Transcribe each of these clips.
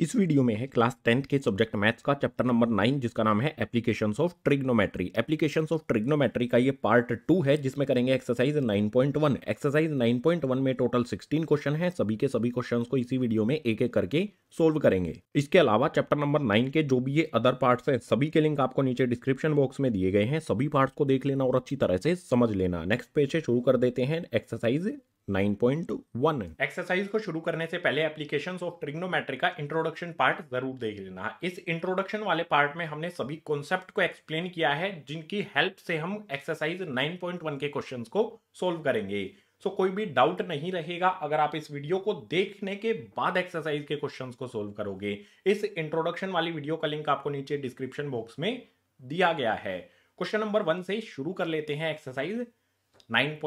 इस वीडियो में है क्लास टेंथ के सब्जेक्ट मैथ्स का चैप्टर नंबर नाइन जिसका नाम है application of trigonometry application of trigonometry का ये पार्ट टू है जिसमें करेंगे एक्सरसाइज 9.1 एक्सरसाइज 9.1 में टोटल 16 क्वेश्चन है सभी के सभी क्वेश्चन को इसी वीडियो में एक एक करके सोल्व करेंगे इसके अलावा चैप्टर नंबर नाइन के जो भी ये अदर पार्ट है सभी के लिंक आपको नीचे डिस्क्रिप्शन बॉक्स में दिए गए हैं सभी पार्ट को देख लेना और अच्छी तरह से समझ लेना नेक्स्ट पेज से शुरू कर देते हैं एक्सरसाइज 9.1 एक्सरसाइज को शुरू करने से पहले एप्लीकेशंस ऑफ ट्रिग्नोमेट्री का इंट्रोडक्शन पार्ट जरूर देख लेना इस इंट्रोडक्शन वाले पार्ट में हमने सभी कॉन्सेप्ट को एक्सप्लेन किया है जिनकी हेल्प से हम एक्सरसाइज 9.1 के क्वेश्चंस को सॉल्व करेंगे सो so, कोई भी डाउट नहीं रहेगा अगर आप इस वीडियो को देखने के बाद एक्सरसाइज के क्वेश्चन को सोल्व करोगे इस इंट्रोडक्शन वाली वीडियो का लिंक आपको नीचे डिस्क्रिप्शन बॉक्स में दिया गया है क्वेश्चन नंबर वन से शुरू कर लेते हैं एक्सरसाइज नाइन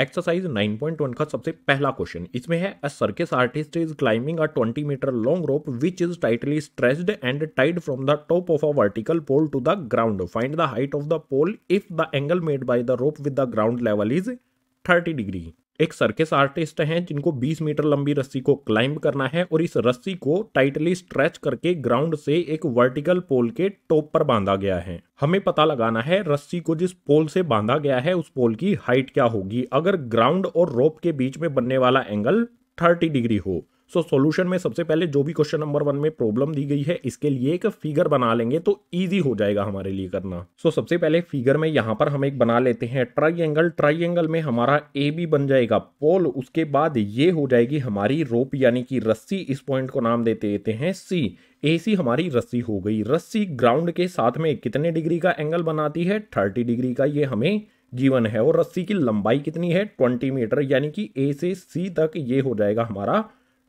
एक्सरसाइज 9.1 का सबसे पहला क्वेश्चन इसमें है a circus artist is climbing a 20 metre long rope which is tightly stretched and tied from the top of a vertical pole to the ground find the height of the pole if the angle made by the rope with the ground level is 30 degree एक circus artist हैं जिनको 20 metre लंबी रस्सी को climb करना है और इस रस्सी को टाइटली स्ट्रेच करके ग्राउंड से एक वर्टिकल पोल के टॉप पर बांधा गया है हमें पता लगाना है रस्सी को जिस पोल से बांधा गया है उस पोल की हाइट क्या होगी अगर ग्राउंड और रोप के बीच में बनने वाला एंगल 30 डिग्री हो सो so, सॉल्यूशन में सबसे पहले जो भी क्वेश्चन नंबर वन में प्रॉब्लम दी गई है इसके लिए एक फिगर बना लेंगे तो इजी हो जाएगा हमारे लिए करना सो so, सबसे पहले फिगर में यहाँ पर हम एक बना लेते हैं ट्राइंगल ट्राइंगल में हमारा ए बी बन जाएगा पोल उसके बाद ये हो जाएगी हमारी रोप यानी कि रस्सी इस पॉइंट को नाम देते देते हैं सी ए सी हमारी रस्सी हो गई रस्सी ग्राउंड के साथ में कितने डिग्री का एंगल बनाती है थर्टी डिग्री का ये हमें जीवन है और रस्सी की लंबाई कितनी है ट्वेंटी मीटर यानी कि ए से सी तक ये हो जाएगा हमारा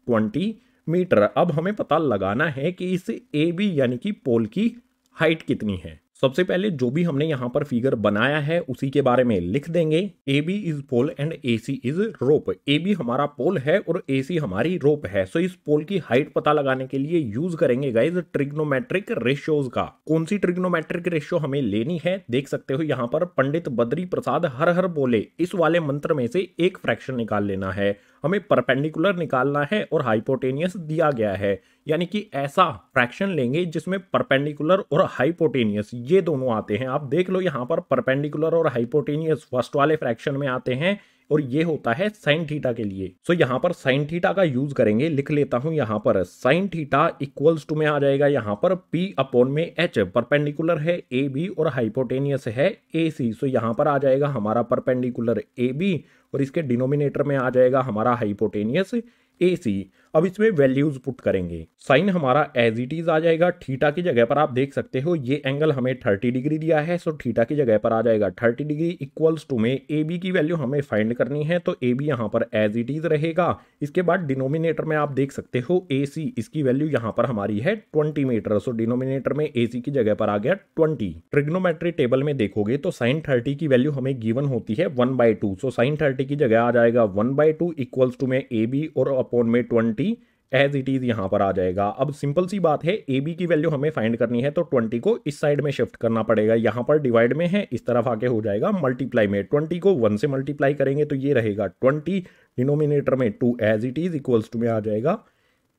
ट्वेंटी मीटर अब हमें पता लगाना है कि इस ए बी यानी कि पोल की हाइट कितनी है सबसे पहले जो भी हमने यहाँ पर फिगर बनाया है उसी के बारे में लिख देंगे A B is pole and A C is rope A B हमारा पोल है और ए सी हमारी रोप है सो इस पोल की हाइट पता लगाने के लिए यूज करेंगे गाइज ट्रिग्नोमेट्रिक रेशियोज का कौन सी ट्रिग्नोमेट्रिक रेशियो हमें लेनी है देख सकते हो यहाँ पर पंडित बद्री प्रसाद हर हर बोले इस वाले मंत्र में से एक फ्रैक्शन निकाल लेना है हमें परपेंडिकुलर निकालना है और हाइपोटेनियस दिया गया है यानी कि ऐसा फ्रैक्शन लेंगे जिसमें परपेंडिकुलर और हाइपोटेनियस ये दोनों आते हैं आप देख लो यहाँ पर परपेंडिकुलर और हाइपोटेनियस फर्स्ट वाले फ्रैक्शन में आते हैं और ये होता है साइन थीटा के लिए सो so, यहाँ पर साइन थीटा का यूज करेंगे लिख लेता हूँ यहाँ पर साइन थीटा इक्वल्स टू में आ जाएगा यहाँ पर P अपॉन में H परपेंडिकुलर है ए बी और हाइपोटेनियस है ए सी सो यहाँ पर आ जाएगा हमारा परपेंडिकुलर ए बी और इसके डिनोमिनेटर में आ जाएगा हमारा हाइपोटेनियस ए सी अब इसमें वैल्यूज पुट करेंगे साइन हमारा एज इट इज आ जाएगा थीटा की जगह पर आप देख सकते हो ये एंगल हमें थर्टी डिग्री दिया है सो थीटा की जगह पर आ जाएगा थर्टी डिग्री इक्वल्स टू में ए बी की वैल्यू हमें फाइंड करनी है तो ए बी यहाँ पर एज इट इज रहेगा इसके बाद डिनोमिनेटर में आप देख सकते हो ए सी इसकी वैल्यू यहाँ पर हमारी है ट्वेंटी मीटर सो डिनोमिनेटर में ए सी की जगह पर आ गया ट्वेंटी ट्रिग्नोमेट्री टेबल में देखोगे तो साइन थर्टी की वैल्यू हमें गिवन होती है one by two so sine thirty की जगह आ जाएगा one by two equals to में ए बी और अपॉन में twenty twenty as it is यहां पर आ जाएगा अब सिंपल सी बात है ए बी की वैल्यू हमें फाइंड करनी है तो ट्वेंटी को इस साइड में शिफ्ट करना पड़ेगा यहां पर डिवाइड में है इस तरफ आके हो जाएगा मल्टीप्लाई में ट्वेंटी को वन से मल्टीप्लाई करेंगे तो ये रहेगा ट्वेंटी डिनोमिनेटर में two as it is equals to में आ जाएगा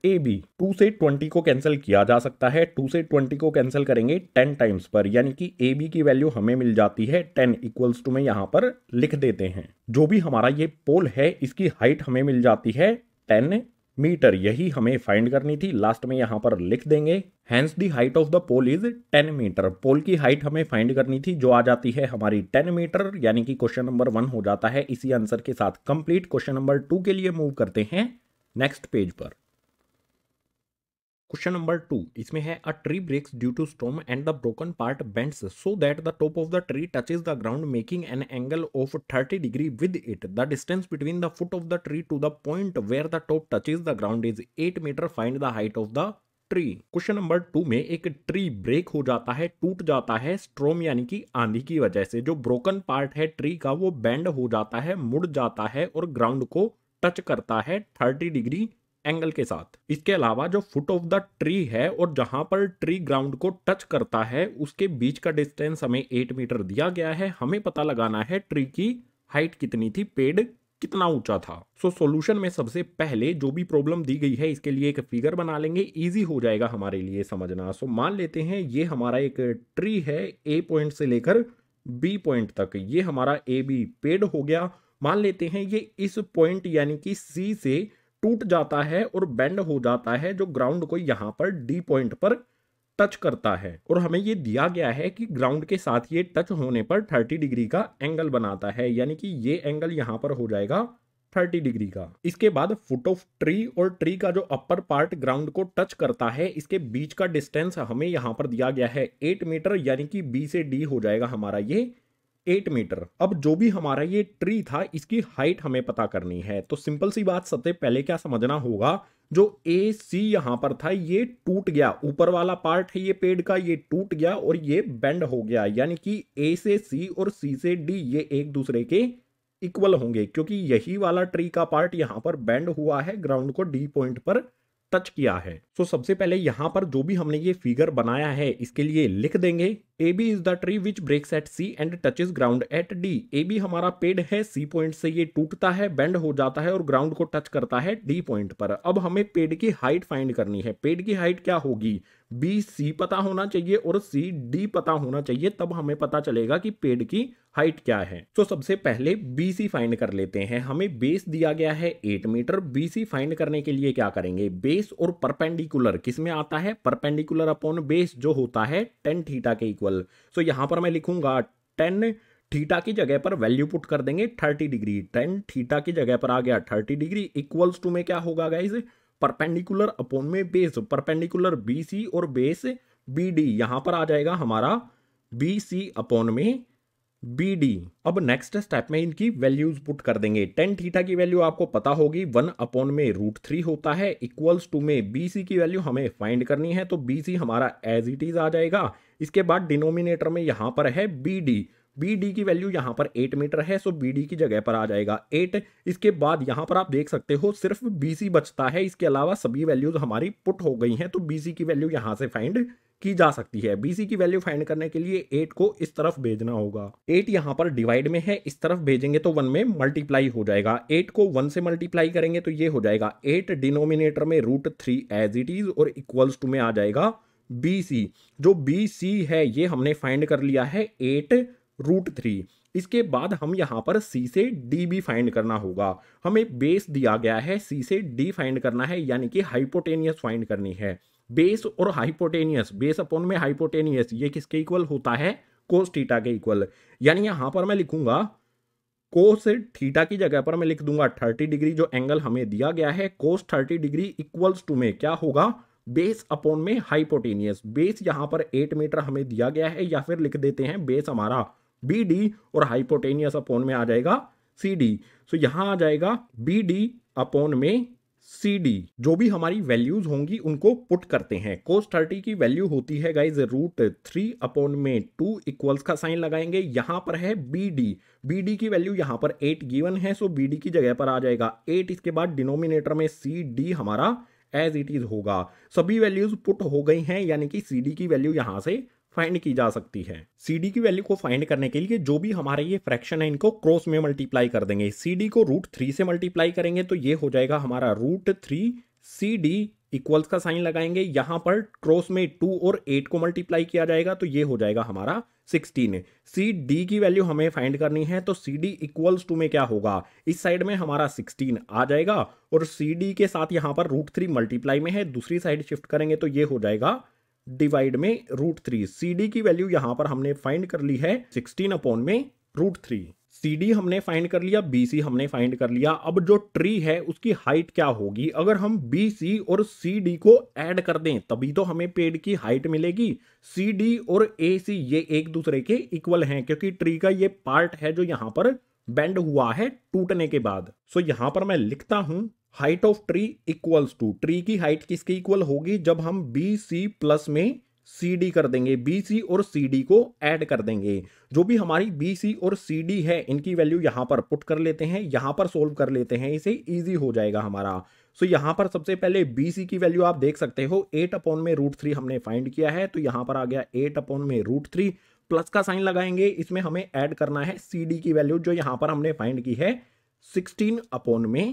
ए बी टू से ट्वेंटी को कैंसिल किया जा सकता है टू से ट्वेंटी को कैंसिल करेंगे टेन टाइम्स पर यानी कि ए बी की वैल्यू हमें मिल जाती है टेन इक्वल्स टू में यहां पर लिख देते हैं जो भी हमारा ये पोल है इसकी हाइट हमें मिल जाती है टेन मीटर यही हमें फाइंड करनी थी लास्ट में यहाँ पर लिख देंगे hence the height of the pole is 10 metre pole की हाइट हमें फाइंड करनी थी जो आ जाती है हमारी 10 मीटर यानी कि क्वेश्चन नंबर वन हो जाता है इसी आंसर के साथ कंप्लीट क्वेश्चन नंबर टू के लिए मूव करते हैं नेक्स्ट पेज पर क्वेश्चन नंबर टू इसमें है a tree breaks due to storm and the broken part bends so that the top of the tree touches the ground making an angle of 30 degree with it the distance between the foot of the tree to the point where the top touches the ground is 8 metre find the height of the tree question number to में एक tree break हो जाता है टूट जाता है स्ट्रोम यानी कि आंधी की वजह से जो ब्रोकन पार्ट है ट्री का वो बेंड हो जाता है मुड़ जाता है और ग्राउंड को टच करता है थर्टी डिग्री एंगल के साथ इसके अलावा जो फुट ऑफ द ट्री है और जहां पर ट्री ग्राउंड को टच करता है उसके बीच का डिस्टेंस हमें एट मीटर दिया गया है हमें पता लगाना है ट्री की हाइट कितनी थी पेड़ कितना ऊंचा था सो so, सॉल्यूशन में सबसे पहले जो भी प्रॉब्लम दी गई है इसके लिए एक फिगर बना लेंगे इजी हो जाएगा हमारे लिए समझना सो so, मान लेते हैं ये हमारा एक ट्री है ए पॉइंट से लेकर बी पॉइंट तक ये हमारा ए बी पेड़ हो गया मान लेते हैं ये इस पॉइंट यानी कि सी से टूट जाता है और बेंड हो जाता है जो ग्राउंड को यहाँ पर डी पॉइंट पर टच करता है और हमें ये दिया गया है कि ग्राउंड के साथ ये टच होने पर 30 डिग्री का एंगल बनाता है यानी कि ये एंगल यहाँ पर हो जाएगा 30 डिग्री का इसके बाद फुट ऑफ ट्री और ट्री का जो अपर पार्ट ग्राउंड को टच करता है इसके बीच का डिस्टेंस हमें यहाँ पर दिया गया है एट मीटर यानी कि बी से डी हो जाएगा हमारा ये एट मीटर अब जो भी हमारा ये ट्री था इसकी हाइट हमें पता करनी है तो सिंपल सी बात सबसे पहले क्या समझना होगा जो ए सी यहां पर था ये टूट गया ऊपर वाला पार्ट है ये पेड़ का ये टूट गया और ये बेंड हो गया यानी कि ए से सी और सी से डी ये एक दूसरे के इक्वल होंगे क्योंकि यही वाला ट्री का पार्ट यहाँ पर बेंड हुआ है ग्राउंड को डी पॉइंट पर टच किया है तो सबसे पहले यहां पर जो भी हमने ये फिगर बनाया है इसके लिए लिख देंगे A B is the tree which breaks at C and touches ground at D A B हमारा पेड़ है सी पॉइंट से ये टूटता है बेंड हो जाता है और ग्राउंड को टच करता है डी पॉइंट पर अब हमें पेड़ की हाइट फाइंड करनी है पेड़ की हाइट क्या होगी बी सी पता होना चाहिए और सी डी पता होना चाहिए तब हमें पता चलेगा कि पेड़ की हाइट क्या है तो सबसे पहले बी सी फाइंड कर लेते हैं हमें बेस दिया गया है eight metre B C find करने के लिए क्या करेंगे बेस और परपेंडिकुलर किसमें आता है परपेंडिकुलर अपॉन बेस जो होता है टेन थीटा के इक्वल इक्वल सो यहाँ पर मैं लिखूंगा टेन थीटा की जगह पर वैल्यू पुट कर देंगे थर्टी डिग्री टेन थीटा की जगह पर आ गया थर्टी डिग्री इक्वल्स टू में क्या होगा गाइज परपेंडिकुलर अपोन में बेस परपेंडिकुलर बी सी और बेस बी डी यहाँ पर आ जाएगा हमारा बी सी अपोन में बी डी अब नेक्स्ट स्टेप में इनकी वैल्यूज पुट कर देंगे टेन थीटा की वैल्यू आपको पता होगी वन अपोन में रूट थ्री होता है इक्वल्स टू में बी सी की वैल्यू हमें फाइंड करनी है तो बी सी हमारा एज इट इज आ जाएगा इसके बाद डिनोमिनेटर में यहाँ पर है बी डी बी डी की वैल्यू यहाँ पर एट मीटर है सो बी डी की जगह पर आ जाएगा एट इसके बाद यहाँ पर आप देख सकते हो सिर्फ बी सी बचता है इसके अलावा सभी वैल्यूज हमारी पुट हो गई हैं तो बी सी की वैल्यू यहाँ से फाइंड की जा सकती है बी सी की वैल्यू फाइंड करने के लिए एट को इस तरफ भेजना होगा एट यहाँ पर डिवाइड में है इस तरफ भेजेंगे तो वन में मल्टीप्लाई हो जाएगा एट को वन से मल्टीप्लाई करेंगे तो ये हो जाएगा एट डिनोमिनेटर में root three as it is और इक्वल्स टू में आ जाएगा बी सी जो बी सी है ये हमने फाइंड कर लिया है एट रूट थ्री इसके बाद हम यहाँ पर सी से डी भी फाइंड करना होगा हमें बेस दिया गया है सी से डी फाइंड करना है यानी कि हाइपोटेनियस फाइंड करनी है बेस और हाइपोटेनियस बेस अपॉन में हाइपोटेनियस ये किसके इक्वल होता है कोस थीटा के इक्वल यानी यहाँ पर मैं लिखूंगा कोस थीटा की जगह पर मैं लिख दूंगा थर्टी डिग्री जो एंगल हमें दिया गया है cos thirty degree equals to में क्या होगा बेस अपॉन में हाइपोटेनियस बेस यहां पर एट मीटर हमें दिया गया है या फिर लिख देते हैं बेस हमारा बी डी और हाइपोटेनियस अपॉन में आ जाएगा सी डी सो यहां आ जाएगा बी डी अपॉन में सी डी जो भी हमारी वैल्यूज होंगी उनको पुट करते हैं कोस थर्टी की वैल्यू होती है गाइज रूट थ्री अपॉन में टू इक्वल्स का साइन लगाएंगे यहां पर है बी डी बी डी की वैल्यू यहां पर एट गिवन है सो बी डी की जगह पर आ जाएगा एट इसके बाद डिनोमिनेटर में सी डी हमारा एज इट इज़ होगा सभी वैल्यूज़ पुट हो गई हैं यानी कि सी की वैल्यू यहाँ से फाइंड की जा सकती है सी की वैल्यू को फाइंड करने के लिए जो भी हमारे ये फ्रैक्शन है इनको क्रॉस में मल्टीप्लाई कर देंगे सी को रूट थ्री से मल्टीप्लाई करेंगे तो ये हो जाएगा हमारा root three C D equals का साइन लगाएंगे यहां पर क्रॉस में टू और एट को मल्टीप्लाई किया जाएगा तो ये हो जाएगा हमारा सिक्सटीन सी डी की वैल्यू हमें फाइंड करनी है तो सी डी इक्वल्स टू में क्या होगा इस साइड में हमारा सिक्सटीन आ जाएगा और सी डी के साथ यहां पर रूट थ्री मल्टीप्लाई में है दूसरी साइड शिफ्ट करेंगे तो ये हो जाएगा डिवाइड में रूट थ्री सी डी की वैल्यू यहां पर हमने फाइंड कर ली है सिक्सटीन अपॉन में रूट थ्री सी हमने फाइंड कर लिया बी हमने फाइंड कर लिया अब जो ट्री है उसकी हाइट क्या होगी अगर हम बी सी और सी डी को ऐड कर दें तभी तो हमें पेड़ की हाइट मिलेगी सी डी और ए सी ये एक दूसरे के इक्वल हैं क्योंकि ट्री का ये पार्ट है जो यहाँ पर बेंड हुआ है टूटने के बाद सो यहाँ पर मैं लिखता हूं height of tree equals to tree की हाइट किसके इक्वल होगी जब हम बी सी प्लस में सी डी कर देंगे बी सी और सी डी को ऐड कर देंगे जो भी हमारी बी सी और सी डी है इनकी वैल्यू यहाँ पर पुट कर लेते हैं यहाँ पर सोल्व कर लेते हैं इसे ईजी हो जाएगा हमारा सो so, यहाँ पर सबसे पहले बी सी की वैल्यू आप देख सकते हो एट अपॉन में रूट थ्री हमने फाइंड किया है तो यहाँ पर आ गया एट अपॉन में रूट थ्री प्लस का साइन लगाएंगे इसमें हमें ऐड करना है सी डी की वैल्यू जो यहाँ पर हमने फाइंड की है सिक्सटीन अपॉन में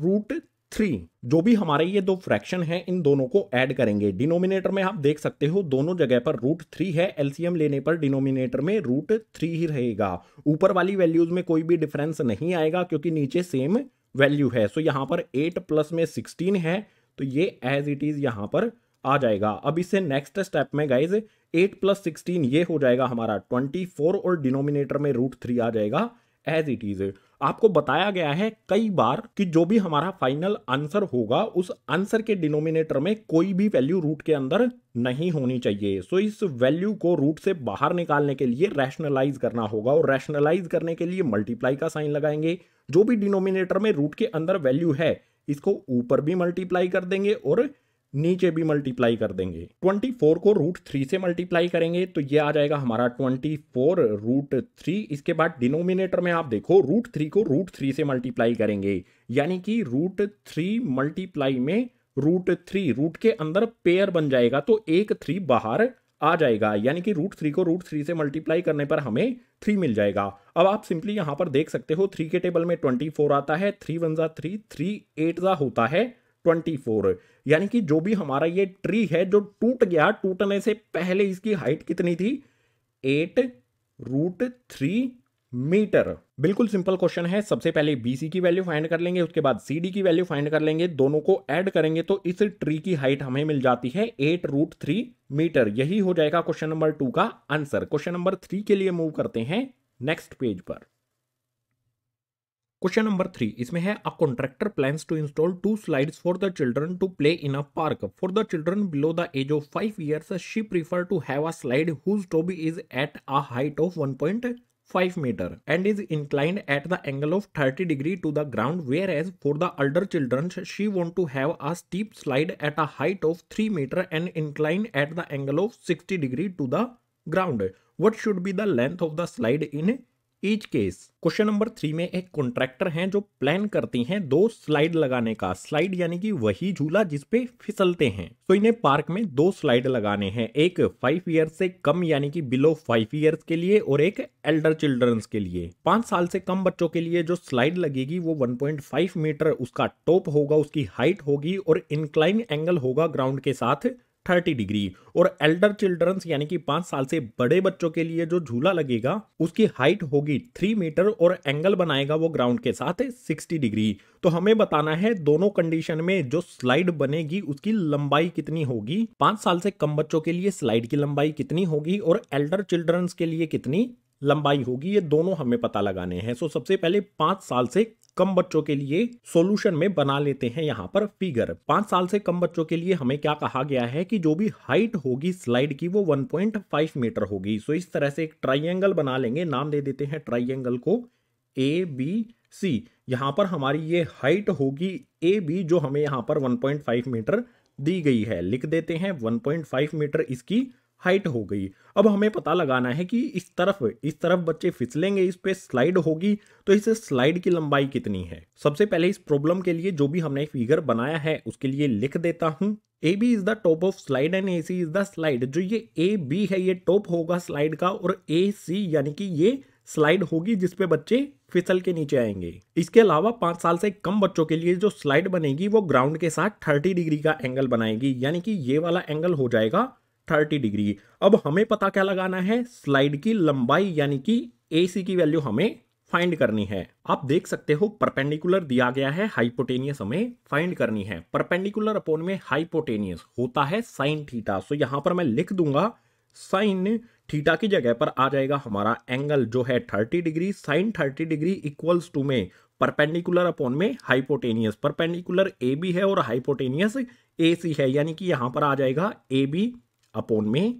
रूट थ्री जो भी हमारे ये दो फ्रैक्शन हैं इन दोनों को ऐड करेंगे डिनोमिनेटर में आप देख सकते हो दोनों जगह पर रूट थ्री है एलसीएम लेने पर डिनोमिनेटर में रूट थ्री ही रहेगा ऊपर वाली वैल्यूज में कोई भी डिफरेंस नहीं आएगा क्योंकि नीचे सेम वैल्यू है सो यहाँ पर एट प्लस में सिक्सटीन है तो ये एज इट इज़ यहाँ पर आ जाएगा अब इससे नेक्स्ट स्टेप में गाइज एट प्लस सिक्सटीन ये हो जाएगा हमारा ट्वेंटी फोर और डिनोमिनेटर में रूट थ्री आ जाएगा एज इट इज़ आपको बताया गया है कई बार कि जो भी हमारा फाइनल आंसर होगा उस आंसर के डिनोमिनेटर में कोई भी वैल्यू रूट के अंदर नहीं होनी चाहिए सो इस वैल्यू को रूट से बाहर निकालने के लिए रैशनलाइज करना होगा और रैशनलाइज करने के लिए मल्टीप्लाई का साइन लगाएंगे जो भी डिनोमिनेटर में रूट के अंदर वैल्यू है इसको ऊपर भी मल्टीप्लाई कर देंगे और नीचे भी मल्टीप्लाई कर देंगे 24 को रूट थ्री से मल्टीप्लाई करेंगे तो ये आ जाएगा हमारा 24 फोर रूट थ्री इसके बाद डिनोमिनेटर में आप देखो रूट थ्री को रूट थ्री से मल्टीप्लाई करेंगे यानी कि रूट थ्री मल्टीप्लाई में रूट थ्री रूट के अंदर पेयर बन जाएगा तो एक थ्री बाहर आ जाएगा यानी कि रूट थ्री को रूट थ्री से मल्टीप्लाई करने पर हमें थ्री मिल जाएगा अब आप सिंपली यहां पर देख सकते हो थ्री के टेबल में ट्वेंटी फोर आता है थ्री वन ज़ा थ्री थ्री एट ज़ा होता है ट्वेंटी फोर यानी कि जो भी हमारा ये ट्री है जो टूट गया टूटने से पहले इसकी हाइट कितनी थी एट रूट थ्री मीटर बिल्कुल सिंपल क्वेश्चन है सबसे पहले बीसी की वैल्यू फाइंड कर लेंगे उसके बाद सीडी की वैल्यू फाइंड कर लेंगे दोनों को ऐड करेंगे तो इस ट्री की हाइट हमें मिल जाती है एट रूट थ्री मीटर यही हो जाएगा क्वेश्चन नंबर टू का आंसर क्वेश्चन नंबर थ्री के लिए मूव करते हैं नेक्स्ट पेज पर Question number 3 इसमें a contractor plans to install two slides for the children to play in a park. For the children below the age of 5 years, she prefer to have a slide whose toby is at a height of 1.5 meter and is inclined at the angle of 30 degree to the ground whereas for the older children she want to have a steep slide at a height of 3 meter and inclined at the angle of 60 degree to the ground. What should be the length of the slide in each case question number three में एक contractor हैं जो plan करती हैं दो slide लगाने का slide यानी कि वही झूला जिसपे फिसलते हैं तो इन्हें पार्क में दो स्लाइड लगाने हैं एक फाइव ईयर से कम यानी कि बिलो फाइव ईयर्स के लिए और एक एल्डर चिल्ड्रन के लिए पांच साल से कम बच्चों के लिए जो स्लाइड लगेगी वो वन मीटर उसका टॉप होगा उसकी हाइट होगी और इनक्लाइन एंगल होगा ग्राउंड के साथ थर्टी डिग्री और एल्डर चिल्ड्रंस यानी कि पांच साल से बड़े बच्चों के लिए जो झूला लगेगा उसकी हाइट होगी थ्री मीटर और एंगल बनाएगा वो ग्राउंड के साथ सिक्सटी डिग्री तो हमें बताना है दोनों कंडीशन में जो स्लाइड बनेगी उसकी लंबाई कितनी होगी पांच साल से कम बच्चों के लिए स्लाइड की लंबाई कितनी होगी और एल्डर चिल्ड्रंस के लिए कितनी लंबाई होगी ये दोनों हमें पता लगाने हैं सो सबसे पहले पांच साल से कम बच्चों के लिए सॉल्यूशन में बना लेते हैं यहाँ पर फिगर पांच साल से कम बच्चों के लिए हमें क्या कहा गया है कि जो भी हाइट होगी स्लाइड की वो 1.5 मीटर होगी सो इस तरह से एक ट्राइंगल बना लेंगे नाम दे देते हैं ट्राइंगल को ए बी सी यहाँ पर हमारी ये हाइट होगी ए बी जो हमें यहाँ पर 1.5 मीटर दी गई है लिख देते हैं 1.5 मीटर इसकी हाइट हो गई अब हमें पता लगाना है कि इस तरफ इस तरफ बच्चे फिसलेंगे इस पे स्लाइड होगी तो इस स्लाइड की लंबाई कितनी है सबसे पहले इस प्रॉब्लम के लिए जो भी हमने फिगर बनाया है उसके लिए लिख देता हूँ A B is the top of slide and A C is the slide जो ये ए बी है ये टॉप होगा स्लाइड का और ए सी यानी कि ये स्लाइड होगी जिसपे बच्चे फिसल के नीचे आएंगे इसके अलावा पांच साल से कम बच्चों के लिए जो स्लाइड बनेगी वो ग्राउंड के साथ थर्टी डिग्री का एंगल बनाएगी यानी कि ये वाला एंगल हो जाएगा 30 डिग्री अब हमें पता क्या लगाना है स्लाइड की लंबाई यानी कि ए की वैल्यू हमें फाइंड करनी है आप देख सकते हो परपेंडिकुलर दिया गया है हाइपोटेनियस हमें फाइंड करनी है परपेंडिकुलर अपोन में हाइपोटेनियस होता है साइन थीटा सो यहां पर मैं लिख दूंगा साइन थीटा की जगह पर आ जाएगा हमारा एंगल जो है thirty degree sine thirty degree equals to में परपेंडिकुलर अपोन में हाइपोटेनियस परपेंडिकुलर ए बी है और हाइपोटेनियस ए सी है यानी कि यहां पर आ जाएगा ए बी अपॉन में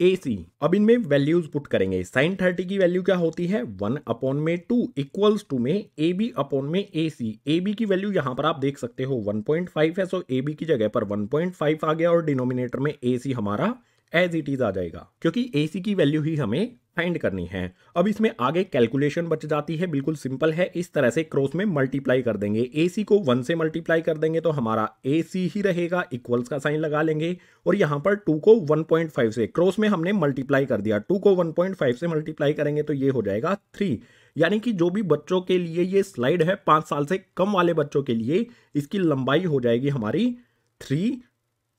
ए सी अब इनमें वैल्यूज पुट करेंगे साइन थर्टी की वैल्यू क्या होती है वन अपॉन में टू इक्वल्स टू में ए बी अपॉन में ए सी ए बी की वैल्यू यहां पर आप देख सकते हो वन पॉइंट फाइव है सो ए बी की जगह पर वन पॉइंट फाइव आ गया और डिनोमिनेटर में ए सी हमारा एज इट इज़ आ जाएगा क्योंकि ए की वैल्यू ही हमें फाइंड करनी है अब इसमें आगे कैलकुलेशन बच जाती है बिल्कुल सिंपल है इस तरह से क्रॉस में मल्टीप्लाई कर देंगे ए को वन से मल्टीप्लाई कर देंगे तो हमारा ए ही रहेगा इक्वल्स का साइन लगा लेंगे और यहाँ पर टू को फाइव से क्रॉस में हमने मल्टीप्लाई कर दिया टू को फाइव से मल्टीप्लाई करेंगे तो ये हो जाएगा थ्री यानी कि जो भी बच्चों के लिए ये स्लाइड है पाँच साल से कम वाले बच्चों के लिए इसकी लंबाई हो जाएगी हमारी थ्री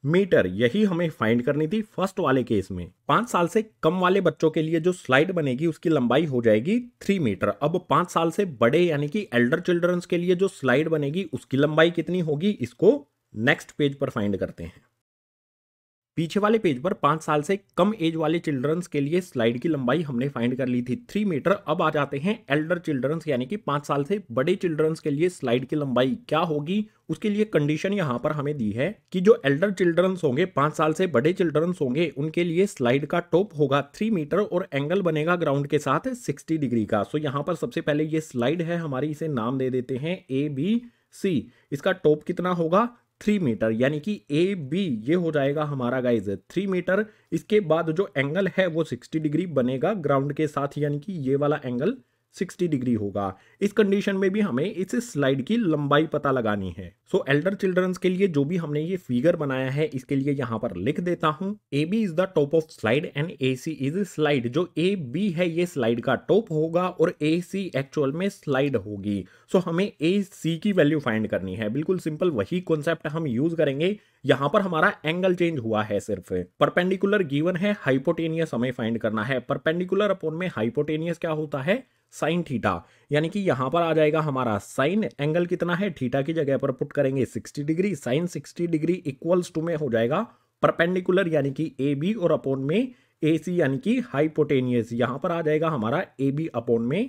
मीटर यही हमें फाइंड करनी थी फर्स्ट वाले केस में पांच साल से कम वाले बच्चों के लिए जो स्लाइड बनेगी उसकी लंबाई हो जाएगी थ्री मीटर अब पांच साल से बड़े यानी कि एल्डर चिल्ड्रंस के लिए जो स्लाइड बनेगी उसकी लंबाई कितनी होगी इसको नेक्स्ट पेज पर फाइंड करते हैं पीछे वाले पेज पर पांच साल से कम एज वाले चिल्ड्रंस के लिए स्लाइड की लंबाई हमने फाइंड कर ली थी थ्री मीटर अब आ जाते हैं एल्डर चिल्ड्रंस यानी कि पांच साल से बड़े चिल्ड्रंस के लिए स्लाइड की लंबाई क्या होगी उसके लिए कंडीशन यहां पर हमें दी है कि जो एल्डर चिल्ड्रंस होंगे पांच साल से बड़े चिल्ड्रंस होंगे उनके लिए स्लाइड का टॉप होगा थ्री मीटर और एंगल बनेगा ग्राउंड के साथ सिक्सटी डिग्री का सो यहाँ पर सबसे पहले ये स्लाइड है हमारी इसे नाम दे देते हैं ए बी सी इसका टॉप कितना होगा थ्री मीटर यानी कि ए बी ये हो जाएगा हमारा गाइज थ्री मीटर इसके बाद जो एंगल है वो सिक्सटी डिग्री बनेगा ग्राउंड के साथ यानी कि ये वाला एंगल 60 डिग्री होगा इस कंडीशन में भी हमें इस स्लाइड की लंबाई पता लगानी है सो एल्डर चिल्ड्रंस के लिए जो भी हमने ये फिगर बनाया है इसके लिए यहाँ पर लिख देता हूँ A B is the top of slide and A C is slide जो ए बी है ये स्लाइड का टॉप होगा और ए सी एक्चुअल में स्लाइड होगी सो so, हमें ए सी की वैल्यू फाइंड करनी है बिल्कुल सिंपल वही कॉन्सेप्ट हम यूज करेंगे यहाँ पर हमारा एंगल चेंज हुआ है सिर्फ परपेंडिकुलर गिवन है हाइपोटेनियस हमें फाइंड करना है परपेंडिकुलर अपॉन में हाइपोटेनियस क्या होता है साइन थीटा यानी कि यहाँ पर आ जाएगा हमारा साइन एंगल कितना है थीटा की जगह पर पुट करेंगे 60 degree sine 60 degree equals to में हो जाएगा परपेंडिकुलर यानी कि ए बी और अपोन में ए सी यानी कि हाइपोटेनियस यहाँ पर आ जाएगा हमारा ए बी अपोन में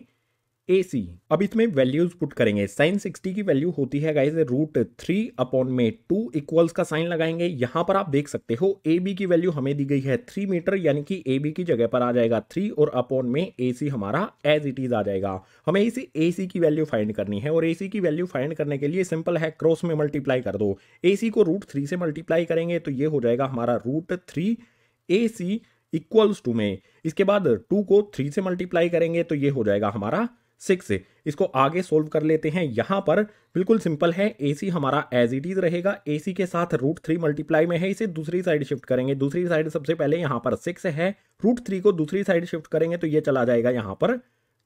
ए सी अब इसमें वैल्यूज पुट करेंगे साइन सिक्सटी की वैल्यू होती है गाइज रूट थ्री अपॉन में टू इक्वल्स का साइन लगाएंगे यहां पर आप देख सकते हो ए बी की वैल्यू हमें दी गई है थ्री मीटर यानी कि ए बी की जगह पर आ जाएगा थ्री और अपॉन में ए सी हमारा एज इट इज आ जाएगा हमें इसी ए सी की वैल्यू फाइंड करनी है और ए सी की वैल्यू फाइंड करने के लिए सिंपल है क्रॉस में मल्टीप्लाई कर दो ए सी को रूट थ्री से मल्टीप्लाई करेंगे तो ये हो जाएगा हमारा root three A C equals to में इसके बाद टू को थ्री से मल्टीप्लाई करेंगे तो ये हो जाएगा हमारा सिक्स से इसको आगे सोल्व कर लेते हैं यहाँ पर बिल्कुल सिंपल है ए सी हमारा एज इट इज़ रहेगा ए सी के साथ रूट थ्री मल्टीप्लाई में है इसे दूसरी साइड शिफ्ट करेंगे दूसरी साइड सबसे पहले यहाँ पर सिक्स है रूट थ्री को दूसरी साइड शिफ्ट करेंगे तो ये चला जाएगा यहाँ पर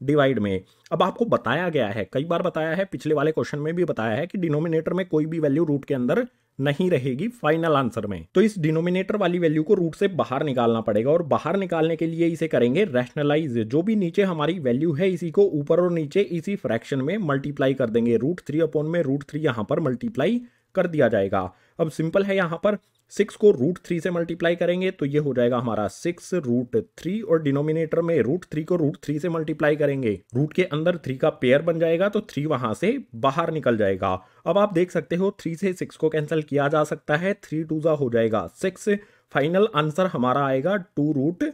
डिवाइड में अब आपको बताया गया है कई बार बताया है पिछले वाले क्वेश्चन में भी बताया है कि डिनोमिनेटर में कोई भी वैल्यू रूट के अंदर नहीं रहेगी फाइनल आंसर में तो इस डिनोमिनेटर वाली वैल्यू को रूट से बाहर निकालना पड़ेगा और बाहर निकालने के लिए इसे करेंगे रैशनलाइज जो भी नीचे हमारी वैल्यू है इसी को ऊपर और नीचे इसी फ्रैक्शन में मल्टीप्लाई कर देंगे रूट थ्री अपॉन में रूट थ्री यहां पर मल्टीप्लाई कर दिया जाएगा अब सिंपल है यहां पर सिक्स को रूट थ्री से मल्टीप्लाई करेंगे तो ये हो जाएगा हमारा सिक्स रूट थ्री और डिनोमिनेटर में रूट थ्री को रूट थ्री से मल्टीप्लाई करेंगे रूट के अंदर थ्री का पेयर बन जाएगा तो थ्री वहां से बाहर निकल जाएगा अब आप देख सकते हो थ्री से सिक्स को कैंसिल किया जा सकता है थ्री टू जा हो जाएगा सिक्स फाइनल आंसर हमारा आएगा two root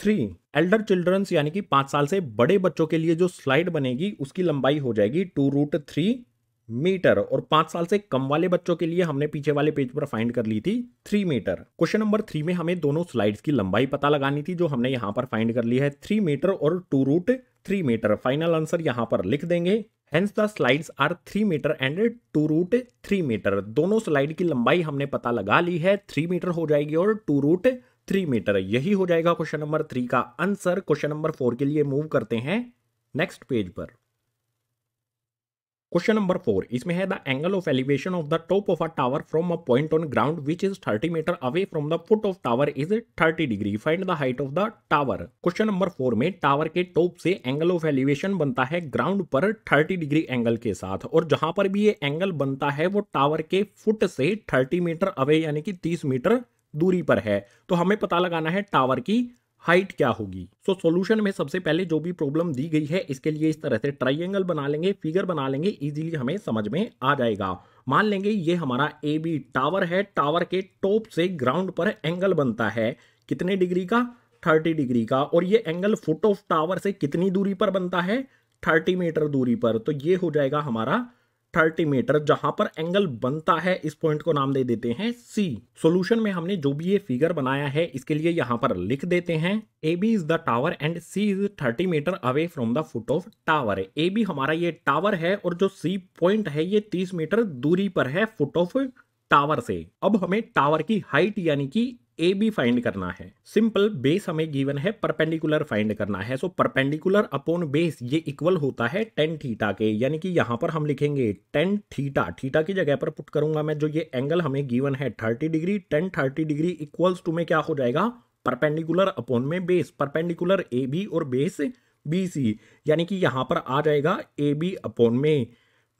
three elder childrens यानी कि पांच साल से बड़े बच्चों के लिए जो स्लाइड बनेगी उसकी लंबाई हो जाएगी टू रूट थ्री मीटर और पांच साल से कम वाले बच्चों के लिए हमने पीछे वाले पेज पर फाइंड कर ली थी three metre question number three में हमें दोनों स्लाइड्स की लंबाई पता लगानी थी जो हमने यहां पर फाइंड कर ली है थ्री मीटर और two root three metre final answer यहाँ पर लिख देंगे hence the slides are three metre and two root three metre दोनों स्लाइड की लंबाई हमने पता लगा ली है थ्री मीटर हो जाएगी और टू रूट थ्री मीटर यही हो जाएगा क्वेश्चन नंबर थ्री का आंसर क्वेश्चन नंबर फोर के लिए मूव करते हैं नेक्स्ट पेज पर क्वेश्चन नंबर फोर इसमें है the angle of elevation of the top of a tower from a point on ground which is thirty metre away from the foot of tower is thirty degree find the height of the tower question number four में tower के top से angle of elevation बनता है ground पर thirty degree angle के साथ और जहां पर भी ये एंगल बनता है वो टावर के फुट से थर्टी मीटर अवे यानी कि तीस मीटर दूरी पर है तो हमें पता लगाना है टावर की हाइट क्या होगी सो so, सॉल्यूशन में सबसे पहले जो भी प्रॉब्लम दी गई है इसके लिए इस तरह से ट्राइंगल बना लेंगे फिगर बना लेंगे इजीली हमें समझ में आ जाएगा मान लेंगे ये हमारा ए बी टावर है टावर के टॉप से ग्राउंड पर एंगल बनता है कितने डिग्री का थर्टी डिग्री का और ये एंगल फुट ऑफ टावर से कितनी दूरी पर बनता है थर्टी मीटर दूरी पर तो ये हो जाएगा हमारा 30 मीटर जहां पर एंगल बनता है इस पॉइंट को नाम दे देते हैं सी सॉल्यूशन में हमने जो भी ये फिगर बनाया है इसके लिए यहां पर लिख देते हैं A B is the tower and C is 30 metre away from the foot of tower A B हमारा ये टावर है और जो सी पॉइंट है ये 30 मीटर दूरी पर है फुट ऑफ टावर से अब हमें टावर की हाइट यानी कि ए बी फाइंड करना है सिंपल बेस हमें गिवन है परपेंडिकुलर फाइंड करना है सो परपेंडिकुलर अपॉन बेस ये इक्वल होता है टेन थीटा के यानी कि यहां पर हम लिखेंगे टेन थीटा थीटा की जगह पर पुट करूंगा मैं जो ये एंगल हमें गिवन है thirty degree tan thirty degree equals to में क्या हो जाएगा परपेंडिकुलर अपोन में बेस परपेंडिकुलर ए बी और बेस बी सी यानी कि यहां पर आ जाएगा ए बी अपॉन में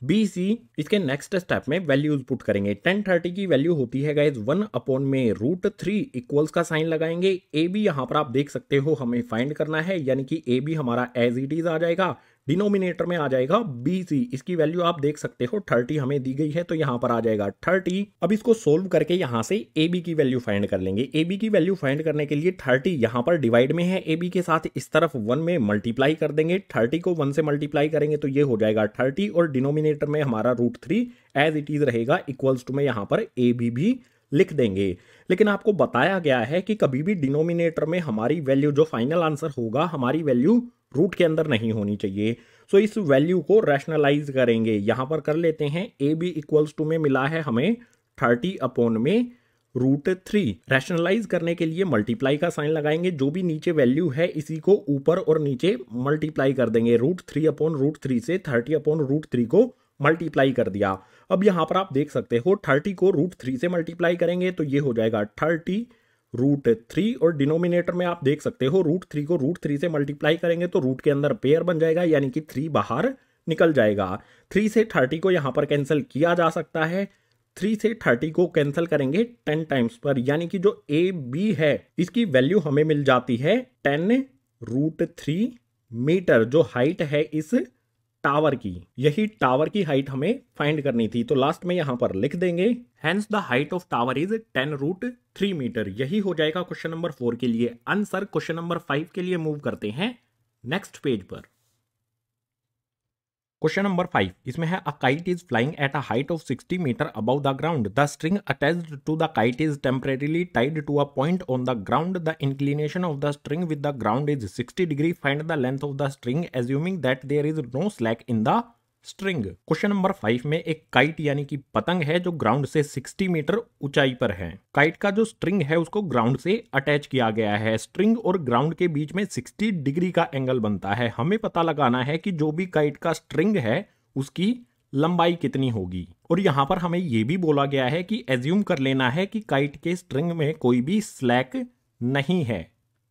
बी सी इसके नेक्स्ट स्टेप में वैल्यूज पुट करेंगे टेन थर्टी की वैल्यू होती है गाइज वन अपॉन में रूट थ्री इक्वल्स का साइन लगाएंगे ए बी यहाँ पर आप देख सकते हो हमें फाइंड करना है यानी कि ए बी हमारा एज इट इज आ जाएगा डिनोमिनेटर में आ जाएगा बी सी इसकी वैल्यू आप देख सकते हो थर्टी हमें दी गई है तो यहाँ पर आ जाएगा थर्टी अब इसको सोल्व करके यहाँ से ए की वैल्यू फाइंड कर लेंगे ए की वैल्यू फाइंड करने के लिए थर्टी यहाँ पर डिवाइड में है ए के साथ इस तरफ वन में मल्टीप्लाई कर देंगे थर्टी को वन से मल्टीप्लाई करेंगे तो ये हो जाएगा थर्टी और डिनोमिनेटर में हमारा root three as it is रहेगा इक्वल्स टू में यहाँ पर ए बी भी लिख देंगे लेकिन आपको बताया गया है कि कभी भी डिनोमिनेटर में हमारी वैल्यू जो फाइनल आंसर होगा हमारी वैल्यू रूट के अंदर नहीं होनी चाहिए सो so, इस वैल्यू को रैशनलाइज करेंगे यहाँ पर कर लेते हैं ए बी इक्वल्स टू में मिला है हमें थर्टी अपोन में रूट थ्री रैशनलाइज करने के लिए मल्टीप्लाई का साइन लगाएंगे जो भी नीचे वैल्यू है इसी को ऊपर और नीचे मल्टीप्लाई कर देंगे root three upon root three से थर्टी अपॉन रूट थ्री को मल्टीप्लाई कर दिया अब यहां पर आप देख सकते हो थर्टी को रूट थ्री से मल्टीप्लाई करेंगे तो ये हो जाएगा थर्टी रूट थ्री और डिनोमिनेटर में आप देख सकते हो रूट थ्री को रूट थ्री से मल्टीप्लाई करेंगे तो रूट के अंदर पेयर बन जाएगा यानी कि थ्री बाहर निकल जाएगा थ्री से थर्टी को यहां पर कैंसिल किया जा सकता है थ्री से थर्टी को कैंसिल करेंगे टेन टाइम्स पर यानी कि जो ए बी है इसकी वैल्यू हमें मिल जाती है टेन रूट थ्री मीटर जो हाइट है इस टावर की यही टावर की हाइट हमें फाइंड करनी थी तो लास्ट में यहां पर लिख देंगे hence the height of tower is ten root three metre यही हो जाएगा क्वेश्चन नंबर फोर के लिए आंसर क्वेश्चन नंबर फाइव के लिए मूव करते हैं नेक्स्ट पेज पर क्वेश्चन नंबर फाइव इसमें है a kite is flying at a height of 60 metre above the ground the string attached to the kite is temporarily tied to a point on the ground the inclination of the string with the ground is 60 degree find the length of the string assuming that there is no slack in the string question number five में एक kite यानी कि पतंग है जो ground से 60 metre ऊंचाई पर है काइट का जो स्ट्रिंग है उसको ग्राउंड से अटैच किया गया है स्ट्रिंग और ग्राउंड के बीच में 60 डिग्री का एंगल बनता है हमें पता लगाना है कि जो भी काइट का स्ट्रिंग है उसकी लंबाई कितनी होगी और यहाँ पर हमें ये भी बोला गया है कि एज्यूम कर लेना है कि काइट के स्ट्रिंग में कोई भी स्लैक नहीं है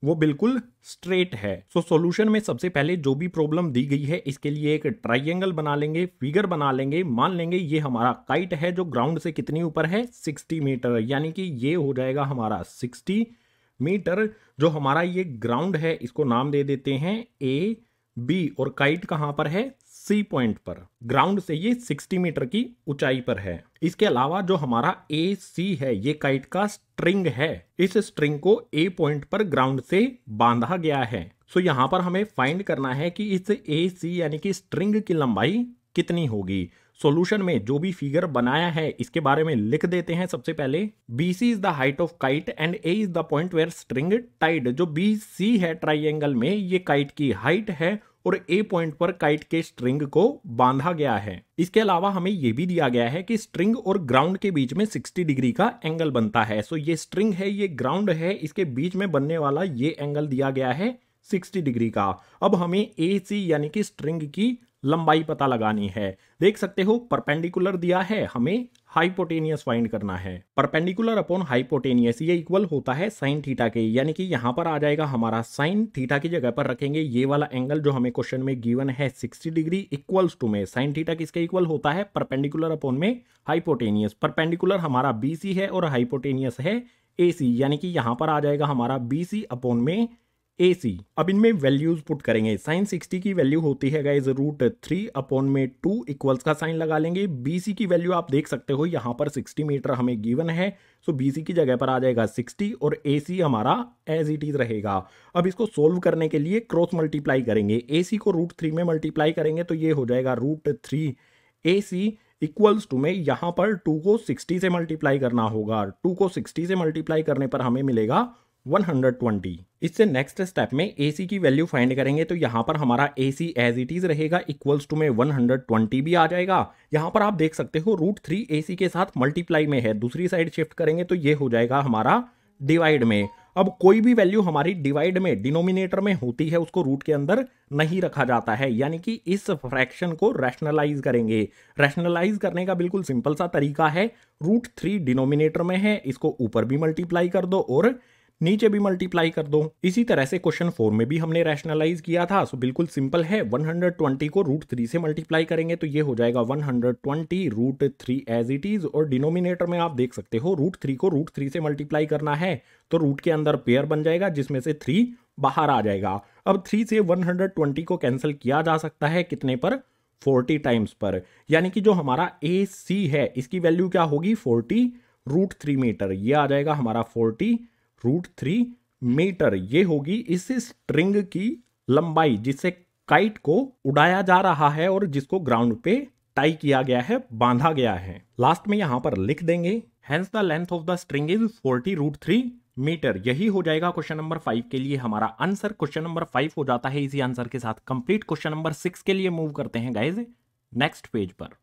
वो बिल्कुल स्ट्रेट है सो so, सॉल्यूशन में सबसे पहले जो भी प्रॉब्लम दी गई है इसके लिए एक ट्राइंगल बना लेंगे फिगर बना लेंगे मान लेंगे ये हमारा काइट है जो ग्राउंड से कितनी ऊपर है 60 मीटर यानी कि ये हो जाएगा हमारा 60 मीटर जो हमारा ये ग्राउंड है इसको नाम दे देते हैं ए बी और काइट कहाँ पर है सी पॉइंट पर ग्राउंड से ये 60 मीटर की ऊंचाई पर है इसके अलावा जो हमारा ए सी है ये काइट का स्ट्रिंग है इस स्ट्रिंग को ए पॉइंट पर ग्राउंड से बांधा गया है सो यहाँ पर हमें फाइंड करना है कि इस ए सी यानी कि स्ट्रिंग की लंबाई कितनी होगी सॉल्यूशन में जो भी फिगर बनाया है इसके बारे में लिख देते हैं सबसे पहले B C is the height of kite and A is the point where string tied जो बी सी है ट्राइंगल में ये काइट की हाइट है और ए पॉइंट पर काइट के स्ट्रिंग को बांधा गया है इसके अलावा हमें यह भी दिया गया है कि स्ट्रिंग और ग्राउंड के बीच में 60 डिग्री का एंगल बनता है सो ये स्ट्रिंग है ये ग्राउंड है इसके बीच में बनने वाला ये एंगल दिया गया है 60 डिग्री का अब हमें ए सी यानी कि स्ट्रिंग की लंबाई पता लगानी है देख सकते हो परपेंडिकुलर दिया है हमें हाइपोटेनियस फाइंड करना है परपेंडिकुलर अपॉन हाइपोटेनियस ये इक्वल होता है साइन थीटा के यानी कि यहाँ पर आ जाएगा हमारा साइन थीटा की जगह पर रखेंगे ये वाला एंगल जो हमें क्वेश्चन में गिवन है 60 डिग्री इक्वल्स टू में साइन थीटा किसके इक्वल होता है परपेंडिकुलर अपॉन में हाइपोटेनियस परपेंडिकुलर हमारा बीसी है और हाइपोटेनियस है ए सी यानी कि यहाँ पर आ जाएगा हमारा बी अपॉन में ए सी अब इनमें वैल्यूज पुट करेंगे साइन सिक्सटी की वैल्यू होती है गाइज रूट थ्री अपॉन में टू इक्वल्स का साइन लगा लेंगे बी सी की वैल्यू आप देख सकते हो यहाँ पर सिक्सटी मीटर हमें गिवन है सो बी सी की जगह पर आ जाएगा सिक्सटी और ए सी हमारा एज इट इज रहेगा अब इसको सोल्व करने के लिए क्रॉस मल्टीप्लाई करेंगे ए सी को रूट थ्री में मल्टीप्लाई करेंगे तो ये हो जाएगा root three A C equals to में यहाँ पर टू को सिक्सटी से मल्टीप्लाई करना होगा टू को सिक्सटी से मल्टीप्लाई करने पर हमें मिलेगा 120 इससे नेक्स्ट स्टेप में AC की वैल्यू फाइंड करेंगे तो यहाँ पर हमारा सी एज इट इज रहेगा इक्वल्स टू में 120 भी आ जाएगा यहाँ पर आप देख सकते हो रूट थ्री ए के साथ मल्टीप्लाई में है दूसरी साइड शिफ्ट करेंगे तो ये हो जाएगा हमारा डिवाइड में अब कोई भी वैल्यू हमारी डिवाइड में डिनोमिनेटर में होती है उसको रूट के अंदर नहीं रखा जाता है यानी कि इस फ्रैक्शन को रैशनलाइज करेंगे रैशनलाइज करने का बिल्कुल सिंपल सा तरीका है रूट थ्री डिनोमिनेटर में है इसको ऊपर भी मल्टीप्लाई कर दो और नीचे भी मल्टीप्लाई कर दो इसी तरह से क्वेश्चन फोर में भी हमने रैशनलाइज किया था सो बिल्कुल सिंपल है 120 को रूट थ्री से मल्टीप्लाई करेंगे तो ये हो जाएगा 120 root three as it is और डिनोमिनेटर में आप देख सकते हो रूट थ्री को रूट थ्री से मल्टीप्लाई करना है तो रूट के अंदर पेयर बन जाएगा जिसमें से थ्री बाहर आ जाएगा अब थ्री से वन को कैंसिल किया जा सकता है कितने पर 40 टाइम्स पर यानी कि जो हमारा ए सी है इसकी वैल्यू क्या होगी 40 रूट थ्री मीटर ये आ जाएगा हमारा फोर्टी रूट थ्री मीटर ये होगी इस स्ट्रिंग की लंबाई जिससे काइट को उड़ाया जा रहा है और जिसको ग्राउंड पे टाई किया गया है बांधा गया है लास्ट में यहाँ पर लिख देंगे hence the length of the string is forty root three metre यही हो जाएगा क्वेश्चन नंबर फाइव के लिए हमारा आंसर क्वेश्चन नंबर फाइव हो जाता है इसी आंसर के साथ कंप्लीट क्वेश्चन नंबर सिक्स के लिए मूव करते हैं गाइज नेक्स्ट पेज पर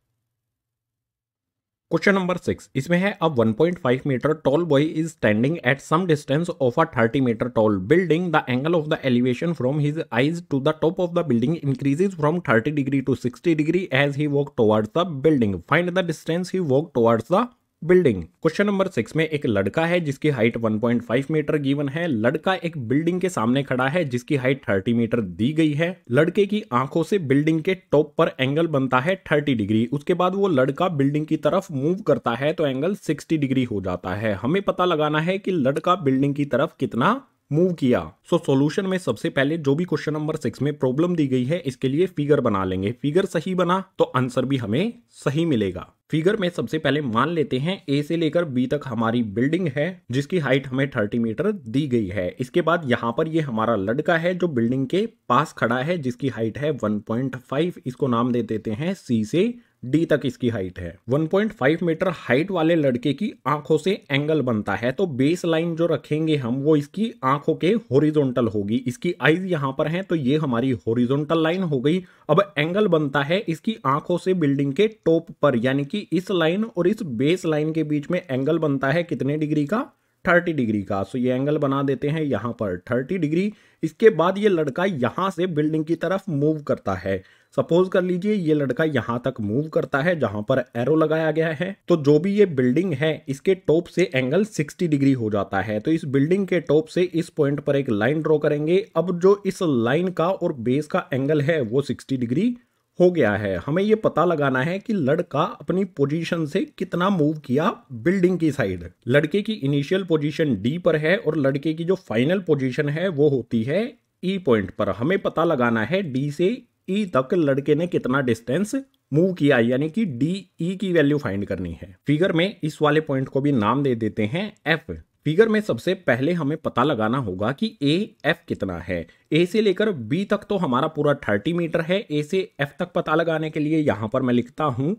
क्वेश्चन नंबर सिक्स इसमें है a 1.5 metre tall boy is standing at some distance of a 30 metre tall building the angle of the elevation from his eyes to the top of the building increases from 30 degree to 60 degree as he walk towards the building find the distance he walk towards the building question number six में एक लड़का है जिसकी height 1.5 metre given है लड़का एक building के सामने खड़ा है जिसकी हाइट 30 मीटर दी गई है लड़के की आंखों से बिल्डिंग के टॉप पर एंगल बनता है 30 डिग्री उसके बाद वो लड़का बिल्डिंग की तरफ मूव करता है तो एंगल 60 डिग्री हो जाता है हमें पता लगाना है कि लड़का बिल्डिंग की तरफ कितना मूव किया सो so, सॉल्यूशन में सबसे पहले जो भी क्वेश्चन नंबर सिक्स में प्रॉब्लम दी गई है इसके लिए फिगर बना लेंगे फिगर सही बना तो आंसर भी हमें सही मिलेगा फिगर में सबसे पहले मान लेते हैं ए से लेकर बी तक हमारी बिल्डिंग है जिसकी हाइट हमें थर्टी मीटर दी गई है इसके बाद यहाँ पर ये हमारा लड़का है जो बिल्डिंग के पास खड़ा है जिसकी हाइट है 1.5 इसको नाम दे देते हैं सी से डी तक इसकी हाइट है 1.5 मीटर हाइट वाले लड़के की आंखों से एंगल बनता है तो बेस लाइन जो रखेंगे हम वो इसकी आंखों के होरिजोनटल होगी इसकी आईज यहां पर है तो ये हमारी होरिजोनटल लाइन हो गई अब एंगल बनता है इसकी आंखों से बिल्डिंग के टॉप पर यानी कि इस लाइन और इस बेस लाइन के बीच में एंगल बनता है कितने डिग्री का थर्टी डिग्री का सो ये एंगल बना देते हैं यहाँ पर थर्टी डिग्री इसके बाद ये लड़का यहाँ से बिल्डिंग की तरफ मूव करता है सपोज कर लीजिए ये लड़का यहाँ तक मूव करता है जहाँ पर एरो लगाया गया है तो जो भी ये बिल्डिंग है इसके टॉप से एंगल 60 डिग्री हो जाता है तो इस बिल्डिंग के टॉप से इस पॉइंट पर एक लाइन ड्रॉ करेंगे अब जो इस लाइन का और बेस का एंगल है वो सिक्सटी डिग्री हो गया है हमें ये पता लगाना है कि लड़का अपनी पोजीशन से कितना मूव किया बिल्डिंग की साइड लड़के की इनिशियल पोजीशन डी पर है और लड़के की जो फाइनल पोजीशन है वो होती है ई e पॉइंट पर हमें पता लगाना है डी से ई e तक लड़के ने कितना डिस्टेंस मूव किया यानी कि डी ई e की वैल्यू फाइंड करनी है फिगर में इस वाले पॉइंट को भी नाम दे देते हैं एफ फिगर में सबसे पहले हमें पता लगाना होगा कि ए एफ कितना है ए से लेकर बी तक तो हमारा पूरा थर्टी मीटर है ए से एफ तक पता लगाने के लिए यहाँ पर मैं लिखता हूँ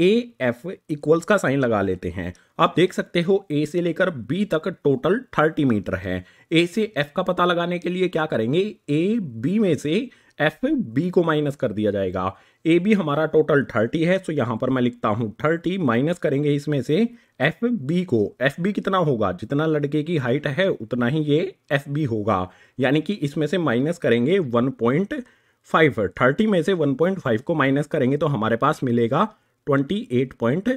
ए एफ इक्वल्स का साइन लगा लेते हैं आप देख सकते हो ए से लेकर बी तक टोटल थर्टी मीटर है ए से एफ का पता लगाने के लिए क्या करेंगे ए बी में से एफ बी को माइनस कर दिया जाएगा ए बी हमारा टोटल थर्टी है सो यहाँ पर मैं लिखता हूँ थर्टी माइनस करेंगे इसमें से एफ बी को एफ बी कितना होगा जितना लड़के की हाइट है उतना ही ये एफ बी होगा यानी कि इसमें से माइनस करेंगे वन पॉइंट फाइव थर्टी में से वन पॉइंट फाइव को माइनस करेंगे तो हमारे पास मिलेगा twenty eight point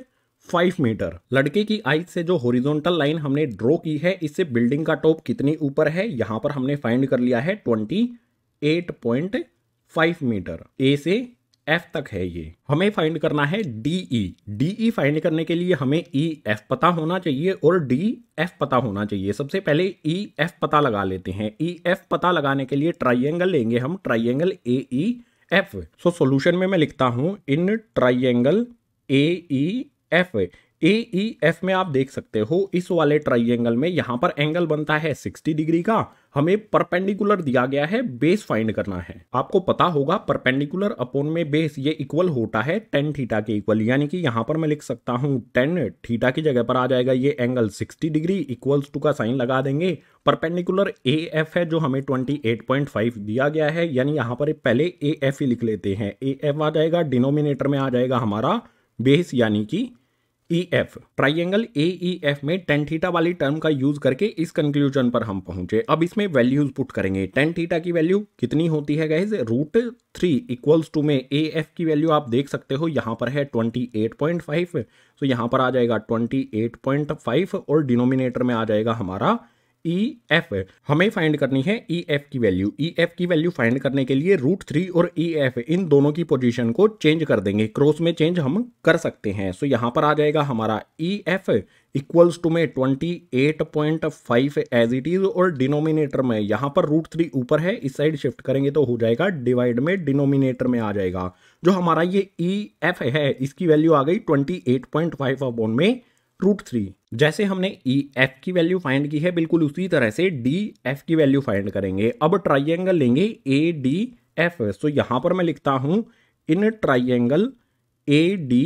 five metre लड़के की आइज से जो हॉरिजॉन्टल लाइन हमने ड्रॉ की है इससे बिल्डिंग का टॉप कितनी ऊपर है यहाँ पर हमने फाइंड कर लिया है twenty eight point five metre A से एफ तक है ये हमें फाइंड करना है D E D E find करने के लिए हमें ई e एफ पता होना चाहिए और डी एफ पता होना चाहिए सबसे पहले ई e एफ पता लगा लेते हैं ई e एफ पता लगाने के लिए ट्राइंगल लेंगे हम triangle A E F so solution में मैं लिखता हूँ in triangle A E F A E F में आप देख सकते हो इस वाले ट्राइंगल में यहां पर एंगल बनता है 60 डिग्री का हमें परपेंडिकुलर दिया गया है बेस फाइंड करना है आपको पता होगा परपेंडिकुलर अपोन में बेस ये इक्वल होता है टेन थीटा के इक्वल यानी कि यहां पर मैं लिख सकता हूं टेन थीटा की जगह पर आ जाएगा ये एंगल 60 डिग्री इक्वल्स टू का साइन लगा देंगे परपेंडिकुलर ए एफ है जो हमें फाइव दिया गया है यानी यहां पर पहले ए एफ ही लिख लेते हैं ए एफ आ जाएगा डिनोमिनेटर में आ जाएगा हमारा बेस यानी कि E F triangle A E F में टेन थीटा वाली टर्म का यूज करके इस कंक्लूजन पर हम पहुंचे अब इसमें वैल्यूज पुट करेंगे टेन थीटा की वैल्यू कितनी होती है guys root three equals to में ए एफ की वैल्यू आप देख सकते हो यहाँ पर है ट्वेंटी एट पॉइंट फाइव तो यहाँ पर आ जाएगा ट्वेंटी एट पॉइंट फाइव और डिनोमिनेटर में आ जाएगा हमारा ई e एफ हमें फाइंड करनी है ई e एफ की वैल्यू ई एफ की वैल्यू फाइंड करने के लिए रूट थ्री और ई e एफ इन दोनों की पोजीशन को चेंज कर देंगे क्रॉस में चेंज हम कर सकते हैं सो so, यहां पर आ जाएगा हमारा ई एफ इक्वल्स टू में twenty eight point five as it is और डिनोमिनेटर में यहां पर रूट थ्री ऊपर है इस साइड शिफ्ट करेंगे तो हो जाएगा डिवाइड में डिनोमिनेटर में आ जाएगा जो हमारा ये ई एफ है इसकी वैल्यू आ गई twenty eight point five upon में रूट थ्री जैसे हमने ई e, एफ की वैल्यू फाइंड की है बिल्कुल उसी तरह से डी एफ की वैल्यू फाइंड करेंगे अब ट्राइंगल लेंगे ए डी एफ सो यहां पर मैं लिखता हूं in triangle A D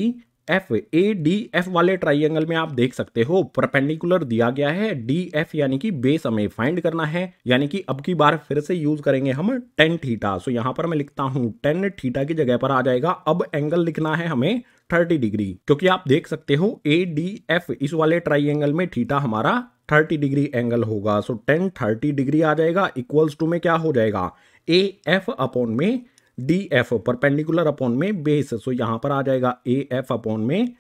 F A D F वाले ट्राइंगल में आप देख सकते हो परपेंडिकुलर दिया गया है डी एफ यानी कि बेस हमें फाइंड करना है यानी कि अब की बार फिर से यूज करेंगे हम टेन थीटा सो यहां पर मैं लिखता हूं टेन थीटा की जगह पर आ जाएगा अब एंगल लिखना है हमें 30 डिग्री क्योंकि आप देख सकते हो ए डी एफ इस वाले ट्राइंगल में थीटा हमारा 30 डिग्री एंगल होगा सो टेन थर्टी डिग्री आ जाएगा इक्वल्स टू में क्या हो जाएगा ए एफ अपॉन में डी एफ परपेंडिकुलर अपॉन में बेस सो यहां पर आ जाएगा ए एफ अपॉन में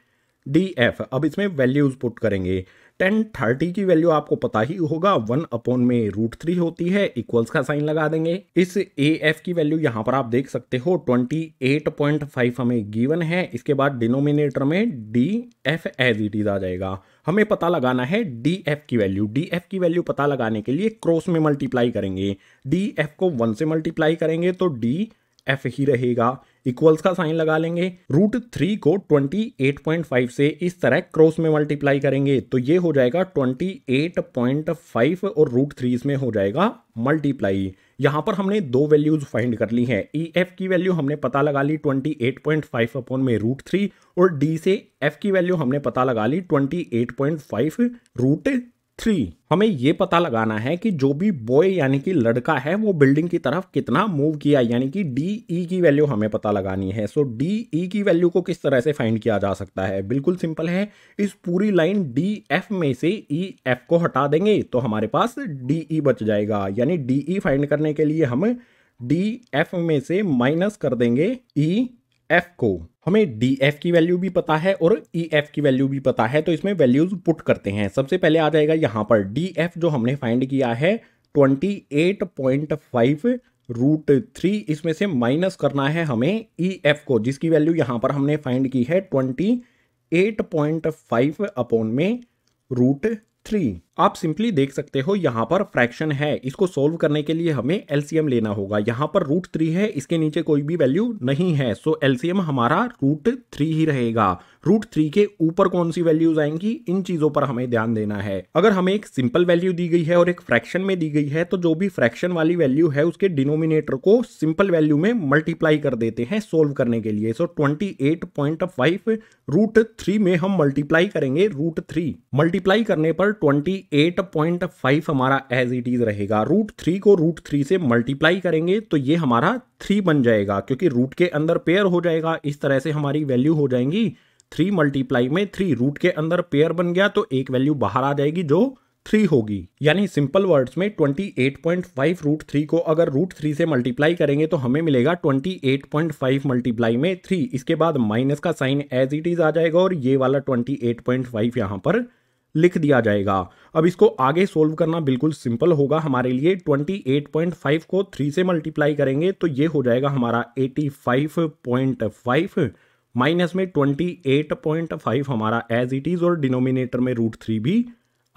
डी एफ अब इसमें वैल्यूज पुट करेंगे टेन थर्टी की वैल्यू आपको पता ही होगा वन अपॉन में रूट थ्री होती है इक्वल्स का साइन लगा देंगे इस ए एफ की वैल्यू यहाँ पर आप देख सकते हो ट्वेंटी एट पॉइंट फाइव हमें गिवन है इसके बाद डिनोमिनेटर में D F as it is आ जाएगा हमें पता लगाना है डी एफ की वैल्यू डी एफ की वैल्यू पता लगाने के लिए क्रॉस में मल्टीप्लाई करेंगे डी एफ को वन से मल्टीप्लाई करेंगे तो डी एफ ही रहेगा इक्वल्स का साइन लगा लेंगे रूट थ्री को ट्वेंटी एट पॉइंट फाइव से इस तरह क्रॉस में मल्टीप्लाई करेंगे तो ये हो जाएगा ट्वेंटी एट पॉइंट फाइव और रूट थ्री इसमें हो जाएगा मल्टीप्लाई यहाँ पर हमने दो वैल्यूज फाइंड कर ली हैं ई e एफ की वैल्यू हमने पता लगा ली 28.5 अपॉन में रूट थ्री और डी से एफ की वैल्यू हमने पता लगा ली 28.5 एट रूट थ्री हमें ये पता लगाना है कि जो भी बॉय यानी कि लड़का है वो बिल्डिंग की तरफ कितना मूव किया यानी कि डी ई e की वैल्यू हमें पता लगानी है सो डी ई की वैल्यू को किस तरह से फाइंड किया जा सकता है बिल्कुल सिंपल है इस पूरी लाइन डी एफ में से ई e, एफ को हटा देंगे तो हमारे पास डी ई e बच जाएगा यानी डी ई फाइंड करने के लिए हम डी एफ में से माइनस कर देंगे ई e एफ को हमें डी एफ की वैल्यू भी पता है और ई e एफ की वैल्यू भी पता है तो इसमें वैल्यूज पुट करते हैं सबसे पहले आ जाएगा यहाँ पर डी एफ जो हमने फाइंड किया है twenty eight point five root three इसमें से माइनस करना है हमें ई e एफ को जिसकी वैल्यू यहाँ पर हमने फाइंड की है twenty eight point five upon में रूट थ्री आप सिंपली देख सकते हो यहाँ पर फ्रैक्शन है इसको सोल्व करने के लिए हमें एलसीएम लेना होगा यहाँ पर रूट थ्री है इसके नीचे कोई भी वैल्यू नहीं है सो एलसीएम हमारा रूट थ्री ही रहेगा रूट थ्री के ऊपर कौन सी वैल्यूज आएंगी इन चीजों पर हमें ध्यान देना है अगर हमें एक सिंपल वैल्यू दी गई है और एक फ्रैक्शन में दी गई है तो जो भी फ्रैक्शन वाली वैल्यू है उसके डिनोमिनेटर को सिंपल वैल्यू में मल्टीप्लाई कर देते हैं सोल्व करने के लिए so twenty eight point five root three में हम मल्टीप्लाई करेंगे रूट थ्री मल्टीप्लाई करने पर ट्वेंटी 38.5 हमारा एज इट इज़ रहेगा रूट थ्री को रूट थ्री से मल्टीप्लाई करेंगे तो ये हमारा थ्री बन जाएगा क्योंकि रूट के अंदर पेयर हो जाएगा इस तरह से हमारी वैल्यू हो जाएंगी थ्री मल्टीप्लाई में थ्री रूट के अंदर पेयर बन गया तो एक वैल्यू बाहर आ जाएगी जो थ्री होगी यानी सिंपल वर्ड्स में twenty eight point five root three को अगर रूट थ्री से मल्टीप्लाई करेंगे तो हमें मिलेगा twenty eight point five multiply में थ्री इसके बाद माइनस का साइन एज इट इज आ जाएगा और ये वाला ट्वेंटी एट पॉइंट फाइव यहाँ पर लिख दिया जाएगा अब इसको आगे सोल्व करना बिल्कुल सिंपल होगा हमारे लिए 28.5 को 3 से मल्टीप्लाई करेंगे तो ये हो जाएगा हमारा 85.5 माइनस में 28.5 हमारा एज इट इज़ और डिनोमिनेटर में रूट थ्री भी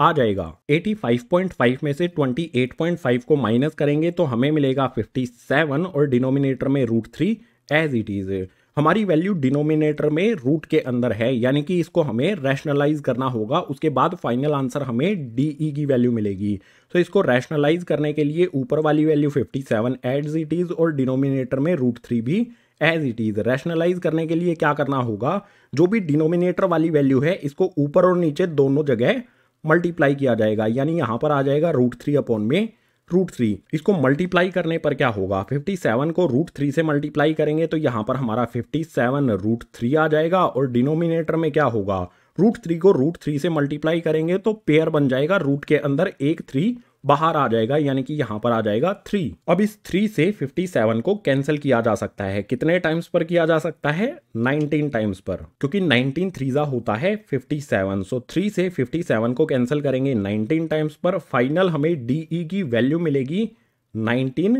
आ जाएगा 85.5 में से 28.5 को माइनस करेंगे तो हमें मिलेगा 57 और डिनोमिनेटर में root three as it is हमारी वैल्यू डिनोमिनेटर में रूट के अंदर है यानी कि इसको हमें रैशनलाइज करना होगा उसके बाद फाइनल आंसर हमें डी ई e की वैल्यू मिलेगी तो इसको रैशनलाइज करने के लिए ऊपर वाली value 57 seven as it is और डिनोमिनेटर में रूट थ्री भी एज इट इज़ रैशनलाइज करने के लिए क्या करना होगा जो भी डिनोमिनेटर वाली वैल्यू है इसको ऊपर और नीचे दोनों जगह मल्टीप्लाई किया जाएगा यानी यहाँ पर आ जाएगा रूट थ्री अपॉन में रूट थ्री इसको मल्टीप्लाई करने पर क्या होगा फिफ्टी सेवन को रूट थ्री से मल्टीप्लाई करेंगे तो यहाँ पर हमारा फिफ्टी सेवन रूट थ्री आ जाएगा और डिनोमिनेटर में क्या होगा रूट थ्री को रूट थ्री से मल्टीप्लाई करेंगे तो पेयर बन जाएगा रूट के अंदर एक थ्री बाहर आ जाएगा यानी कि यहाँ पर आ जाएगा थ्री अब इस थ्री से फिफ्टी सेवन को कैंसिल किया जा सकता है कितने टाइम्स पर किया जा सकता है नाइनटीन टाइम्स पर क्योंकि नाइनटीन थ्रीजा होता है फिफ्टी सेवन सो थ्री से फिफ्टी सेवन को कैंसिल करेंगे नाइनटीन टाइम्स पर फाइनल हमें डीई e की वैल्यू मिलेगी नाइनटीन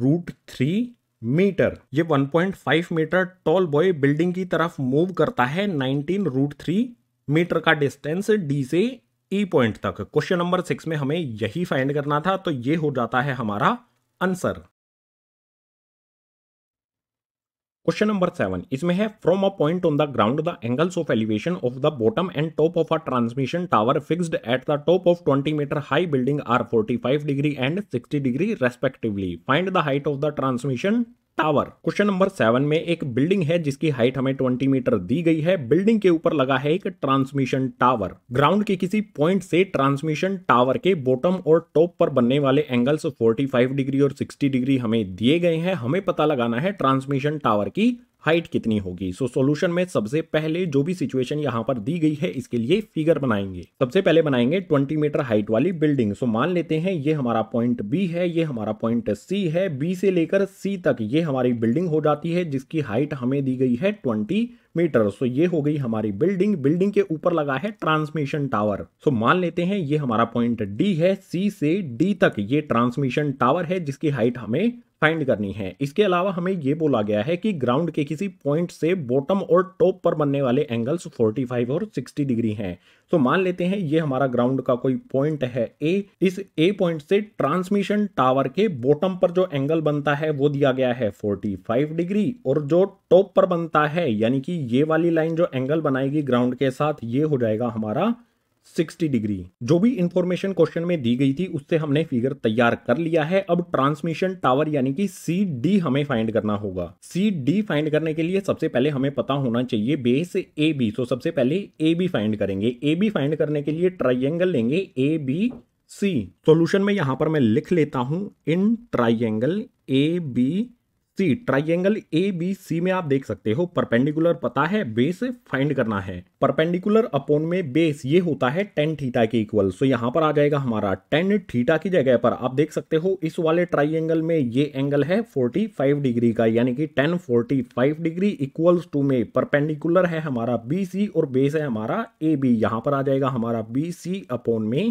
रूट थ्री मीटर ये one point five metre tall boy building की तरफ मूव करता है नाइनटीन रूट थ्री मीटर का डिस्टेंस डी से ई e पॉइंट तक क्वेश्चन नंबर सिक्स में हमें यही फाइंड करना था तो ये हो जाता है हमारा आंसर क्वेश्चन नंबर सेवन इसमें है from a point on the ground the angles of elevation of the bottom and top of a transmission tower fixed at the top of 20 metre high building are 45 degree and 60 degree respectively find the height of the transmission tower question number seven में एक building है जिसकी height हमें twenty metre दी गई है building के ऊपर लगा है एक ट्रांसमिशन टावर ग्राउंड के किसी पॉइंट से ट्रांसमिशन टावर के बॉटम और टॉप पर बनने वाले एंगल्स 45 डिग्री और 60 डिग्री हमें दिए गए हैं हमें पता लगाना है ट्रांसमिशन टावर की हाइट कितनी होगी सो so, सॉल्यूशन में सबसे पहले जो भी सिचुएशन यहाँ पर दी गई है इसके लिए फिगर बनाएंगे सबसे पहले बनाएंगे 20 मीटर हाइट वाली बिल्डिंग सो so, मान लेते हैं ये हमारा पॉइंट बी है ये हमारा पॉइंट सी है बी से लेकर सी तक ये हमारी बिल्डिंग हो जाती है जिसकी हाइट हमें दी गई है ट्वेंटी मीटर सो ये हो गई हमारी बिल्डिंग बिल्डिंग के ऊपर लगा है ट्रांसमिशन टावर सो मान लेते हैं ये हमारा पॉइंट डी है सी से डी तक ये ट्रांसमिशन टावर है जिसकी हाइट हमें फाइंड करनी है इसके अलावा हमें ये बोला गया है कि ग्राउंड के किसी पॉइंट से बॉटम और टॉप पर बनने वाले एंगल्स 45 और 60 डिग्री हैं तो मान लेते हैं ये हमारा ग्राउंड का कोई पॉइंट है ए इस ए पॉइंट से ट्रांसमिशन टावर के बॉटम पर जो एंगल बनता है वो दिया गया है 45 डिग्री और जो टॉप पर बनता है यानी कि ये वाली लाइन जो एंगल बनाएगी ग्राउंड के साथ ये हो जाएगा हमारा 60 डिग्री जो भी इंफॉर्मेशन क्वेश्चन में दी गई थी उससे हमने फिगर तैयार कर लिया है अब ट्रांसमिशन टावर यानी कि सी डी हमें फाइंड करना होगा सी डी फाइंड करने के लिए सबसे पहले हमें पता होना चाहिए बेस ए बी सो सबसे पहले ए बी फाइंड करेंगे ए बी फाइंड करने के लिए ट्राइंगल लेंगे ए बी सी सोल्यूशन में यहां पर मैं लिख लेता हूं in triangle A B C triangle A B C में आप देख सकते हो परपेंडिकुलर पता है बेस फाइंड करना है परपेंडिकुलर अपोन में बेस ये होता है टेन थीटा के इक्वल सो यहाँ पर आ जाएगा हमारा टेन थीटा की जगह पर आप देख सकते हो इस वाले ट्राइंगल में ये एंगल है फोर्टी फाइव डिग्री का यानी कि tan forty five degree equals to में परपेंडिकुलर है हमारा बी सी और बेस है हमारा ए बी यहाँ पर आ जाएगा हमारा बी सी अपोन में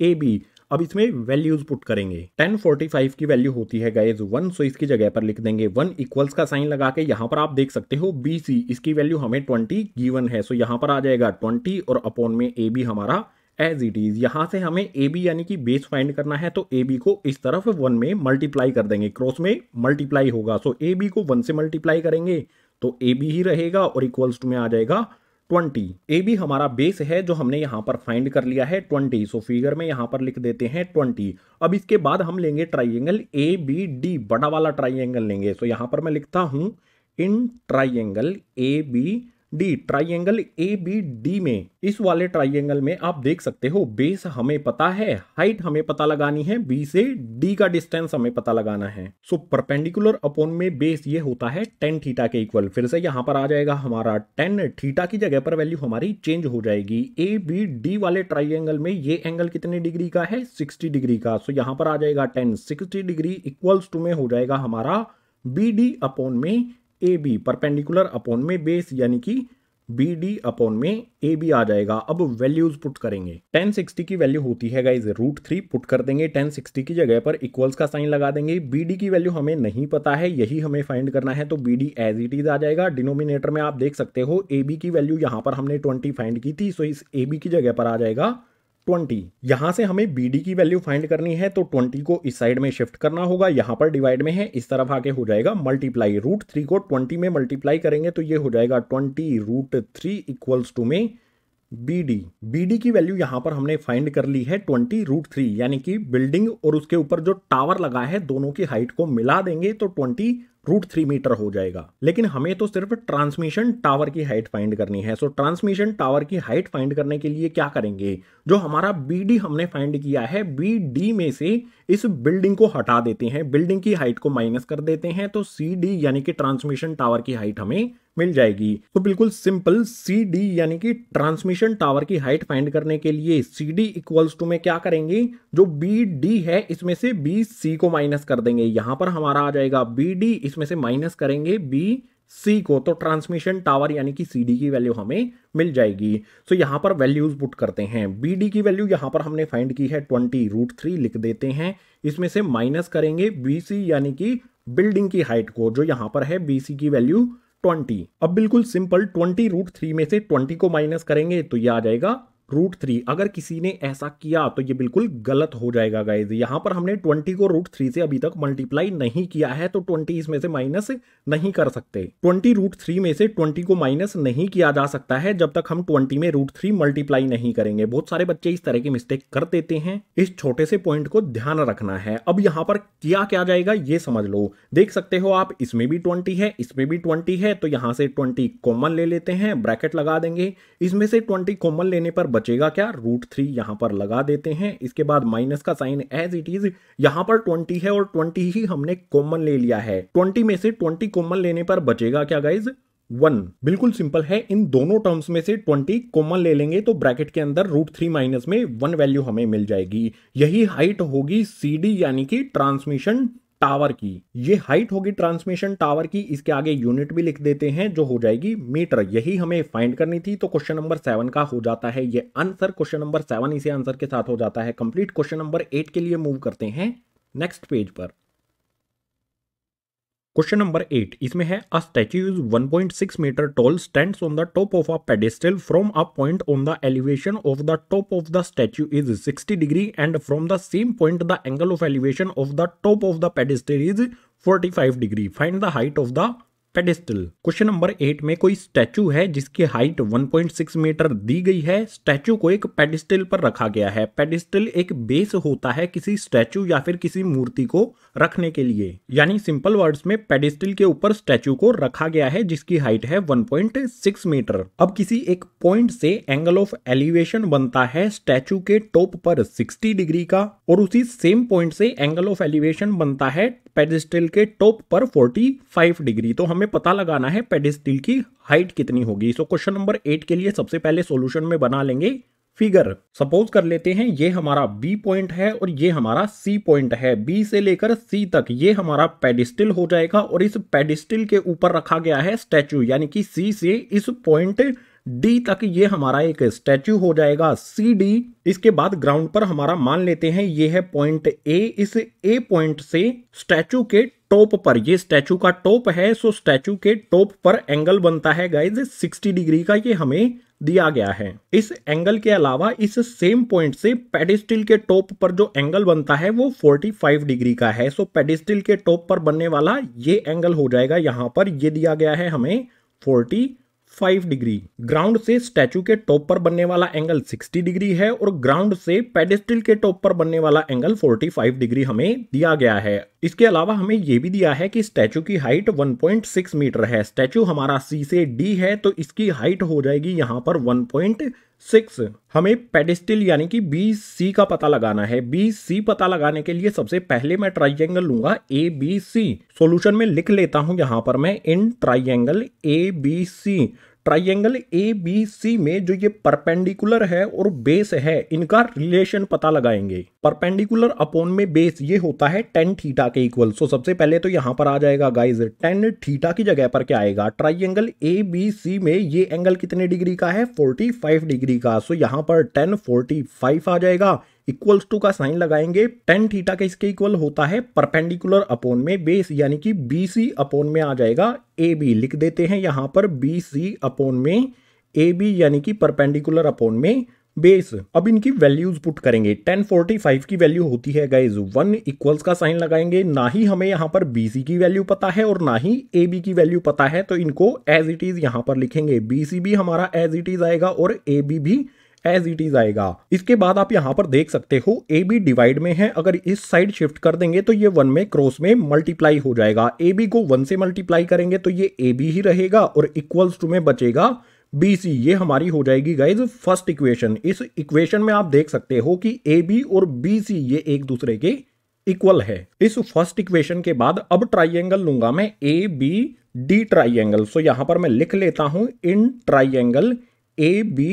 ए बी अब इसमें वैल्यूज पुट करेंगे 1045 की वैल्यू होती है गाइज वन सो इसकी जगह पर लिख देंगे वन इक्वल्स का साइन लगा के यहाँ पर आप देख सकते हो बी सी इसकी वैल्यू हमें ट्वेंटी गिवन है सो यहाँ पर आ जाएगा ट्वेंटी और अपॉन में ए बी हमारा एज इट इज़ यहाँ से हमें ए बी यानी कि बेस फाइंड करना है तो ए बी को इस तरफ वन में मल्टीप्लाई कर देंगे क्रॉस में मल्टीप्लाई होगा सो ए बी को वन से मल्टीप्लाई करेंगे तो ए बी ही रहेगा और इक्वल्स टू में आ जाएगा ट्वेंटी ए बी हमारा बेस है जो हमने यहाँ पर फाइंड कर लिया है ट्वेंटी सो फिगर में यहाँ पर लिख देते हैं ट्वेंटी अब इसके बाद हम लेंगे ट्राइंगल ए बी डी बड़ा वाला ट्राइंगल लेंगे सो so यहाँ पर मैं लिखता हूँ in triangle A B D triangle A B D में इस वाले ट्राइंगल में आप देख सकते हो बेस हमें पता है हाइट हमें पता लगानी है बी से डी का डिस्टेंस हमें पता लगाना है सो परपेंडिकुलर अपोन में बेस ये होता है टेन थीटा के इक्वल फिर से यहाँ पर आ जाएगा हमारा टेन थीटा की जगह पर वैल्यू हमारी चेंज हो जाएगी ए बी डी वाले ट्राइंगल में ये एंगल कितने डिग्री का है सिक्सटी डिग्री का सो यहाँ पर आ जाएगा tan sixty degree equals to में हो जाएगा हमारा बी डी अपोन में ए बी परपेंडिकुलर अपॉन में बेस यानी कि बी डी अपॉन में ए बी आ जाएगा अब वैल्यूज पुट करेंगे 1060 की वैल्यू होती है गाइज रूट थ्री पुट कर देंगे 1060 की जगह पर इक्वल्स का साइन लगा देंगे बी डी की वैल्यू हमें नहीं पता है यही हमें फाइंड करना है तो B D as it is आ जाएगा डिनोमिनेटर में आप देख सकते हो ए बी की वैल्यू यहाँ पर हमने ट्वेंटी फाइंड की थी सो इस ए बी की जगह पर आ जाएगा ट्वेंटी यहां से हमें बी डी की वैल्यू फाइंड करनी है तो ट्वेंटी को इस साइड में शिफ्ट करना होगा यहां पर डिवाइड में है इस तरफ आके हो जाएगा मल्टीप्लाई रूट थ्री को ट्वेंटी में मल्टीप्लाई करेंगे तो ये हो जाएगा twenty root three equals to में बी डी बी डी की वैल्यू यहां पर हमने फाइंड कर ली है ट्वेंटी रूट थ्री यानी कि बिल्डिंग और उसके ऊपर जो टावर लगा है दोनों की हाइट को मिला देंगे तो ट्वेंटी रूट थ्री मीटर हो जाएगा लेकिन हमें तो सिर्फ ट्रांसमिशन टावर की हाइट फाइंड करनी है सो ट्रांसमिशन टावर की हाइट फाइंड करने के लिए क्या करेंगे जो हमारा बी हमने फाइंड किया है बी में से इस बिल्डिंग को हटा देते हैं बिल्डिंग की हाइट को माइनस कर देते हैं तो सी यानी कि ट्रांसमिशन टावर की हाइट हमें मिल जाएगी तो बिल्कुल सिंपल सी डी यानी कि ट्रांसमिशन टावर की हाइट फाइंड करने के लिए सी डी इक्वल्स टू में क्या करेंगे जो बी डी है इसमें से बी सी को माइनस कर देंगे यहां पर हमारा आ जाएगा बी डी इसमें से माइनस करेंगे बी सी को तो ट्रांसमिशन टावर यानी कि सी डी की वैल्यू हमें मिल जाएगी सो so, यहां पर वैल्यूज पुट करते हैं बी डी की वैल्यू यहां पर हमने फाइंड की है ट्वेंटी रूट थ्री लिख देते हैं इसमें से माइनस करेंगे बी सी यानी कि बिल्डिंग की हाइट को जो यहां पर है बी सी की वैल्यू ट्वेंटी अब बिल्कुल सिंपल ट्वेंटी रूट थ्री में से ट्वेंटी को माइनस करेंगे तो ये आ जाएगा रूट थ्री अगर किसी ने ऐसा किया तो ये बिल्कुल गलत हो जाएगा गाइज यहाँ पर हमने ट्वेंटी को रूट थ्री से अभी तक मल्टीप्लाई नहीं किया है तो ट्वेंटी इसमें से माइनस नहीं कर सकते ट्वेंटी रूट थ्री में से ट्वेंटी को माइनस नहीं किया जा सकता है जब तक हम ट्वेंटी में रूट थ्री मल्टीप्लाई नहीं करेंगे बहुत सारे बच्चे इस तरह की मिस्टेक कर देते हैं इस छोटे से पॉइंट को ध्यान रखना है अब यहाँ पर किया क्या जाएगा ये समझ लो देख सकते हो आप इसमें भी ट्वेंटी है इसमें भी ट्वेंटी है तो यहाँ से ट्वेंटी कॉमन ले लेते हैं ब्रैकेट लगा देंगे इसमें से ट्वेंटी कॉमन लेने पर बचेगा क्या रूट थ्री यहां पर लगा देते हैं इसके बाद माइनस का साइन एज इट इज यहां पर ट्वेंटी है और ट्वेंटी ही हमने कॉमन ले लिया है ट्वेंटी में से ट्वेंटी कॉमन लेने पर बचेगा क्या गाइज वन बिल्कुल सिंपल है इन दोनों टर्म्स में से ट्वेंटी कॉमन ले लेंगे तो ब्रैकेट के अंदर रूट थ्री माइनस में वन वैल्यू हमें मिल जाएगी यही हाइट होगी सीडी यानी कि ट्रांसमिशन टावर की ये हाइट होगी ट्रांसमिशन टावर की इसके आगे यूनिट भी लिख देते हैं जो हो जाएगी मीटर यही हमें फाइंड करनी थी तो क्वेश्चन नंबर सेवन का हो जाता है ये आंसर क्वेश्चन नंबर सेवन इसे आंसर के साथ हो जाता है कंप्लीट क्वेश्चन नंबर एट के लिए मूव करते हैं नेक्स्ट पेज पर क्वेश्चन नंबर एट इसमें है a statue is 1.6 metre tall stand on the top of a pedestal from a point on the elevation of the top of the statue is 60 degree and from the same point the angle of elevation of the top of the pedestal is 45 degree find the height of the pedestal question number eight में कोई statue है जिसकी height 1.6 metre दी गई है statue को एक pedestal पर रखा गया है पेडिस्टल एक बेस होता है किसी स्टैचू या फिर किसी मूर्ति को रखने के लिए यानी सिंपल वर्ड्स में पेडिस्टल के ऊपर स्टैचू को रखा गया है जिसकी हाइट है 1.6 मीटर अब किसी एक पॉइंट से एंगल ऑफ एलिवेशन बनता है स्टैचू के टॉप पर 60 डिग्री का और उसी सेम पॉइंट से एंगल ऑफ एलिवेशन बनता है पेडिस्टल के टॉप पर 45 डिग्री तो हमें पता लगाना है पेडिस्टल की हाइट कितनी होगी सो क्वेश्चन नंबर एट के लिए सबसे पहले सॉल्यूशन में बना लेंगे फिगर सपोज कर लेते हैं ये हमारा बी पॉइंट है और ये हमारा सी पॉइंट है बी से लेकर सी तक ये हमारा पेडिस्टिल हो जाएगा और इस पेडिस्टिल के ऊपर रखा गया है स्टैचू यानी कि सी से इस पॉइंट point... डी तक ये हमारा एक स्टैच्यू हो जाएगा सी डी इसके बाद ग्राउंड पर हमारा मान लेते हैं ये है पॉइंट ए इस ए पॉइंट से स्टैचू के टॉप पर ये स्टैचू का टॉप है सो स्टैचू के टॉप पर एंगल बनता है गाइज 60 डिग्री का ये हमें दिया गया है इस एंगल के अलावा इस सेम पॉइंट से पेडिस्टिल के टॉप पर जो एंगल बनता है वो 45 डिग्री का है सो पेडिस्टिल के टॉप पर बनने वाला ये एंगल हो जाएगा यहाँ पर ये दिया गया है हमें फोर्टी 45 डिग्री ग्राउंड से स्टैचू के टॉप पर बनने वाला एंगल 60 डिग्री है और ग्राउंड से पेडेस्टिल के टॉप पर बनने वाला एंगल 45 डिग्री हमें दिया गया है इसके अलावा हमें यह भी दिया है कि स्टैचू की हाइट 1.6 मीटर है स्टैचू हमारा सी से डी है तो इसकी हाइट हो जाएगी यहाँ पर 1.6 हमें पेडेस्टिल यानी कि बी सी का पता लगाना है बी सी पता लगाने के लिए सबसे पहले मैं ट्राई एंगल लूंगा ए बी सी सोल्यूशन में लिख लेता हूं यहां पर मैं in triangle A B C triangle A B C में जो ये परपेंडिकुलर है और बेस है इनका रिलेशन पता लगाएंगे परपेंडिकुलर अपोन में बेस ये होता है टेन थीटा के इक्वल सो सबसे पहले तो यहाँ पर आ जाएगा गाइज टेन थीटा की जगह पर क्या आएगा ट्राइंगल ए बी सी में ये एंगल कितने डिग्री का है फाइव डिग्री का सो यहाँ पर फोर्टी फाइव आ जाएगा इक्वल्स टू का साइन लगाएंगे टेन थीटा के इसके इक्वल होता है परपेंडिकुलर अपोन में बेस यानी कि बी सी अपोन में आ जाएगा ए बी लिख देते हैं यहाँ पर बी सी अपोन में ए बी यानी कि परपेंडिकुलर अपोन में बेस अब इनकी वैल्यूज पुट करेंगे 1045 की वैल्यू होती है गाइज वन इक्वल्स का साइन लगाएंगे ना ही हमें यहाँ पर BC की वैल्यू पता है और ना ही AB की वैल्यू पता है तो इनको एज इट इज यहाँ पर लिखेंगे BC भी हमारा एज इट इज आएगा और AB भी एज इट इज आएगा इसके बाद आप यहाँ पर देख सकते हो ए बी डिवाइड में है अगर इस साइड शिफ्ट कर देंगे तो ये वन में क्रॉस में मल्टीप्लाई हो जाएगा ए बी को वन से मल्टीप्लाई करेंगे तो ये ए बी ही रहेगा और इक्वल्स टू में बचेगा बी सी ये हमारी हो जाएगी गाइज फर्स्ट इक्वेशन इस इक्वेशन में आप देख सकते हो कि ए बी और बी सी ये एक दूसरे के इक्वल है इस फर्स्ट इक्वेशन के बाद अब ट्राइंगल लूंगा मैं A B D triangle so यहां पर मैं लिख लेता हूं in triangle A B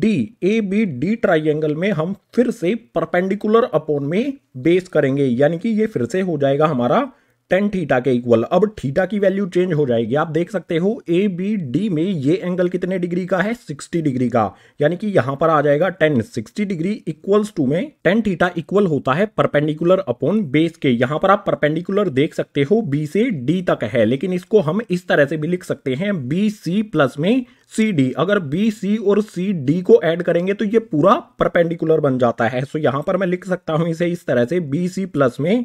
D A B D triangle में हम फिर से परपेंडिकुलर अपोन में बेस करेंगे यानी कि ये फिर से हो जाएगा हमारा टेन थीटा के इक्वल अब थीटा की वैल्यू चेंज हो जाएगी आप देख सकते हो ए बी डी में ये एंगल कितने डिग्री का है 60 डिग्री का यानी कि यहां पर आ जाएगा टेन 60 डिग्री इक्वल्स टू में टेन थीटा इक्वल होता है परपेंडिकुलर अपॉन बेस के यहां पर आप परपेंडिकुलर देख सकते हो बी से डी तक है लेकिन इसको हम इस तरह से भी लिख सकते हैं बी सी प्लस में सी डी अगर बी सी और सी डी को ऐड करेंगे तो ये पूरा परपेंडिकुलर बन जाता है सो यहां पर मैं लिख सकता हूं इसे इस तरह से बी सी प्लस में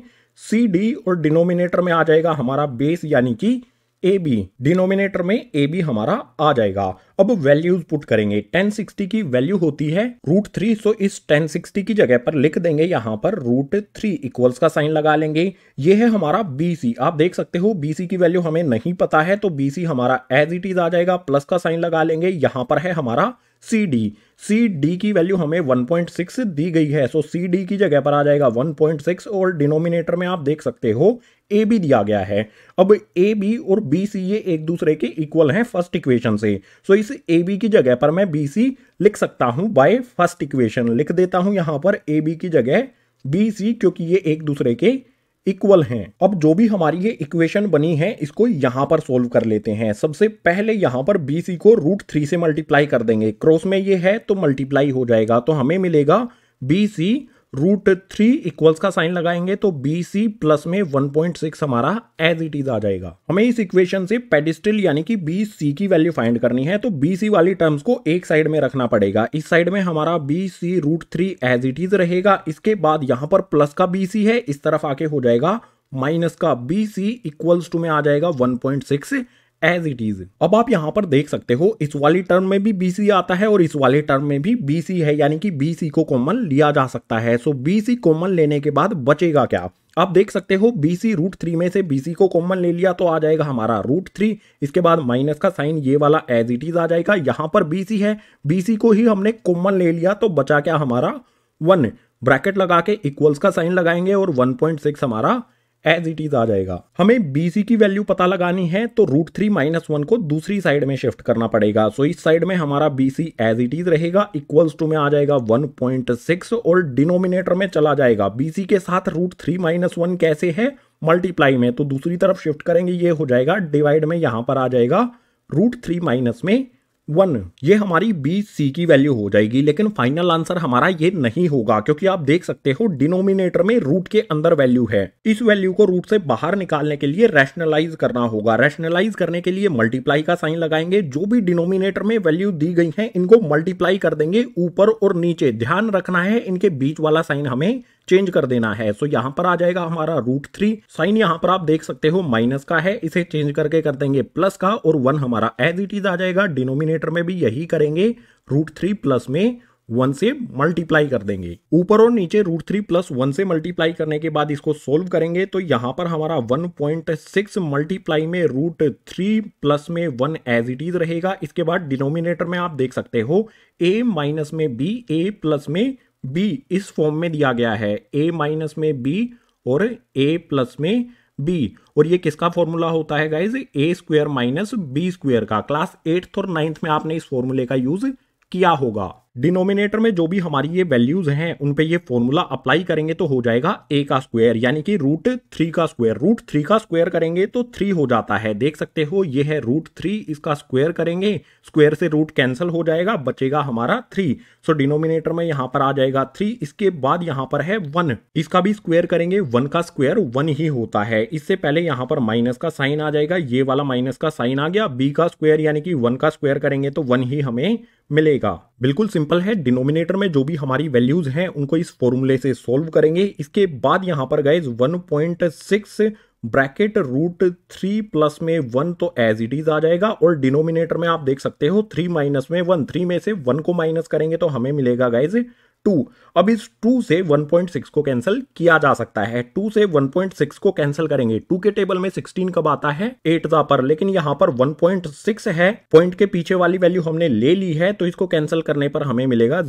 सी डी और डिनोमिनेटर में आ जाएगा हमारा बेस यानी कि ए बी डिनोमिनेटर में ए बी हमारा आ जाएगा अब वैल्यूज पुट करेंगे 1060 की वैल्यू होती है रूट थ्री सो इस 1060 की जगह पर लिख देंगे यहां पर रूट थ्री इक्वल्स का साइन लगा लेंगे ये है हमारा बीसी आप देख सकते हो बीसी की वैल्यू हमें नहीं पता है तो बीसी हमारा एज इट इज आ जाएगा प्लस का साइन लगा लेंगे यहां पर है हमारा सी डी सी डी की वैल्यू हमें 1.6 दी गई है सो सी डी की जगह पर आ जाएगा 1.6 और डिनोमिनेटर में आप देख सकते हो ए बी दिया गया है अब ए बी और बी सी ये एक दूसरे के इक्वल हैं फर्स्ट इक्वेशन से सो इस ए बी की जगह पर मैं बी सी लिख सकता हूँ बाय फर्स्ट इक्वेशन लिख देता हूँ यहाँ पर ए बी की जगह बी सी क्योंकि ये एक दूसरे के इक्वल हैं अब जो भी हमारी ये इक्वेशन बनी है इसको यहाँ पर सोल्व कर लेते हैं सबसे पहले यहाँ पर BC को रूट थ्री से मल्टीप्लाई कर देंगे क्रॉस में ये है तो मल्टीप्लाई हो जाएगा तो हमें मिलेगा B C root three equals का साइन लगाएंगे तो बी सी प्लस में वन पॉइंट सिक्स हमारा एज इट इज आ जाएगा हमें इस इक्वेशन से पेडिस्टिल यानी कि बी सी की वैल्यू फाइंड करनी है तो बी सी वाली टर्म्स को एक साइड में रखना पड़ेगा इस साइड में हमारा B C root three as it is रहेगा इसके बाद यहां पर प्लस का बी सी है इस तरफ आके हो जाएगा माइनस का बी सी इक्वल्स टू में आ जाएगा सिक्स एज इट इज अब आप यहां पर देख सकते हो इस वाली टर्म में भी बीसी आता है और इस वाले टर्म में भी बीसी है यानी कि बीसी को कॉमन लिया जा सकता है सो बीसी कॉमन लेने के बाद बचेगा क्या आप देख सकते हो बी सी रूट थ्री में से सी को कॉमन ले लिया तो आ जाएगा हमारा रूट थ्री इसके बाद माइनस का साइन ये वाला एज इट इज आ जाएगा यहां पर बी सी है बीसी को ही हमने कॉमन ले लिया तो बचा क्या हमारा वन ब्रैकेट लगा के इक्वल्स का साइन लगाएंगे और वन पॉइंट सिक्स हमारा एज इट इज आ जाएगा हमें बीसी की वैल्यू पता लगानी है तो रूट थ्री माइनस वन को दूसरी साइड में शिफ्ट करना पड़ेगा सो so, इस साइड में हमारा बीसी एज इट इज रहेगा इक्वल्स टू में आ जाएगा 1.6 और डिनोमिनेटर में चला जाएगा बीसी के साथ रूट थ्री माइनस वन कैसे है मल्टीप्लाई में तो दूसरी तरफ शिफ्ट करेंगे ये हो जाएगा डिवाइड में यहां पर आ जाएगा रूट थ्री माइनस में वन ये हमारी बी सी की वैल्यू हो जाएगी लेकिन फाइनल आंसर हमारा ये नहीं होगा क्योंकि आप देख सकते हो डिनोमिनेटर में रूट के अंदर वैल्यू है इस वैल्यू को रूट से बाहर निकालने के लिए रैशनलाइज करना होगा रैशनलाइज करने के लिए मल्टीप्लाई का साइन लगाएंगे जो भी डिनोमिनेटर में वैल्यू दी गई है इनको मल्टीप्लाई कर देंगे ऊपर और नीचे ध्यान रखना है इनके बीच वाला साइन हमें चेंज कर देना है सो यहाँ पर आ जाएगा हमारा रूट थ्री साइन यहाँ पर आप देख सकते हो माइनस का है इसे चेंज करके कर देंगे प्लस का और वन हमारा एज इट इज आ जाएगा डिनोमिनेटर में भी यही करेंगे रूट थ्री प्लस में वन से मल्टीप्लाई कर देंगे ऊपर और नीचे रूट थ्री प्लस वन से मल्टीप्लाई करने के बाद इसको सोल्व करेंगे तो यहाँ पर हमारा वन पॉइंट सिक्स मल्टीप्लाई में रूट थ्री प्लस में वन एज इट इज रहेगा इसके बाद डिनोमिनेटर में आप देख सकते हो ए माइनस में बी ए प्लस में बी इस फॉर्म में दिया गया है ए माइनस में बी और ए प्लस में बी और ये किसका फॉर्मूला होता है guys A square minus B square का क्लास एट्थ और नाइन्थ में आपने इस फॉर्मूले का यूज किया होगा डिनोमिनेटर में जो भी हमारी ये वैल्यूज हैं उन पे ये फॉर्मूला अप्लाई करेंगे तो हो जाएगा ए का स्क्वायर यानी कि रूट थ्री का स्क्वायर रूट थ्री का स्क्वायर करेंगे तो थ्री हो जाता है देख सकते हो ये है रूट थ्री इसका स्क्वायर करेंगे स्क्वायर से रूट कैंसिल हो जाएगा बचेगा हमारा थ्री सो डिनोमिनेटर में यहाँ पर आ जाएगा थ्री इसके बाद यहाँ पर है वन इसका भी स्क्वेयर करेंगे वन का स्क्वायर वन ही होता है इससे पहले यहाँ पर माइनस का साइन आ जाएगा ये वाला माइनस का साइन आ गया बी का स्क्वायर यानी कि वन का स्क्वायर करेंगे तो वन ही हमें मिलेगा बिल्कुल सिंपल है डिनोमिनेटर में जो भी हमारी वैल्यूज हैं उनको इस फॉर्मूले से सोल्व करेंगे इसके बाद यहाँ पर guys 1.6 bracket root three plus में वन तो एज इट इज आ जाएगा और डिनोमिनेटर में आप देख सकते हो थ्री माइनस में वन थ्री में से वन को माइनस करेंगे तो हमें मिलेगा गाइज टू अब इस टू से 1.6 को कैंसिल किया जा सकता है टू से 1.6 को कैंसिल करेंगे टू के टेबल में 16 कब आता है एट जा पर लेकिन यहाँ पर 1.6 है पॉइंट के पीछे वाली वैल्यू हमने ले ली है तो इसको कैंसिल करने पर हमें मिलेगा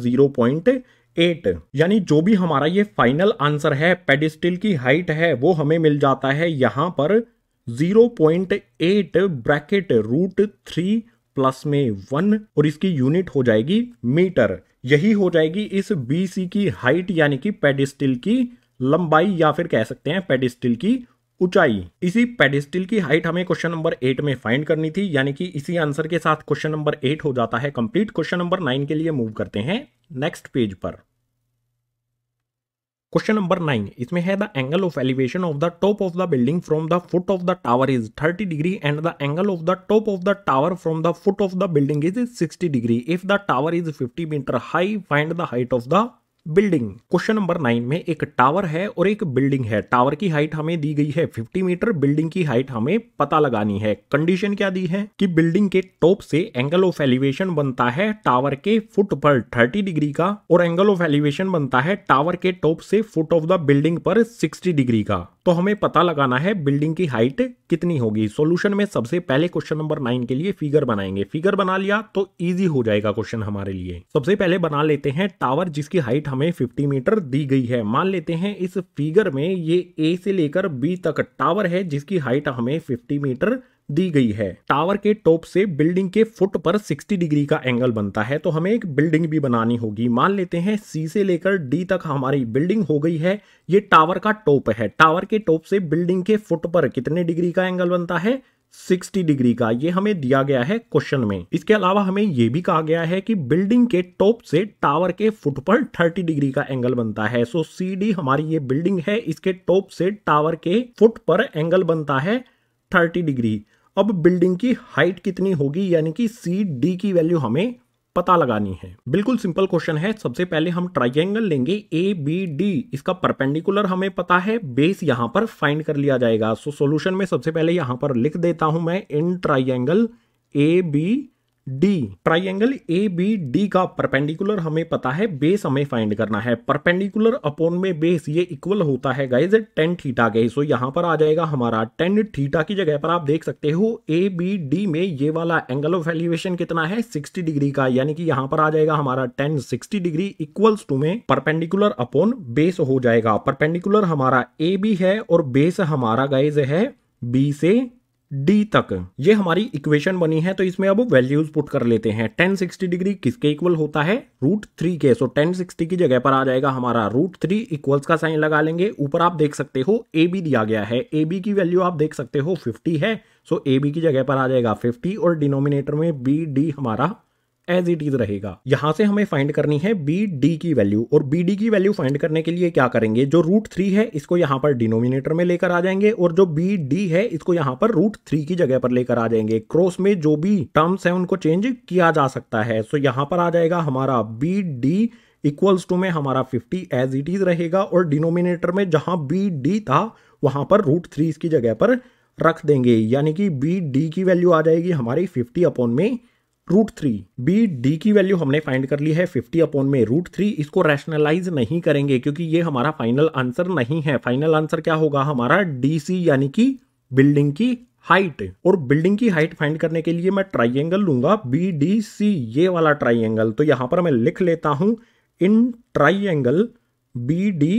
एट यानी जो भी हमारा ये फाइनल आंसर है पेडिस्टिल की हाइट है वो हमें मिल जाता है यहाँ पर 0.8 ब्रैकेट रूट थ्री प्लस में वन और इसकी यूनिट हो जाएगी मीटर यही हो जाएगी इस बी सी की हाइट यानी कि पेडिस्टिल की लंबाई या फिर कह सकते हैं पेडिस्टिल की ऊंचाई इसी पेडिस्टिल की हाइट हमें क्वेश्चन नंबर एट में फाइंड करनी थी यानी कि इसी आंसर के साथ क्वेश्चन नंबर एट हो जाता है कंप्लीट क्वेश्चन नंबर नाइन के लिए मूव करते हैं नेक्स्ट पेज पर क्वेश्चन नंबर नाइन इसमें है the angle of elevation of the top of the building from the foot of the tower is thirty degree and the angle of the top of the tower from the foot of the building is sixty degree if the tower is fifty metre high find the height of the building question number nine में एक tower है और एक building है tower की height हमें दी गई है 50 मीटर बिल्डिंग की हाइट हमें पता लगानी है कंडीशन क्या दी है कि बिल्डिंग के टॉप से एंगल ऑफ एलिवेशन बनता है टावर के फुट पर 30 डिग्री का और एंगल ऑफ एलिवेशन बनता है टावर के टॉप से फुट ऑफ द बिल्डिंग पर सिक्सटी डिग्री का तो हमें पता लगाना है बिल्डिंग की हाइट कितनी होगी सोल्यूशन में सबसे पहले क्वेश्चन नंबर नाइन के लिए फिगर बनाएंगे फिगर बना लिया तो ईजी हो जाएगा क्वेश्चन हमारे लिए सबसे पहले बना लेते हैं टावर जिसकी हाइट हमें 50 मीटर दी गई है मान लेते हैं इस फिगर में ये ए से लेकर बी तक टावर है जिसकी हाइट हमें 50 मीटर दी गई है टावर के टॉप से बिल्डिंग के फुट पर 60 डिग्री का एंगल बनता है तो हमें एक बिल्डिंग भी बनानी होगी मान लेते हैं सी से लेकर डी तक हमारी बिल्डिंग हो गई है ये टावर का टॉप है टावर के टॉप से बिल्डिंग के फुट पर कितने डिग्री का एंगल बनता है 60 डिग्री का ये हमें दिया गया है क्वेश्चन में इसके अलावा हमें ये भी कहा गया है कि बिल्डिंग के टॉप से टावर के फुट पर 30 डिग्री का एंगल बनता है सो सी डी हमारी ये बिल्डिंग है इसके टॉप से टावर के फुट पर एंगल बनता है 30 डिग्री अब बिल्डिंग की हाइट कितनी होगी यानी कि सी डी की वैल्यू हमें पता लगानी है बिल्कुल सिंपल क्वेश्चन है सबसे पहले हम ट्राइंगल लेंगे ए बी डी इसका परपेंडिकुलर हमें पता है बेस यहां पर फाइंड कर लिया जाएगा सो so, सॉल्यूशन में सबसे पहले यहां पर लिख देता हूं मैं in triangle A B D triangle A B D का परपेंडिकुलर हमें पता है बेस हमें फाइंड करना है परपेंडिकुलर अपॉन में बेस ये इक्वल होता है गाइज टेन थीटा के सो यहां पर आ जाएगा हमारा टेन थीटा की जगह पर आप देख सकते हो ए बी डी में ये वाला एंगल ऑफ एलिवेशन कितना है 60 डिग्री का यानी कि यहां पर आ जाएगा हमारा tan sixty degree equals to में परपेंडिकुलर अपोन बेस हो जाएगा परपेंडिकुलर हमारा ए बी है और बेस हमारा गाइज है बी से डी तक ये हमारी इक्वेशन बनी है तो इसमें अब वैल्यूज पुट कर लेते हैं 1060 डिग्री किसके इक्वल होता है रूट थ्री के सो टेन 1060 की जगह पर आ जाएगा हमारा रूट थ्री इक्वल्स का साइन लगा लेंगे ऊपर आप देख सकते हो ए बी दिया गया है ए बी की वैल्यू आप देख सकते हो 50 है सो ए बी की जगह पर आ जाएगा 50 और डिनोमिनेटर में बी डी हमारा एज इट इज रहेगा यहां से हमें फाइंड करनी है बी डी की वैल्यू और बी डी की वैल्यू फाइंड करने के लिए क्या करेंगे जो रूट थ्री है इसको यहां पर डिनोमिनेटर में लेकर आ जाएंगे और जो बी डी है इसको यहां पर रूट थ्री की जगह पर लेकर आ जाएंगे क्रॉस में जो भी टर्म्स है उनको चेंज किया जा सकता है सो यहां पर आ जाएगा हमारा बी डी इक्वल्स टू में हमारा 50 एज इट इज रहेगा और डिनोमिनेटर में जहां बी डी था वहां पर रूट थ्री इसकी जगह पर रख देंगे यानी कि बी डी की वैल्यू आ जाएगी हमारी 50 अपॉन में रूट थ्री बी डी की वैल्यू हमने फाइंड कर ली है फिफ्टी अपॉन में रूट थ्री इसको रैशनलाइज नहीं करेंगे क्योंकि ये हमारा फाइनल आंसर नहीं है फाइनल आंसर क्या होगा हमारा डीसी यानी कि बिल्डिंग की हाइट और बिल्डिंग की हाइट फाइंड करने के लिए मैं ट्राइंगल लूंगा बी डी सी ये वाला ट्राइंगल तो यहां पर मैं लिख लेता हूं in triangle B D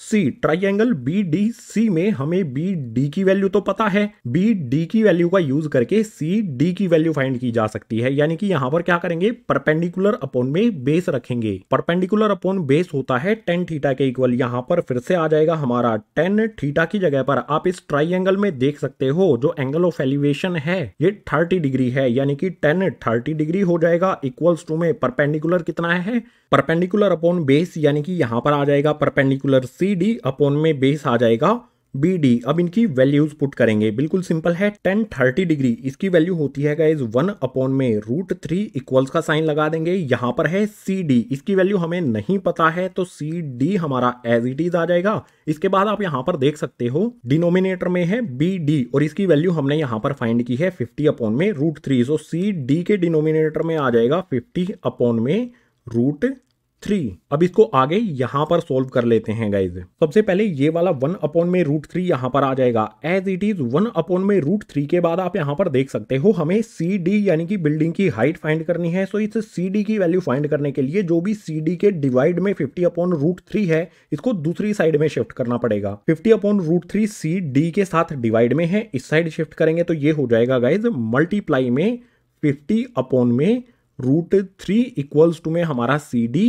C triangle B D C में हमें बी डी की वैल्यू तो पता है बी डी की वैल्यू का यूज करके सी डी की वैल्यू फाइंड की जा सकती है यानी कि यहाँ पर क्या करेंगे परपेंडिकुलर अपॉन में बेस रखेंगे परपेंडिकुलर अपॉन बेस होता है टेन थीटा के इक्वल यहाँ पर फिर से आ जाएगा हमारा टेन थीटा की जगह पर आप इस ट्राइंगल में देख सकते हो जो एंगल ऑफ एलिवेशन है ये थर्टी डिग्री है यानी कि टेन थर्टी डिग्री हो जाएगा इक्वल्स टू में परपेंडिकुलर कितना है परपेंडिकुलर अपॉन बेस यानी कि यहां पर आ जाएगा perpendicular C three D upon में बेस आ जाएगा बी डी अब इनकी वैल्यूज पुट करेंगे बिल्कुल सिंपल है टेन थर्टी डिग्री इसकी वैल्यू होती है गाइज वन अपोन में रूट थ्री इक्वल्स का साइन लगा देंगे यहाँ पर है सी डी इसकी वैल्यू हमें नहीं पता है तो सी डी हमारा एज इट इज आ जाएगा इसके बाद आप यहाँ पर देख सकते हो डिनोमिनेटर में है बी डी और इसकी वैल्यू हमने यहाँ पर फाइंड की है फिफ्टी अपोन में root three so C D के डिनोमिनेटर में आ जाएगा फिफ्टी अपोन में रूट थ्री अब इसको आगे यहाँ पर सोल्व कर लेते हैं गाइज सबसे पहले ये वाला वन अपॉन में रूट थ्री यहाँ पर आ जाएगा as it is one upon में रूट थ्री के बाद आप यहाँ पर देख सकते हो हमें सी डी यानी कि बिल्डिंग की हाइट फाइंड करनी है सो इस सी डी की वैल्यू फाइंड करने के लिए जो भी सी डी के डिवाइड में फिफ्टी अपॉन रूट थ्री है इसको दूसरी साइड में शिफ्ट करना पड़ेगा fifty upon root three C D के साथ डिवाइड में है इस साइड शिफ्ट करेंगे तो ये हो जाएगा गाइज मल्टीप्लाई में फिफ्टी अपॉन में रूट थ्री इक्वल्स टू में हमारा C D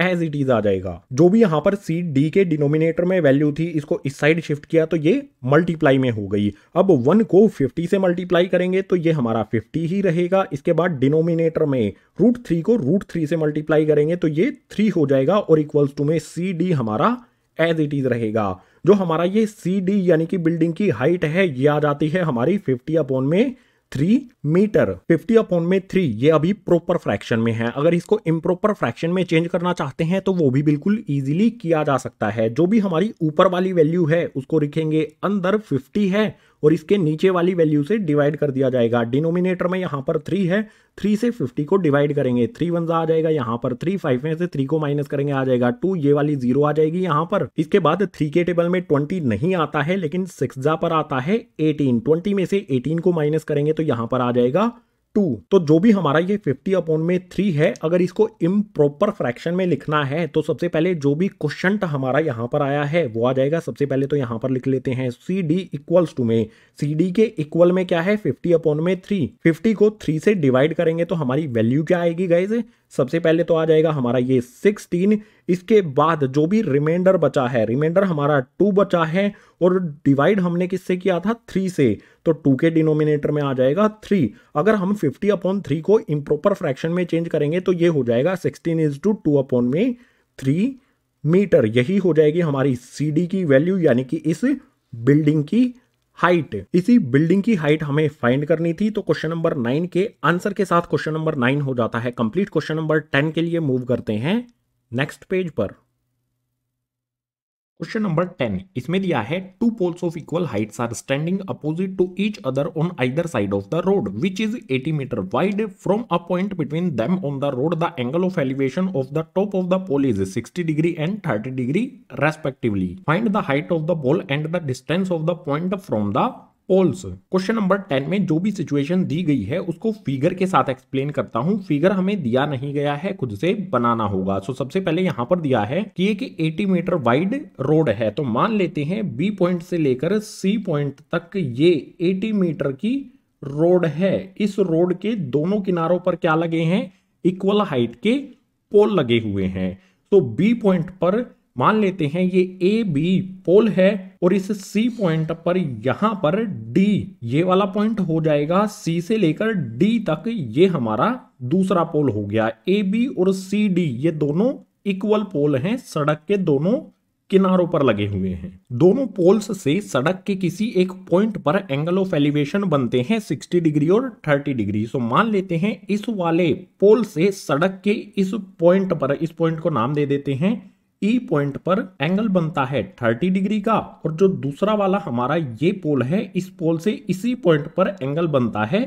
as it is आ जाएगा जो भी यहां पर सी डी के डिनोमिनेटर में वैल्यू थी इसको इस साइड शिफ्ट किया तो ये मल्टीप्लाई में हो गई अब वन को फिफ्टी से मल्टीप्लाई करेंगे तो ये हमारा फिफ्टी ही रहेगा इसके बाद डिनोमिनेटर में रूट थ्री को रूट थ्री से मल्टीप्लाई करेंगे तो ये थ्री हो जाएगा और इक्वल्स टू में सी डी हमारा एज इट इज रहेगा जो हमारा ये सी डी यानी कि बिल्डिंग की हाइट है ये आ जाती है हमारी फिफ्टी अपॉन में थ्री मीटर फिफ्टी अपॉन में थ्री ये अभी प्रॉपर फ्रैक्शन में है अगर इसको इम्प्रॉपर फ्रैक्शन में चेंज करना चाहते हैं तो वो भी बिल्कुल इजीली किया जा सकता है जो भी हमारी ऊपर वाली वैल्यू है उसको लिखेंगे अंदर फिफ्टी है और इसके नीचे वाली वैल्यू से डिवाइड कर दिया जाएगा डिनोमिनेटर में यहाँ पर थ्री है थ्री से फिफ्टी को डिवाइड करेंगे थ्री वन आ जाएगा यहाँ पर थ्री फाइव में से थ्री को माइनस करेंगे आ जाएगा टू ये वाली जीरो आ जाएगी यहाँ पर इसके बाद थ्री के टेबल में ट्वेंटी नहीं आता है लेकिन सिक्स पर आता है एटीन ट्वेंटी में से एटीन को माइनस करेंगे तो यहाँ पर आ जाएगा टू तो जो भी हमारा ये फिफ्टी अपॉन में थ्री है अगर इसको इम प्रॉपर फ्रैक्शन में लिखना है तो सबसे पहले जो भी क्वेश्चन हमारा यहाँ पर आया है वो आ जाएगा सबसे पहले तो यहाँ पर लिख लेते हैं सी डी इक्वल्स टू में सी डी के इक्वल में क्या है फिफ्टी अपॉन में थ्री फिफ्टी को थ्री से डिवाइड करेंगे तो हमारी वैल्यू क्या आएगी गाइज सबसे पहले तो आ जाएगा हमारा ये सिक्सटीन इसके बाद जो भी रिमाइंडर बचा है रिमाइंडर हमारा टू बचा है और डिवाइड हमने किससे किया था थ्री से तो टू के डिनोमिनेटर में आ जाएगा थ्री अगर हम फिफ्टी अपॉन थ्री को इम्प्रॉपर फ्रैक्शन में चेंज करेंगे तो ये हो जाएगा sixteen is two two upon में थ्री मीटर यही हो जाएगी हमारी सी डी की वैल्यू यानी कि इस बिल्डिंग की हाइट इसी बिल्डिंग की हाइट हमें फाइंड करनी थी तो क्वेश्चन नंबर नाइन के आंसर के साथ क्वेश्चन नंबर नाइन हो जाता है कंप्लीट क्वेश्चन नंबर टेन के लिए मूव करते हैं नेक्स्ट पेज पर क्वेश्चन नंबर टेन इसमें दिया है two poles of equal heights are standing opposite to each other on either side of the road which is 80 metre wide from a point between them on the road the angle of elevation of the top of the pole is 60 degree and 30 degree respectively find the height of the pole and the distance of the point from the poles question number ten में जो भी situation दी गई है उसको figure के साथ explain करता हूं फिगर हमें दिया नहीं गया है खुद से बनाना होगा सो सबसे पहले यहां पर दिया है कि एक 80 मीटर वाइड रोड है तो मान लेते हैं बी पॉइंट से लेकर सी पॉइंट तक ये 80 मीटर की रोड है इस रोड के दोनों किनारों पर क्या लगे हैं इक्वल हाइट के पोल लगे हुए हैं तो बी पॉइंट पर मान लेते हैं ये ए बी पोल है और इस सी पॉइंट पर यहां पर डी ये वाला पॉइंट हो जाएगा सी से लेकर डी तक ये हमारा दूसरा पोल हो गया ए बी और सी डी ये दोनों इक्वल पोल हैं सड़क के दोनों किनारों पर लगे हुए हैं दोनों पोल्स से सड़क के किसी एक पॉइंट पर एंगल ऑफ एलिवेशन बनते हैं 60 डिग्री और 30 डिग्री सो मान लेते हैं इस वाले पोल से सड़क के इस पॉइंट पर इस पॉइंट को नाम दे देते हैं ई e पॉइंट पर एंगल बनता है 30 डिग्री का और जो दूसरा वाला हमारा ये पोल है इस पोल से इसी पॉइंट पर एंगल बनता है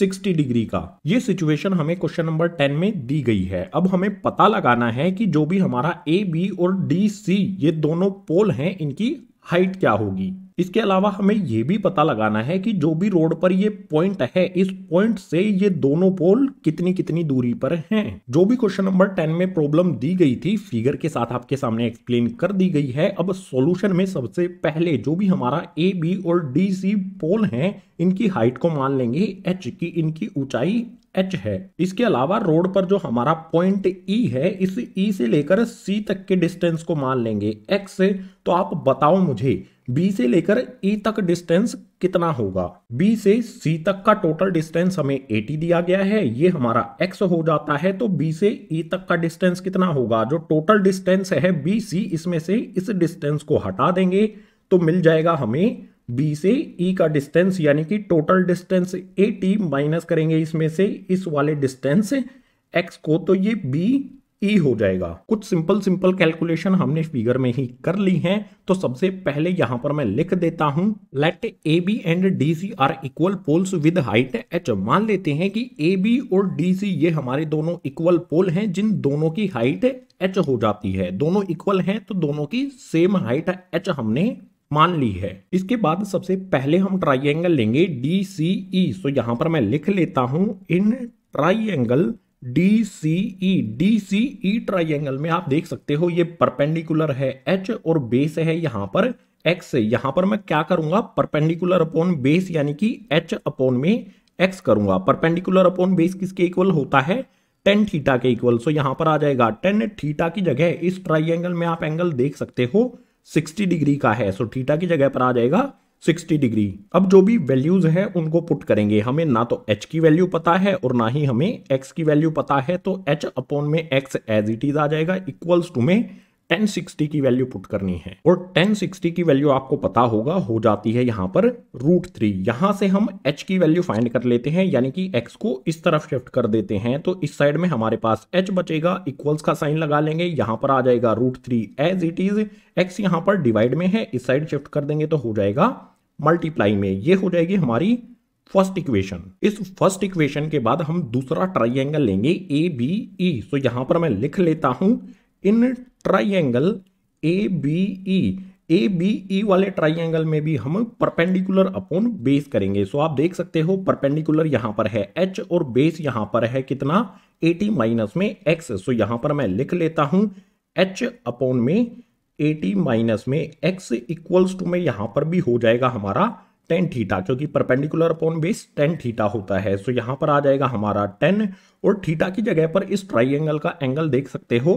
60 डिग्री का ये सिचुएशन हमें क्वेश्चन नंबर 10 में दी गई है अब हमें पता लगाना है कि जो भी हमारा ए बी और डी सी ये दोनों पोल हैं इनकी हाइट क्या होगी इसके अलावा हमें ये भी पता लगाना है कि जो भी रोड पर ये पॉइंट है इस पॉइंट से ये दोनों पोल कितनी कितनी दूरी पर हैं जो भी क्वेश्चन नंबर टेन में प्रॉब्लम दी गई थी फिगर के साथ आपके सामने एक्सप्लेन कर दी गई है अब सॉल्यूशन में सबसे पहले जो भी हमारा ए बी और डी सी पोल है इनकी हाइट को मान लेंगे एच की इनकी ऊंचाई एच है इसके अलावा रोड पर जो हमारा पॉइंट ई e है इस ई e से लेकर सी तक के डिस्टेंस को मान लेंगे एक्स से तो आप बताओ मुझे बी से लेकर ई e तक डिस्टेंस कितना होगा बी से सी तक का टोटल डिस्टेंस हमें एटी दिया गया है ये हमारा एक्स हो जाता है तो बी से ई e तक का डिस्टेंस कितना होगा जो टोटल डिस्टेंस है बी सी इसमें से इस डिस्टेंस को हटा देंगे तो मिल जाएगा हमें बी से ई e का डिस्टेंस यानी कि total distance A T minus करेंगे इसमें से इस वाले डिस्टेंस एक्स को तो ये बी ई e हो जाएगा कुछ सिंपल सिंपल कैलकुलेशन हमने फिगर में ही कर ली हैं तो सबसे पहले यहां पर मैं लिख देता हूं let A B and D C are equal poles with height H मान लेते हैं कि ए बी और डी सी ये हमारे दोनों इक्वल पोल हैं जिन दोनों की हाइट एच हो जाती है दोनों इक्वल हैं तो दोनों की सेम हाइट एच हमने मान ली है इसके बाद सबसे पहले हम ट्राइंगल लेंगे डी सी ई सो यहाँ पर मैं लिख लेता हूं in angle D C E D C E angle में आप देख सकते हो ये परपेंडिकुलर है एच और बेस है यहाँ पर एक्स यहाँ पर मैं क्या करूंगा परपेंडिकुलर अपॉन बेस यानी कि एच अपॉन में एक्स करूंगा परपेंडिकुलर अपॉन बेस किसके इक्वल होता है टेन थीटा के इक्वल सो यहाँ पर आ जाएगा टेन थीटा की जगह इस ट्राइंगल में आप एंगल देख सकते हो 60 डिग्री का है सो थीटा की जगह पर आ जाएगा 60 डिग्री अब जो भी वैल्यूज हैं उनको पुट करेंगे हमें ना तो h की वैल्यू पता है और ना ही हमें x की वैल्यू पता है तो h अपॉन में x एज इट इज आ जाएगा इक्वल्स टू में 1060 की वैल्यू पुट करनी है और 1060 की वैल्यू आपको पता होगा हो जाती है यहाँ पर रूट थ्री यहाँ से हम h की वैल्यू फाइंड कर लेते हैं यानी कि x को इस तरफ शिफ्ट कर देते हैं तो इस साइड में हमारे पास h बचेगा इक्वल्स का साइन लगा लेंगे यहाँ पर आ जाएगा root three as it is x यहाँ पर डिवाइड में है इस साइड शिफ्ट कर देंगे तो हो जाएगा मल्टीप्लाई में ये हो जाएगी हमारी फर्स्ट इक्वेशन इस फर्स्ट इक्वेशन के बाद हम दूसरा ट्राइंगल लेंगे ए बी ई सो यहां पर मैं लिख लेता हूं in triangle A B E A B E वाले ट्राइंगल में भी हम परपेंडिकुलर अपॉन बेस करेंगे सो आप देख सकते हो परपेंडिकुलर यहां पर है एच और बेस यहां पर है कितना एटी माइनस में एक्स सो यहां पर मैं लिख लेता हूं एच अपॉन में एटी माइनस में एक्स इक्वल्स टू में यहां पर भी हो जाएगा हमारा टेन थीटा क्योंकि perpendicular upon base tan theta होता है सो यहां पर आ जाएगा हमारा टेन और थीटा की जगह पर इस ट्राइंगल का एंगल देख सकते हो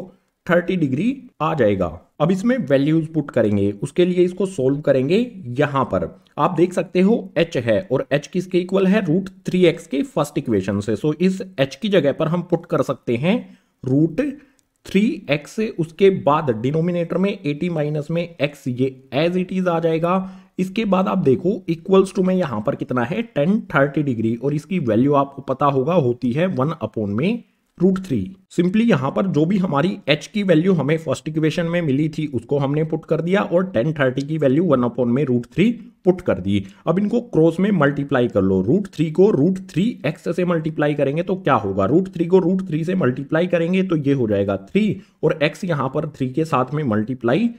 थर्टी डिग्री आ जाएगा अब इसमें वैल्यूज पुट करेंगे उसके लिए इसको सोल्व करेंगे यहां पर आप देख सकते हो h है और h किसके इक्वल है रूट थ्री एक्स के फर्स्ट इक्वेशन से सो इस h की जगह पर हम पुट कर सकते हैं रूट थ्री एक्स उसके बाद डिनोमिनेटर में एटी माइनस में एक्स ये एज इट इज आ जाएगा इसके बाद आप देखो इक्वल्स टू में यहां पर कितना है टेन थर्टी डिग्री और इसकी वैल्यू आपको पता होगा होती है वन अपोन में रूट थ्री सिंपली यहाँ पर जो भी हमारी h की वैल्यू हमें फर्स्ट इक्वेशन में मिली थी उसको हमने पुट कर दिया और टेन थर्टी की वैल्यू वन अपॉन में रूट थ्री पुट कर दी अब इनको क्रॉस में मल्टीप्लाई कर लो रूट थ्री को रूट थ्री एक्स से मल्टीप्लाई करेंगे तो क्या होगा रूट थ्री को रूट थ्री से मल्टीप्लाई करेंगे तो ये हो जाएगा थ्री और एक्स यहाँ पर थ्री के साथ में मल्टीप्लाई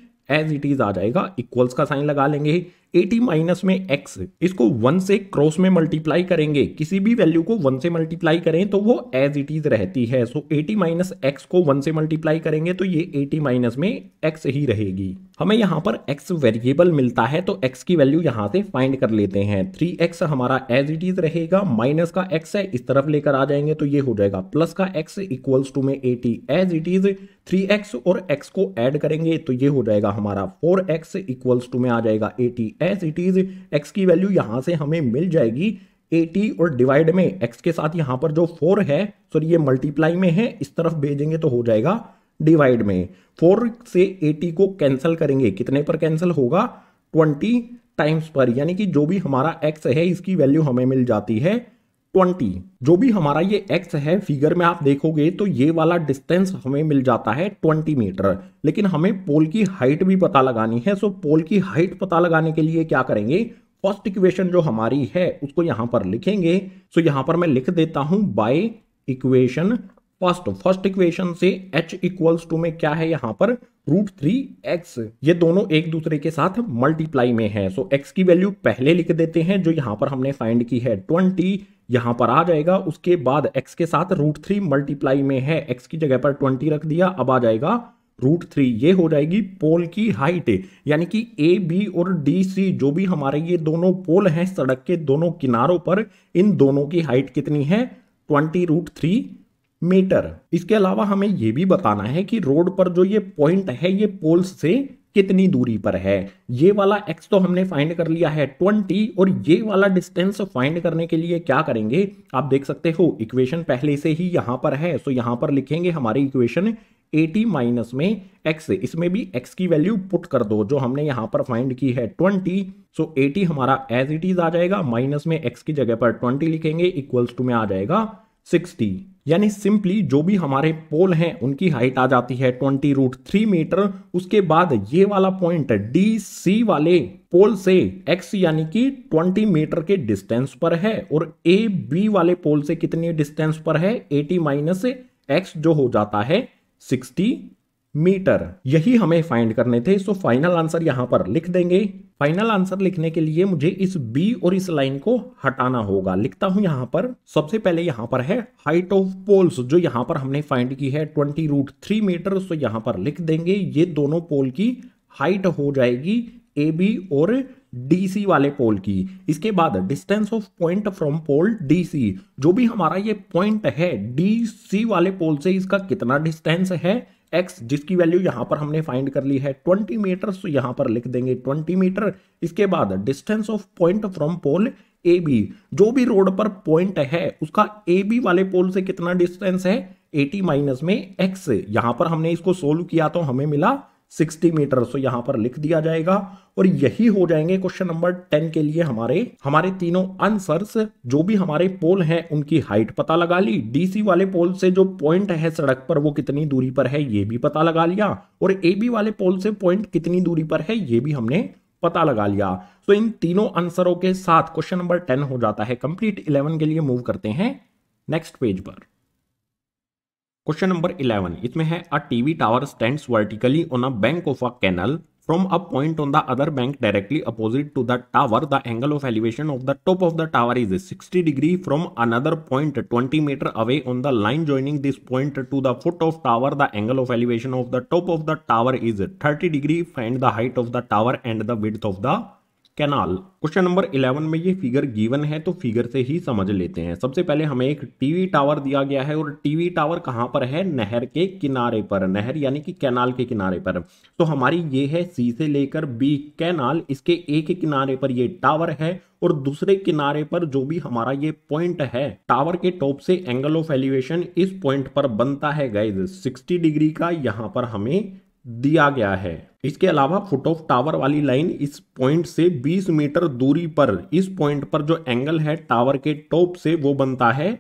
एज इट इज आ जाएगा इक्वल्स का साइन लगा लेंगे एटी माइनस में x इसको वन से क्रॉस में मल्टीप्लाई करेंगे किसी भी वैल्यू को वन से मल्टीप्लाई करें तो वो एज इट इज रहती है सो एटी माइनस एक्स को वन से मल्टीप्लाई करेंगे तो ये एटी माइनस में x ही रहेगी हमें यहाँ पर x वेरिएबल मिलता है तो x की वैल्यू यहाँ से फाइंड कर लेते हैं 3x हमारा एज इट इज रहेगा माइनस का x है इस तरफ लेकर आ जाएंगे तो ये हो जाएगा प्लस का x इक्वल्स टू में 80 as it is three x और एक्स को ऐड करेंगे तो ये हो जाएगा हमारा फोर एक्स इक्वल्स टू में आ जाएगा eighty as it is x की वैल्यू यहाँ से हमें मिल जाएगी एटी और डिवाइड में x के साथ यहाँ पर जो फोर है सॉरी ये मल्टीप्लाई में है इस तरफ भेजेंगे तो हो जाएगा डिवाइड में फोर से टी को कैंसिल करेंगे कितने पर कैंसिल होगा ट्वेंटी टाइम्स पर यानी कि जो भी हमारा x है इसकी वैल्यू हमें मिल जाती है ट्वेंटी जो भी हमारा ये एक्स है फिगर में आप देखोगे तो ये वाला डिस्टेंस हमें मिल जाता है ट्वेंटी मीटर लेकिन हमें पोल की हाइट भी पता लगानी है सो पोल की हाइट पता लगाने के लिए क्या करेंगे फर्स्ट इक्वेशन जो हमारी है उसको यहां पर लिखेंगे सो यहां पर मैं लिख देता हूं by equation first first equation से एच इक्वल्स टू में क्या है यहां पर रूट थ्री एक्स ये दोनों एक दूसरे के साथ मल्टीप्लाई में है सो so, एक्स की वैल्यू पहले लिख देते हैं जो यहां पर हमने फाइंड की है ट्वेंटी यहां पर आ जाएगा उसके बाद x के साथ रूट थ्री मल्टीप्लाई में है x की जगह पर ट्वेंटी रख दिया अब आ जाएगा रूट थ्री ये हो जाएगी पोल की हाइट यानी कि ए बी और डी सी जो भी हमारे ये दोनों पोल हैं सड़क के दोनों किनारों पर इन दोनों की हाइट कितनी है ट्वेंटी रूट थ्री मीटर इसके अलावा हमें ये भी बताना है कि रोड पर जो ये पॉइंट है ये पोल से कितनी दूरी पर है ये वाला x तो हमने फाइंड कर लिया है 20 और ये वाला डिस्टेंस फाइंड करने के लिए क्या करेंगे आप देख सकते हो इक्वेशन पहले से ही यहां पर है सो यहां पर लिखेंगे हमारी इक्वेशन 80 माइनस में x इसमें भी x की वैल्यू पुट कर दो जो हमने यहां पर फाइंड की है 20 सो 80 हमारा एज इट इज आ जाएगा माइनस में x की जगह पर 20 लिखेंगे इक्वल्स टू में आ जाएगा 60 यानी सिंपली जो भी हमारे पोल हैं उनकी हाइट आ जाती है ट्वेंटी रूट थ्री मीटर उसके बाद ये वाला पॉइंट डी सी वाले पोल से एक्स यानी कि ट्वेंटी मीटर के डिस्टेंस पर है और ए बी वाले पोल से कितने डिस्टेंस पर है एटी माइनस एक्स जो हो जाता है सिक्सटी मीटर यही हमें फाइंड करने थे सो फाइनल आंसर यहां पर लिख देंगे फाइनल आंसर लिखने के लिए मुझे इस बी और इस लाइन को हटाना होगा लिखता हूं यहां पर सबसे पहले यहां पर है हाइट ऑफ पोल्स जो यहां पर हमने फाइंड की है twenty root three metre so यहां पर लिख देंगे ये दोनों पोल की हाइट हो जाएगी ए बी और डीसी वाले पोल की इसके बाद distance of point from pole DC जो भी हमारा ये पॉइंट है डीसी वाले पोल से इसका कितना डिस्टेंस है एक्स जिसकी वैल्यू यहाँ पर हमने फाइंड कर ली है ट्वेंटी मीटर तो यहाँ पर लिख देंगे ट्वेंटी मीटर इसके बाद distance of point from pole A B जो भी रोड पर पॉइंट है उसका ए बी वाले पोल से कितना डिस्टेंस है 80 माइनस में एक्स यहाँ पर हमने इसको सोल्व किया तो हमें मिला सिक्सटी मीटर सो तो यहां पर लिख दिया जाएगा और यही हो जाएंगे क्वेश्चन नंबर टेन के लिए हमारे हमारे तीनों आंसर्स जो भी हमारे पोल हैं उनकी हाइट पता लगा ली डीसी वाले पोल से जो पॉइंट है सड़क पर वो कितनी दूरी पर है ये भी पता लगा लिया और ए बी वाले पोल से पॉइंट कितनी दूरी पर है ये भी हमने पता लगा लिया तो इन तीनों आंसरों के साथ क्वेश्चन नंबर टेन हो जाता है कंप्लीट इलेवन के लिए मूव करते हैं नेक्स्ट पेज पर क्वेश्चन नंबर इलेवन इसमें है a TV tower stand vertically on a bank of a canal from a point on the other bank directly opposite to the tower the angle of elevation of the top of the tower is 60 degree from another point 20 metre away on the line joining this point to the foot of tower the angle of elevation of the top of the tower is 30 degree find the height of the tower and the width of the canal question number 11 में ये figure given है तो figure से ही समझ लेते हैं सबसे पहले हमें एक टीवी टावर दिया गया है और टीवी टावर कहां पर है नहर के किनारे पर नहर यानी कि कैनाल के किनारे पर तो हमारी ये है सी से लेकर बी कैनाल इसके एक किनारे पर ये टावर है और दूसरे किनारे पर जो भी हमारा ये पॉइंट है टावर के टॉप से एंगल ऑफ एलिवेशन इस पॉइंट पर बनता है गाइज सिक्सटी डिग्री का यहाँ पर हमें दिया गया है इसके अलावा फुट ऑफ टावर वाली लाइन इस पॉइंट से 20 मीटर दूरी पर इस पॉइंट पर जो एंगल है टावर के टॉप से वो बनता है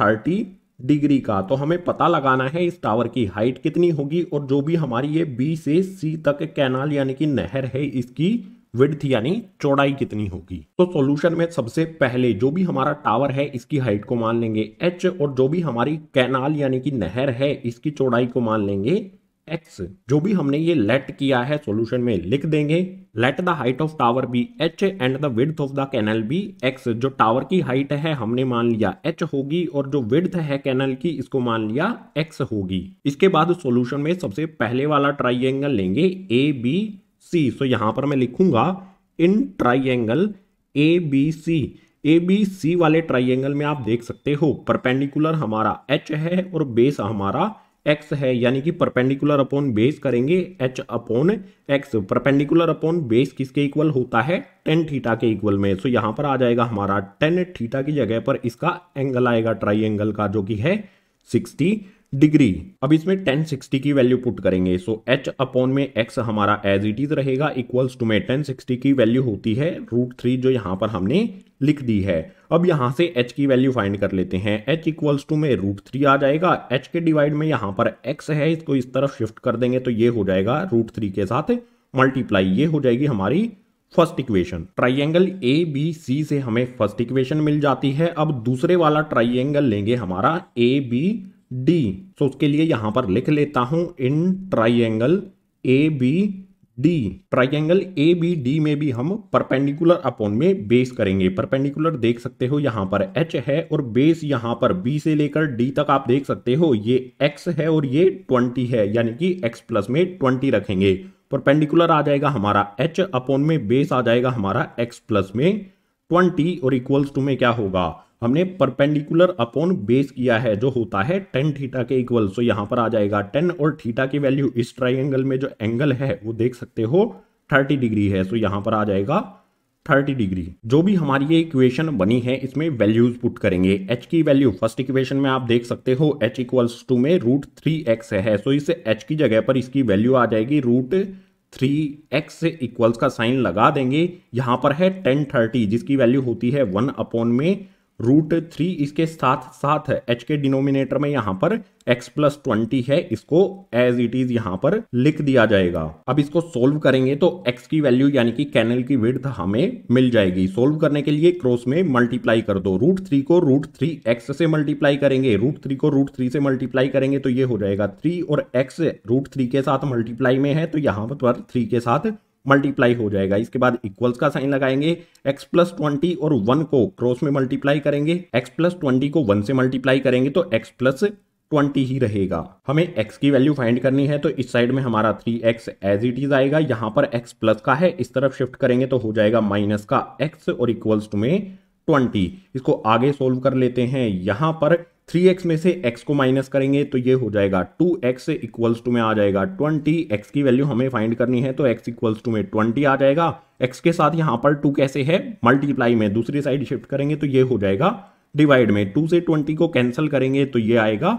30 डिग्री का तो हमें पता लगाना है इस टावर की हाइट कितनी होगी और जो भी हमारी ये बी से सी तक कैनाल यानी कि नहर है इसकी विड्थ यानी चौड़ाई कितनी होगी तो सॉल्यूशन में सबसे पहले जो भी हमारा टावर है इसकी हाइट को मान लेंगे एच और जो भी हमारी कैनाल यानी कि नहर है इसकी चौड़ाई को मान लेंगे एक्स जो भी हमने ये लेट किया है सॉल्यूशन में लिख देंगे let the height of tower be h and the width of the canal be x जो टावर की हाइट है हमने मान लिया एच होगी और जो विड्थ है कैनल की इसको मान लिया एक्स होगी इसके बाद सॉल्यूशन में सबसे पहले वाला ट्राइंगल लेंगे ए बी सी सो यहां पर मैं लिखूंगा in triangle A B C A B C वाले ट्राइंगल में आप देख सकते हो परपेंडिकुलर हमारा एच है और बेस हमारा एक्स है यानी कि परपेंडिकुलर अपॉन बेस करेंगे h upon x perpendicular upon base किसके इक्वल होता है टेन थीटा के इक्वल में सो यहाँ पर आ जाएगा हमारा टेन थीटा की जगह पर इसका एंगल आएगा ट्राई एंगल का जो कि है सिक्सटी डिग्री अब इसमें टेन सिक्सटी की वैल्यू पुट करेंगे सो एच अपॉन में एक्स हमारा एज इट इज रहेगा इक्वल्स टू में टेन सिक्सटी की वैल्यू होती है रूट थ्री जो यहाँ पर हमने लिख दी है अब यहां से एच की वैल्यू फाइंड कर लेते हैं एच इक्वल्स टू में रूट थ्री आ जाएगा एच के डिवाइड में यहां पर एक्स है इसको इस तरफ शिफ्ट कर देंगे तो ये हो जाएगा रूट थ्री के साथ मल्टीप्लाई ये हो जाएगी हमारी first equation triangle A B C से हमें फर्स्ट इक्वेशन मिल जाती है अब दूसरे वाला ट्राइंगल लेंगे हमारा ए बी डी सो उसके लिए यहां पर लिख लेता हूं in triangle A B D triangle A B D में भी हम परपेंडिकुलर अपॉन में बेस करेंगे परपेंडिकुलर देख सकते हो यहां पर एच है और बेस यहाँ पर बी से लेकर डी तक आप देख सकते हो ये एक्स है और ये ट्वेंटी है यानी कि एक्स प्लस में ट्वेंटी रखेंगे परपेंडिकुलर आ जाएगा हमारा एच अपॉन में बेस आ जाएगा हमारा एक्स प्लस में ट्वेंटी और इक्वल्स टू में क्या होगा हमने परपेंडिकुलर अपॉन बेस किया है जो होता है टेन थीटा के इक्वल सो यहाँ पर आ जाएगा टेन और थीटा की वैल्यू इस ट्राइंगल में जो एंगल है वो देख सकते हो थर्टी डिग्री है सो यहाँ पर आ जाएगा थर्टी डिग्री जो भी हमारी ये इक्वेशन बनी है इसमें वैल्यूज पुट करेंगे एच की वैल्यू फर्स्ट इक्वेशन में आप देख सकते हो एच इक्वल्स टू में रूट थ्री एक्स है सो इसे एच की जगह पर इसकी वैल्यू आ जाएगी रूट थ्री एक्स इक्वल्स का साइन लगा देंगे यहाँ पर है टेन थर्टी जिसकी वैल्यू होती है वन अपॉन में रूट थ्री इसके साथ साथ एच के डिनोमिनेटर में यहां पर x प्लस ट्वेंटी है इसको एज इट इज यहां पर लिख दिया जाएगा अब इसको सोल्व करेंगे तो x की वैल्यू यानी कि कैनल की विड्थ हमें मिल जाएगी सोल्व करने के लिए क्रॉस में मल्टीप्लाई कर दो रूट थ्री को रूट थ्री एक्स से मल्टीप्लाई करेंगे रूट थ्री को रूट थ्री से मल्टीप्लाई करेंगे तो ये हो जाएगा थ्री और एक्स रूट थ्री के साथ मल्टीप्लाई में है तो यहां पर थ्री के साथ मल्टीप्लाई हो जाएगा इसके बाद इक्वल्स का साइन लगाएंगे x प्लस ट्वेंटी और वन को क्रॉस में मल्टीप्लाई करेंगे x प्लस ट्वेंटी को वन से मल्टीप्लाई करेंगे तो x प्लस ट्वेंटी ही रहेगा हमें x की वैल्यू फाइंड करनी है तो इस साइड में हमारा 3x एज इट इज आएगा यहाँ पर x प्लस का है इस तरफ शिफ्ट करेंगे तो हो जाएगा माइनस का x और इक्वल्स टू में 20 इसको आगे सोल्व कर लेते हैं यहाँ पर थ्री एक्स में से एक्स को माइनस करेंगे तो ये हो जाएगा टू एक्स इक्वल्स टू में आ जाएगा ट्वेंटी एक्स की वैल्यू हमें फाइंड करनी है तो एक्स इक्वल्स टू में ट्वेंटी आ जाएगा एक्स के साथ यहाँ पर टू कैसे है मल्टीप्लाई में दूसरी साइड शिफ्ट करेंगे तो ये हो जाएगा डिवाइड में टू से ट्वेंटी को कैंसिल करेंगे तो ये आएगा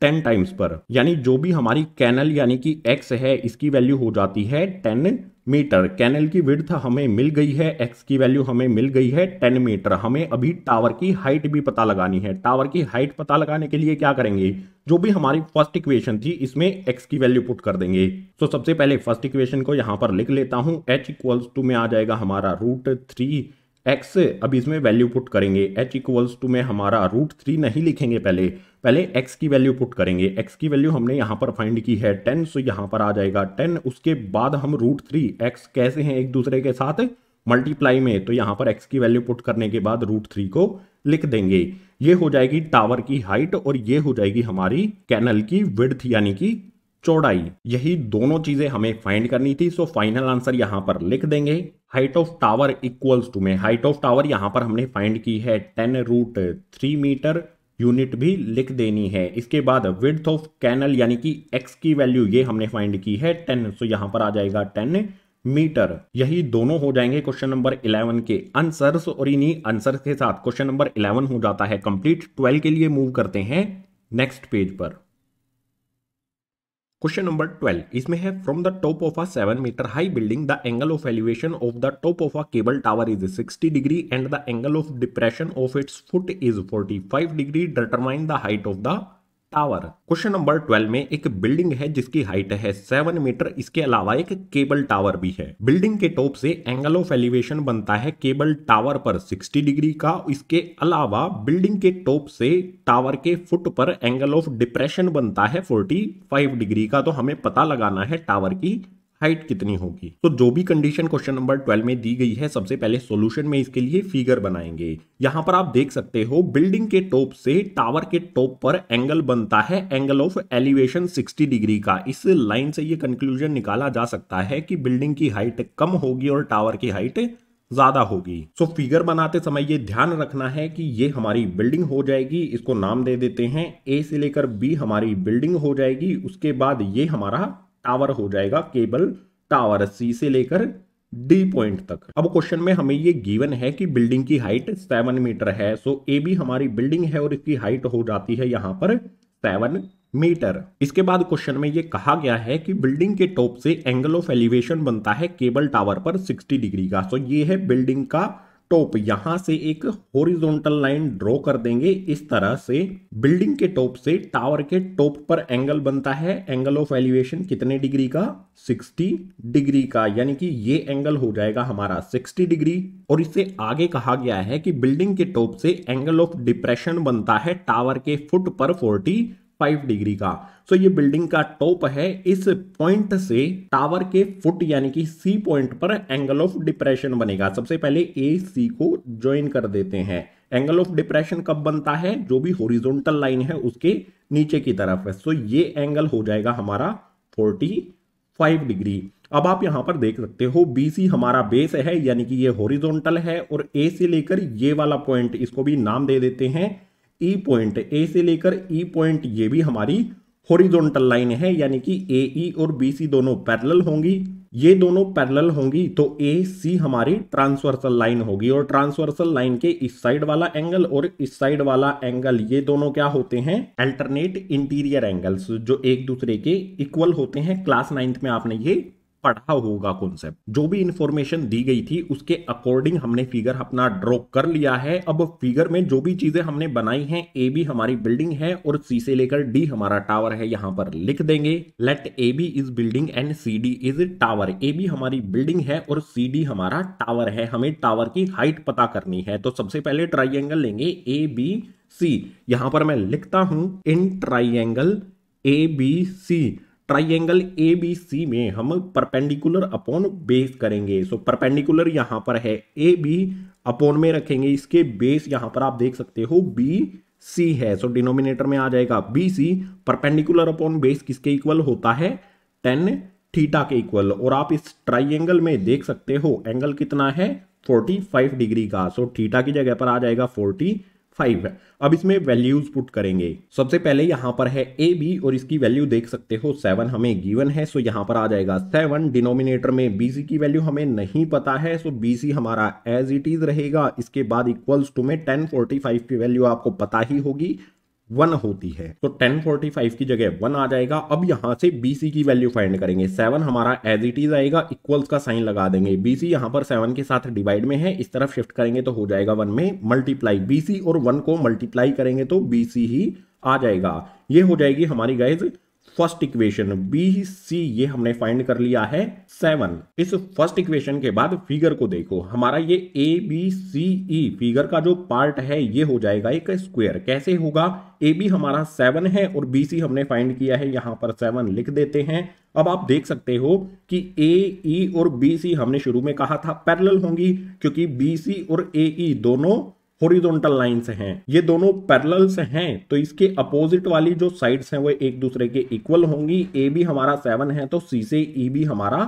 टेन टाइम्स पर यानी जो भी हमारी कैनल यानी कि एक्स है इसकी वैल्यू हो जाती है टेन मीटर कैनल की विड्थ हमें मिल गई है एक्स की वैल्यू हमें मिल गई है टेन मीटर हमें अभी टावर की हाइट भी पता लगानी है टावर की हाइट पता लगाने के लिए क्या करेंगे जो भी हमारी फर्स्ट इक्वेशन थी इसमें एक्स की वैल्यू पुट कर देंगे तो सबसे पहले फर्स्ट इक्वेशन को यहां पर लिख लेता हूं एच इक्वल्स टू में आ जाएगा हमारा रूट थ्री एक्स अब इसमें वैल्यू पुट करेंगे एच इक्वल्स टू में हमारा रूट थ्री नहीं लिखेंगे पहले पहले एक्स की वैल्यू पुट करेंगे एक्स की वैल्यू हमने यहाँ पर फाइंड की है टेन सो यहाँ पर आ जाएगा टेन उसके बाद हम रूट थ्री एक्स कैसे हैं एक दूसरे के साथ मल्टीप्लाई में तो यहाँ पर एक्स की वैल्यू पुट करने के बाद रूट थ्री को लिख देंगे ये हो जाएगी टावर की हाइट और ये हो जाएगी हमारी कैनल की विड्थ यानी कि चौड़ाई यही दोनों चीजें हमें फाइंड करनी थी सो फाइनल आंसर यहां पर लिख देंगे height of tower equals to में हाइट ऑफ टावर यहां पर हमने फाइंड की है ten root three metre unit भी लिख देनी है इसके बाद विड्थ ऑफ कैनल यानी कि एक्स की वैल्यू ये हमने फाइंड की है टेन सो यहां पर आ जाएगा टेन मीटर यही दोनों हो जाएंगे क्वेश्चन नंबर इलेवन के आंसर्स और इन्हीं आंसर्स के साथ क्वेश्चन नंबर इलेवन हो जाता है कंप्लीट ट्वेल्व के लिए मूव करते हैं नेक्स्ट पेज पर Question number 12. Is Isme have from the top of a 7 meter high building, the angle of elevation of the top of a cable tower is 60 degree and the angle of depression of its foot is 45 degree. Determine the height of the tower question number twelve में एक building है जिसकी height है seven metre इसके अलावा एक cable tower भी है बिल्डिंग के टॉप से एंगल ऑफ एलिवेशन बनता है केबल टावर पर 60 डिग्री का इसके अलावा बिल्डिंग के टॉप से टावर के फुट पर एंगल ऑफ डिप्रेशन बनता है 45 डिग्री का तो हमें पता लगाना है टावर की हाइट कितनी होगी तो जो भी कंडीशन क्वेश्चन नंबर 12 में दी गई है सबसे पहले सॉल्यूशन में इसके लिए फिगर बनाएंगे यहां पर आप देख सकते हो बिल्डिंग के टॉप से टावर के टॉप पर एंगल बनता है एंगल ऑफ एलिवेशन 60 डिग्री का इस लाइन से ये कंक्लूजन निकाला जा सकता है कि बिल्डिंग की हाइट कम होगी और टावर की हाइट ज्यादा होगी सो so, फिगर बनाते समय ये ध्यान रखना है कि ये हमारी बिल्डिंग हो जाएगी इसको नाम दे देते हैं ए से लेकर बी हमारी बिल्डिंग हो जाएगी उसके बाद ये हमारा टावर हो जाएगा केबल टावर सी से लेकर डी पॉइंट तक अब क्वेश्चन में हमें ये गिवन है कि बिल्डिंग की हाइट सेवन मीटर है सो ए भी हमारी बिल्डिंग है और इसकी हाइट हो जाती है यहाँ पर सेवन मीटर इसके बाद क्वेश्चन में ये कहा गया है कि बिल्डिंग के टॉप से एंगल ऑफ एलिवेशन बनता है केबल टावर पर 60 डिग्री का सो ये है बिल्डिंग का टॉप यहां से एक होरिजोनटल लाइन ड्रॉ कर देंगे इस तरह से बिल्डिंग के टॉप से टावर के टॉप पर एंगल बनता है एंगल ऑफ एलिवेशन कितने डिग्री का 60 डिग्री का यानी कि ये एंगल हो जाएगा हमारा 60 डिग्री और इससे आगे कहा गया है कि बिल्डिंग के टॉप से एंगल ऑफ डिप्रेशन बनता है टावर के फुट पर फोर्टी फाइव डिग्री का सो so, ये बिल्डिंग का टॉप है इस पॉइंट से टावर के फुट यानी कि सी पॉइंट पर एंगल ऑफ डिप्रेशन बनेगा सबसे पहले ए सी को ज्वाइन कर देते हैं एंगल ऑफ डिप्रेशन कब बनता है जो भी होरिजोनटल लाइन है उसके नीचे की तरफ है सो so, ये एंगल हो जाएगा हमारा फोर्टी फाइव डिग्री अब आप यहां पर देख सकते हो सी हमारा बेस है यानी कि ये होरिजोनटल है और ए से लेकर ये वाला पॉइंट इसको भी नाम दे देते हैं ई पॉइंट ए से लेकर ई e पॉइंट ये भी हमारी हॉरिजॉन्टल लाइन है यानी कि ए ई e और बी सी दोनों पैरेलल होंगी ये दोनों पैरेलल होंगी तो ए सी हमारी ट्रांसवर्सल लाइन होगी और ट्रांसवर्सल लाइन के इस साइड वाला एंगल और इस साइड वाला एंगल ये दोनों क्या होते हैं अल्टरनेट इंटीरियर एंगल्स जो एक दूसरे के इक्वल होते हैं क्लास नाइन्थ में आपने ये पढ़ा होगा कॉन्सेप्ट जो भी इंफॉर्मेशन दी गई थी उसके अकॉर्डिंग हमने फिगर अपना ड्रॉ कर लिया है अब फिगर में जो भी चीजें हमने बनाई हैं ए बी हमारी बिल्डिंग है और सी से लेकर डी हमारा टावर है यहां पर लिख देंगे let A B is building and C D is tower A B हमारी बिल्डिंग है और सी डी हमारा टावर है हमें टावर की हाइट पता करनी है तो सबसे पहले ट्राइंगल लेंगे ए बी सी यहां पर मैं लिखता हूं in triangle A B C triangle A B C में हम परपेंडिकुलर अपॉन बेस करेंगे सो so, परपेंडिकुलर यहां पर है ए बी अपॉन में रखेंगे इसके बेस यहाँ पर आप देख सकते हो बी सी है सो so, डिनोमिनेटर में आ जाएगा B C perpendicular upon base किसके इक्वल होता है टेन थीटा के इक्वल और आप इस ट्राइंगल में देख सकते हो एंगल कितना है फोर्टी फाइव डिग्री का सो so, थीटा की जगह पर आ जाएगा फोर्टी फाइव है अब इसमें वैल्यूज पुट करेंगे सबसे पहले यहाँ पर है ए बी और इसकी वैल्यू देख सकते हो सेवन हमें गिवन है सो यहाँ पर आ जाएगा सेवन डिनोमिनेटर में बी सी की वैल्यू हमें नहीं पता है सो बी सी हमारा एज इट इज रहेगा इसके बाद इक्वल्स टू में टेन फोर्टी फाइव की वैल्यू आपको पता ही होगी वन होती है तो फाइव की जगह वन आ जाएगा अब यहां से बीसी की वैल्यू फाइंड करेंगे सेवन हमारा एज इट इज आएगा इक्वल्स का साइन लगा देंगे बीसी यहां पर सेवन के साथ डिवाइड में है इस तरफ शिफ्ट करेंगे तो हो जाएगा वन में मल्टीप्लाई बीसी और वन को मल्टीप्लाई करेंगे तो बीसी ही आ जाएगा ये हो जाएगी हमारी guys first equation B C ये हमने फाइंड कर लिया है सेवन इस फर्स्ट इक्वेशन के बाद फिगर को देखो हमारा ये ए बी सी ई फिगर का जो पार्ट है ये हो जाएगा एक स्क्वायर कैसे होगा ए बी हमारा सेवन है और बी सी हमने फाइंड किया है यहां पर सेवन लिख देते हैं अब आप देख सकते हो कि ए ई e और बी सी हमने शुरू में कहा था पैरेलल होंगी क्योंकि बी सी और ए ई e दोनों हॉरिजॉन्टल लाइंस हैं ये दोनों पैरेलल्स हैं तो इसके अपोजिट वाली जो साइड्स हैं वो एक दूसरे के इक्वल होंगी ए भी हमारा सेवन है तो सी से ई भी हमारा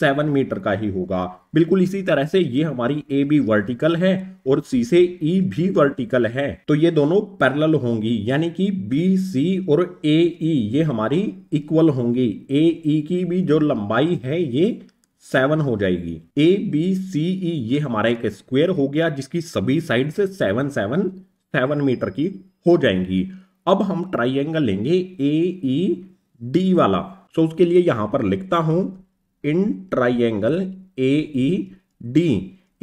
सेवन मीटर का ही होगा बिल्कुल इसी तरह से ये हमारी ए बी वर्टिकल है और सी से ई e भी वर्टिकल है तो ये दोनों पैरेलल होंगी यानी कि बी सी और ए ई e, ये हमारी इक्वल होंगी ए ई e की भी जो लंबाई है ये सेवन हो जाएगी ए बी सी ई ये हमारा एक स्क्वेयर हो गया जिसकी सभी साइड से सेवन सेवन सेवन मीटर की हो जाएंगी अब हम ट्राइंगल लेंगे ए ई डी वाला सो उसके लिए यहां पर लिखता हूं in triangle A E D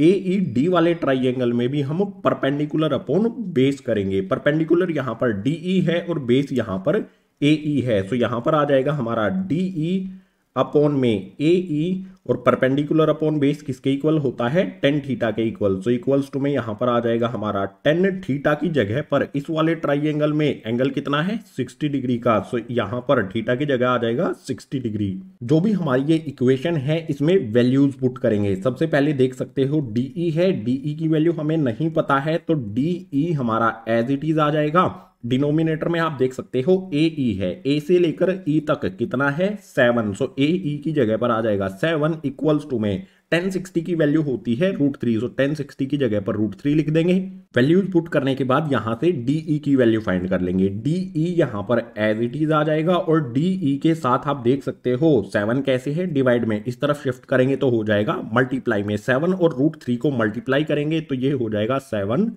A E D वाले ट्राइंगल में भी हम परपेंडिकुलर अपॉन बेस करेंगे परपेंडिकुलर यहां पर डी ई e है और बेस यहां पर ए ई e है सो यहां पर आ जाएगा हमारा डी ई e, अपॉन में ए ई e और परपेंडिकुलर अपॉन बेस किसके इक्वल होता है टेन थीटा के इक्वल सो इक्वल्स टू में यहां पर आ जाएगा हमारा टेन थीटा की जगह पर इस वाले ट्राइंगल में एंगल कितना है सिक्सटी डिग्री का सो यहां पर थीटा की जगह आ जाएगा सिक्सटी डिग्री जो भी हमारी ये इक्वेशन है इसमें वैल्यूज पुट करेंगे सबसे पहले देख सकते हो डीई e है डीई e की वैल्यू हमें नहीं पता है तो डीई हमारा एज इट इज आ जाएगा डिनोमिनेटर में आप देख सकते हो ए ई e है ए से लेकर ई e तक कितना है सेवन सो ए ई की जगह पर आ जाएगा सेवन इक्वल्स टू में टेन की वैल्यू होती है रूट थ्री सो टेन की जगह पर रूट थ्री लिख देंगे वैल्यूज पुट करने के बाद यहां से डी ई e की वैल्यू फाइंड कर लेंगे डी ई यहां पर एज इट इज आ जाएगा और डी ई के साथ आप देख सकते हो सेवन कैसे है डिवाइड में इस तरफ शिफ्ट करेंगे तो हो जाएगा मल्टीप्लाई में सेवन और रूट थ्री को मल्टीप्लाई करेंगे तो ये हो जाएगा सेवन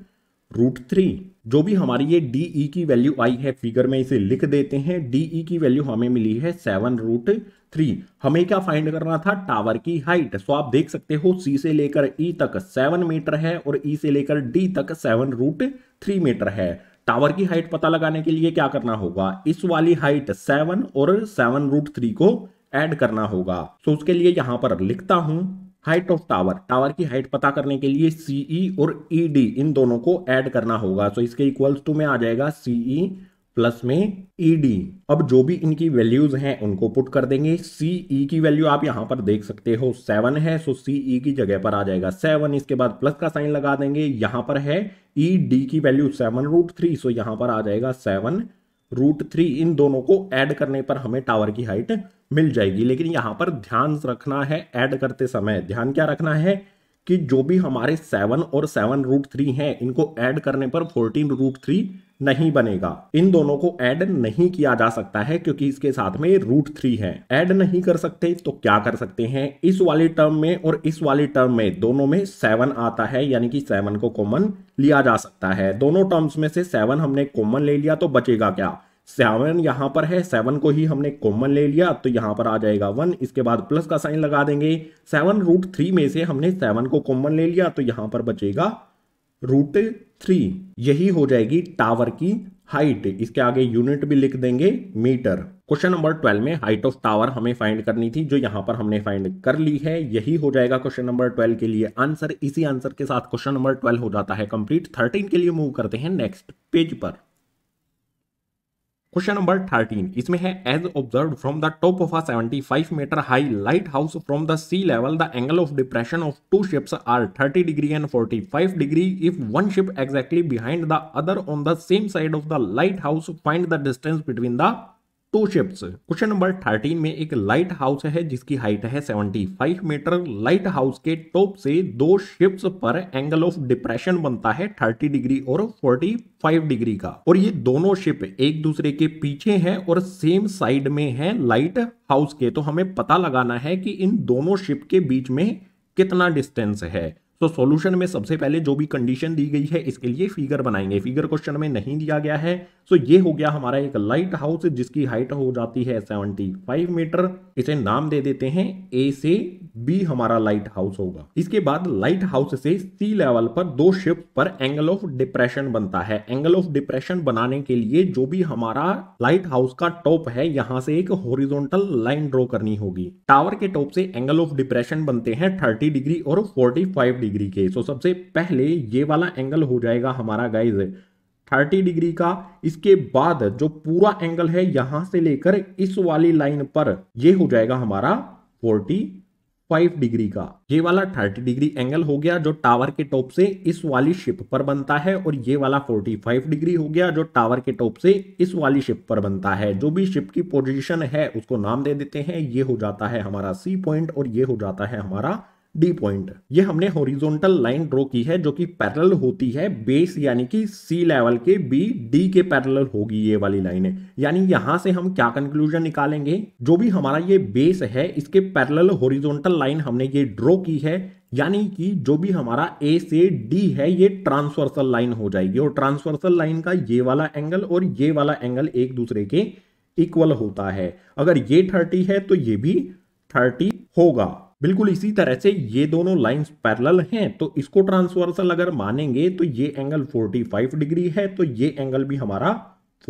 रूट थ्री जो भी हमारी ये डी ई e की वैल्यू आई है फिगर में इसे लिख देते हैं डी ई e की वैल्यू हमें मिली है सेवन रूट थ्री हमें क्या फाइंड करना था टावर की हाइट सो आप देख सकते हो सी से लेकर ई e तक सेवन मीटर है और ई e से लेकर डी तक सेवन रूट थ्री मीटर है टावर की हाइट पता लगाने के लिए क्या करना होगा इस वाली हाइट सेवन और सेवन रूट थ्री को एड करना होगा तो उसके लिए यहां पर लिखता हूं हाइट ऑफ टावर टावर की हाइट पता करने के लिए सीई e और ईडी e इन दोनों को ऐड करना होगा सो so, इसके इक्वल्स टू में आ जाएगा सीई प्लस e में ईडी अब जो भी इनकी वैल्यूज हैं उनको पुट कर देंगे सीई की वैल्यू आप यहां पर देख सकते हो सेवन है सो सीई की जगह पर आ जाएगा सेवन इसके बाद प्लस का साइन लगा देंगे यहां पर है ईडी की value seven root three so यहां पर आ जाएगा सेवन रूट थ्री इन दोनों को ऐड करने पर हमें टावर की हाइट मिल जाएगी लेकिन यहाँ पर ध्यान रखना है ऐड करते समय ध्यान क्या रखना है कि जो भी हमारे सेवन और सेवन रूट थ्री हैं इनको ऐड करने पर फोर्टीन रूट थ्री नहीं बनेगा इन दोनों को ऐड नहीं किया जा सकता है क्योंकि इसके साथ में रूट थ्री है ऐड नहीं कर सकते तो क्या कर सकते हैं इस वाली टर्म में और इस वाली टर्म में दोनों में सेवन आता है यानी कि सेवन को कॉमन लिया जा सकता है दोनों टर्म्स में से सेवन हमने कॉमन ले लिया तो बचेगा क्या सेवन यहां पर है सेवन को ही हमने कॉमन ले लिया तो यहां पर आ जाएगा वन इसके बाद प्लस का साइन लगा देंगे सेवन रूट थ्री में से हमने सेवन को कॉमन ले लिया तो यहां पर बचेगा रूट थ्री यही हो जाएगी टावर की हाइट इसके आगे यूनिट भी लिख देंगे मीटर क्वेश्चन नंबर ट्वेल्व में हाइट ऑफ टावर हमें फाइंड करनी थी जो यहां पर हमने फाइंड कर ली है यही हो जाएगा क्वेश्चन नंबर ट्वेल्व के लिए आंसर इसी आंसर के साथ क्वेश्चन नंबर ट्वेल्व हो जाता है कंप्लीट थर्टीन के लिए मूव करते हैं नेक्स्ट पेज पर क्वेश्चन नंबर थर्टीन इसमें है as observe from the top of a five metre high lighthouse from the sea level the angle of depression of two ships are thirty degree and forty five degree if one ship exactly behind the other on the same side of the lighthouse find the distance between the two ships question number thirteen में एक light lighthouse है जिसकी height है five metre lighthouse के top से दो ships पर angle of depression बनता है थर्टी डिग्री और फोर्टी फाइव डिग्री का और ये दोनों शिप एक दूसरे के पीछे हैं और सेम साइड में है लाइट हाउस के तो हमें पता लगाना है कि इन दोनों शिप के बीच में कितना डिस्टेंस है तो सॉल्यूशन में सबसे पहले जो भी कंडीशन दी गई है इसके लिए फिगर बनाएंगे फिगर क्वेश्चन में नहीं दिया गया है सो so ये हो गया हमारा एक लाइट हाउस जिसकी हाइट हो जाती है 75 मीटर इसे नाम दे देते हैं ए से बी हमारा लाइट हाउस होगा इसके बाद लाइट हाउस से सी लेवल पर दो शिप पर एंगल ऑफ डिप्रेशन बनता है एंगल ऑफ डिप्रेशन बनाने के लिए जो भी हमारा लाइट हाउस का टॉप है यहाँ से एक होरिजोनटल लाइन ड्रॉ करनी होगी टावर के टॉप से एंगल ऑफ डिप्रेशन बनते हैं थर्टी डिग्री और फोर्टी डिग्री डिग्री के सो सबसे पहले ये वाला एंगल हो जाएगा हमारा गाइज 30 डिग्री का इसके बाद जो पूरा एंगल है यहां से लेकर इस वाली लाइन पर ये हो जाएगा हमारा 45 डिग्री का ये वाला 30 डिग्री एंगल हो गया जो टावर के टॉप से इस वाली शिप पर बनता है और ये वाला 45 डिग्री हो गया जो टावर के टॉप से इस वाली शिप पर बनता है जो भी शिप की पोजीशन है उसको नाम दे देते हैं ये हो जाता है हमारा सी पॉइंट और ये हो जाता है हमारा डी पॉइंट ये हमने हॉरिजॉन्टल लाइन ड्रॉ की है जो कि पैरेलल होती है बेस यानी कि सी लेवल के बी डी के पैरेलल होगी ये वाली लाइन यानी यहां से हम क्या कंक्लूजन निकालेंगे जो भी हमारा ये बेस है इसके पैरेलल हॉरिजॉन्टल लाइन हमने ये ड्रॉ की है यानी कि जो भी हमारा ए से डी है ये ट्रांसवर्सल लाइन हो जाएगी और ट्रांसवर्सल लाइन का ये वाला एंगल और ये वाला एंगल एक दूसरे के इक्वल होता है अगर ये थर्टी है तो ये भी थर्टी होगा बिल्कुल इसी तरह से ये दोनों लाइंस पैरेलल हैं तो इसको ट्रांसवर्सल अगर मानेंगे तो ये एंगल 45 डिग्री है तो ये एंगल भी हमारा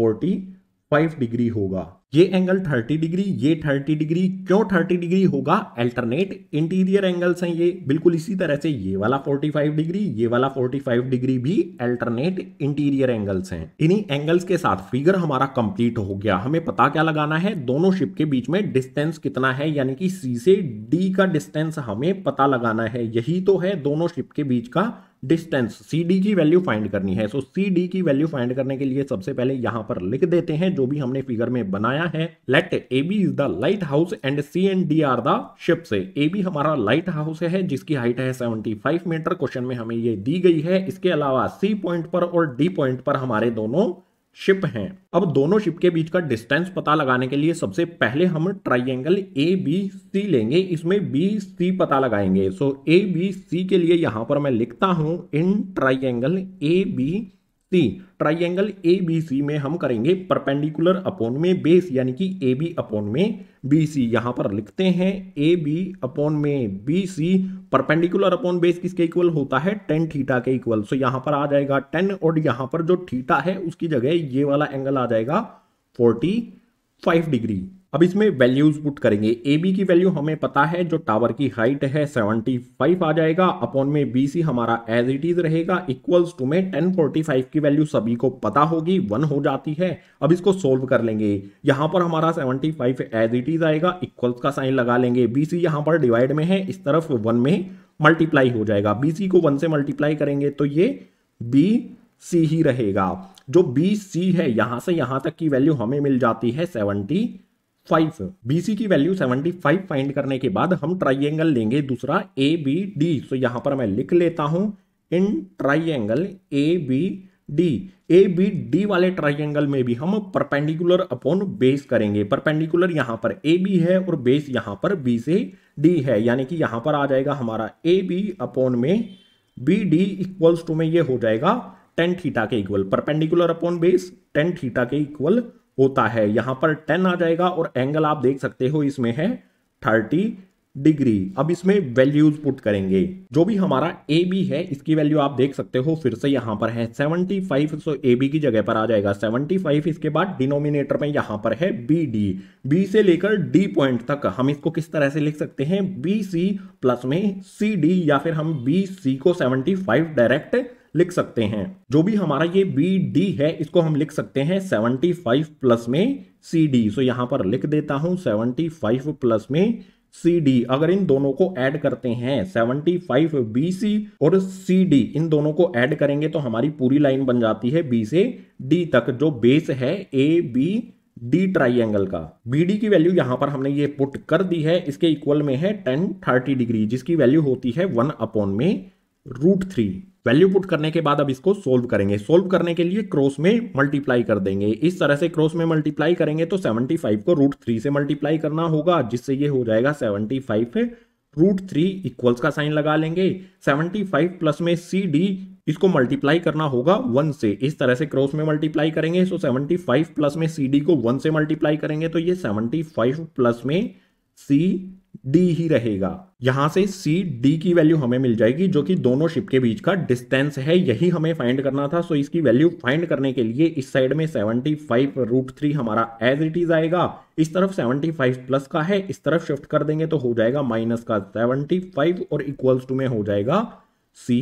45 डिग्री होगा ये एंगल 30 डिग्री ये 30 डिग्री क्यों 30 डिग्री होगा अल्टरनेट इंटीरियर एंगल्स हैं ये बिल्कुल इसी तरह से ये वाला 45 डिग्री ये वाला 45 डिग्री भी अल्टरनेट इंटीरियर एंगल्स हैं इन्हीं एंगल्स के साथ फिगर हमारा कंप्लीट हो गया हमें पता क्या लगाना है दोनों शिप के बीच में डिस्टेंस कितना है यानी कि सी से डी का डिस्टेंस हमें पता लगाना है यही तो है दोनों शिप के बीच का डिस्टेंस सी डी की वैल्यू फाइंड करनी है सो सी डी की वैल्यू फाइंड करने के लिए सबसे पहले यहां पर लिख देते हैं जो भी हमने फिगर में बनाया बनाया है let A B is the lighthouse and C and D are the ship से ए बी हमारा लाइट हाउस है जिसकी हाइट है 75 मीटर क्वेश्चन में हमें ये दी गई है इसके अलावा सी पॉइंट पर और डी पॉइंट पर हमारे दोनों शिप हैं अब दोनों शिप के बीच का डिस्टेंस पता लगाने के लिए सबसे पहले हम ट्राइंगल ए बी सी लेंगे इसमें बी सी पता लगाएंगे सो ए बी सी के लिए यहां पर मैं लिखता हूं इन ट्राइंगल ए बी तीन ट्राइंगल ए बी सी में हम करेंगे परपेंडिकुलर अपोन में बेस यानी कि ए बी अपोन में बी सी यहाँ पर लिखते हैं ए बी अपोन में B C perpendicular upon base किसके इक्वल होता है टेन थीटा के इक्वल सो यहाँ पर आ जाएगा टेन और यहाँ पर जो थीटा है उसकी जगह ये वाला एंगल आ जाएगा फोर्टी फाइव डिग्री अब इसमें वैल्यूज पुट करेंगे ए बी की वैल्यू हमें पता है जो टावर की हाइट है 75 आ जाएगा अपॉन में बी सी हमारा एज इट इज रहेगा इक्वल्स टू में 1045 की वैल्यू सभी को पता होगी वन हो जाती है अब इसको सोल्व कर लेंगे यहाँ पर हमारा 75 एज इट इज आएगा इक्वल्स का साइन लगा लेंगे बी सी यहाँ पर डिवाइड में है इस तरफ वन में मल्टीप्लाई हो जाएगा बी सी को वन से मल्टीप्लाई करेंगे तो ये बी सी ही रहेगा जो बी सी है यहाँ से यहाँ तक की वैल्यू हमें मिल जाती है सेवनटी फाइव बीसी की वैल्यू सेवेंटी फाइव फाइंड करने के बाद हम ट्राइंगल लेंगे दूसरा ए बी डी सो यहां पर मैं लिख लेता हूं in triangle A B D A B D वाले ट्राइंगल में भी हम परपेंडिकुलर अपॉन बेस करेंगे परपेंडिकुलर यहां पर ए बी है और बेस यहां पर बी से डी है यानी कि यहां पर आ जाएगा हमारा ए बी अपॉन में बी डी इक्वल्स टू में ये हो जाएगा टेन थीटा के equal perpendicular upon base tan theta के इक्वल होता है यहां पर टेन आ जाएगा और एंगल आप देख सकते हो इसमें है थर्टी डिग्री अब इसमें वैल्यूज पुट करेंगे जो भी हमारा ए बी है इसकी वैल्यू आप देख सकते हो फिर से यहां पर है 75 सो ए बी की जगह पर आ जाएगा 75 इसके बाद डिनोमिनेटर में यहां पर है बी डी बी से लेकर डी पॉइंट तक हम इसको किस तरह से लिख सकते हैं बी सी प्लस में सी डी या फिर हम बी सी को फाइव डायरेक्ट लिख सकते हैं जो भी हमारा ये बी डी है इसको हम लिख सकते हैं 75 प्लस में सी डी सो यहां पर लिख देता हूँ 75 प्लस में सी डी अगर इन दोनों को ऐड करते हैं 75 बी सी और सी डी इन दोनों को ऐड करेंगे तो हमारी पूरी लाइन बन जाती है बी से डी तक जो बेस है ए बी डी ट्राइंगल का बी डी की वैल्यू यहां पर हमने ये पुट कर दी है इसके इक्वल में है टेन थर्टी डिग्री जिसकी वैल्यू होती है वन अपॉन में रूट थ्री वैल्यू पुट करने के बाद अब इसको सोल्व करेंगे सोल्व करने के लिए क्रॉस में मल्टीप्लाई कर देंगे इस तरह से क्रॉस में मल्टीप्लाई करेंगे तो 75 को रूट थ्री से मल्टीप्लाई करना होगा जिससे ये हो जाएगा 75 फाइव रूट थ्री इक्वल्स का साइन लगा लेंगे 75 प्लस में सी डी इसको मल्टीप्लाई करना होगा वन से इस तरह से क्रॉस में मल्टीप्लाई करेंगे सो तो सेवनटी प्लस में सी डी को वन से मल्टीप्लाई करेंगे तो ये 75 प्लस में सी डी ही रहेगा यहां से सी डी की वैल्यू हमें मिल जाएगी जो कि दोनों शिप के बीच का डिस्टेंस है यही हमें फाइंड करना था सो इसकी वैल्यू फाइंड करने के लिए इस साइड में सेवनटी फाइव रूट थ्री हमारा एज इट इज आएगा इस तरफ फाइव प्लस का है इस तरफ शिफ्ट कर देंगे तो हो जाएगा माइनस का सेवनटी फाइव और इक्वल्स टू में हो जाएगा सी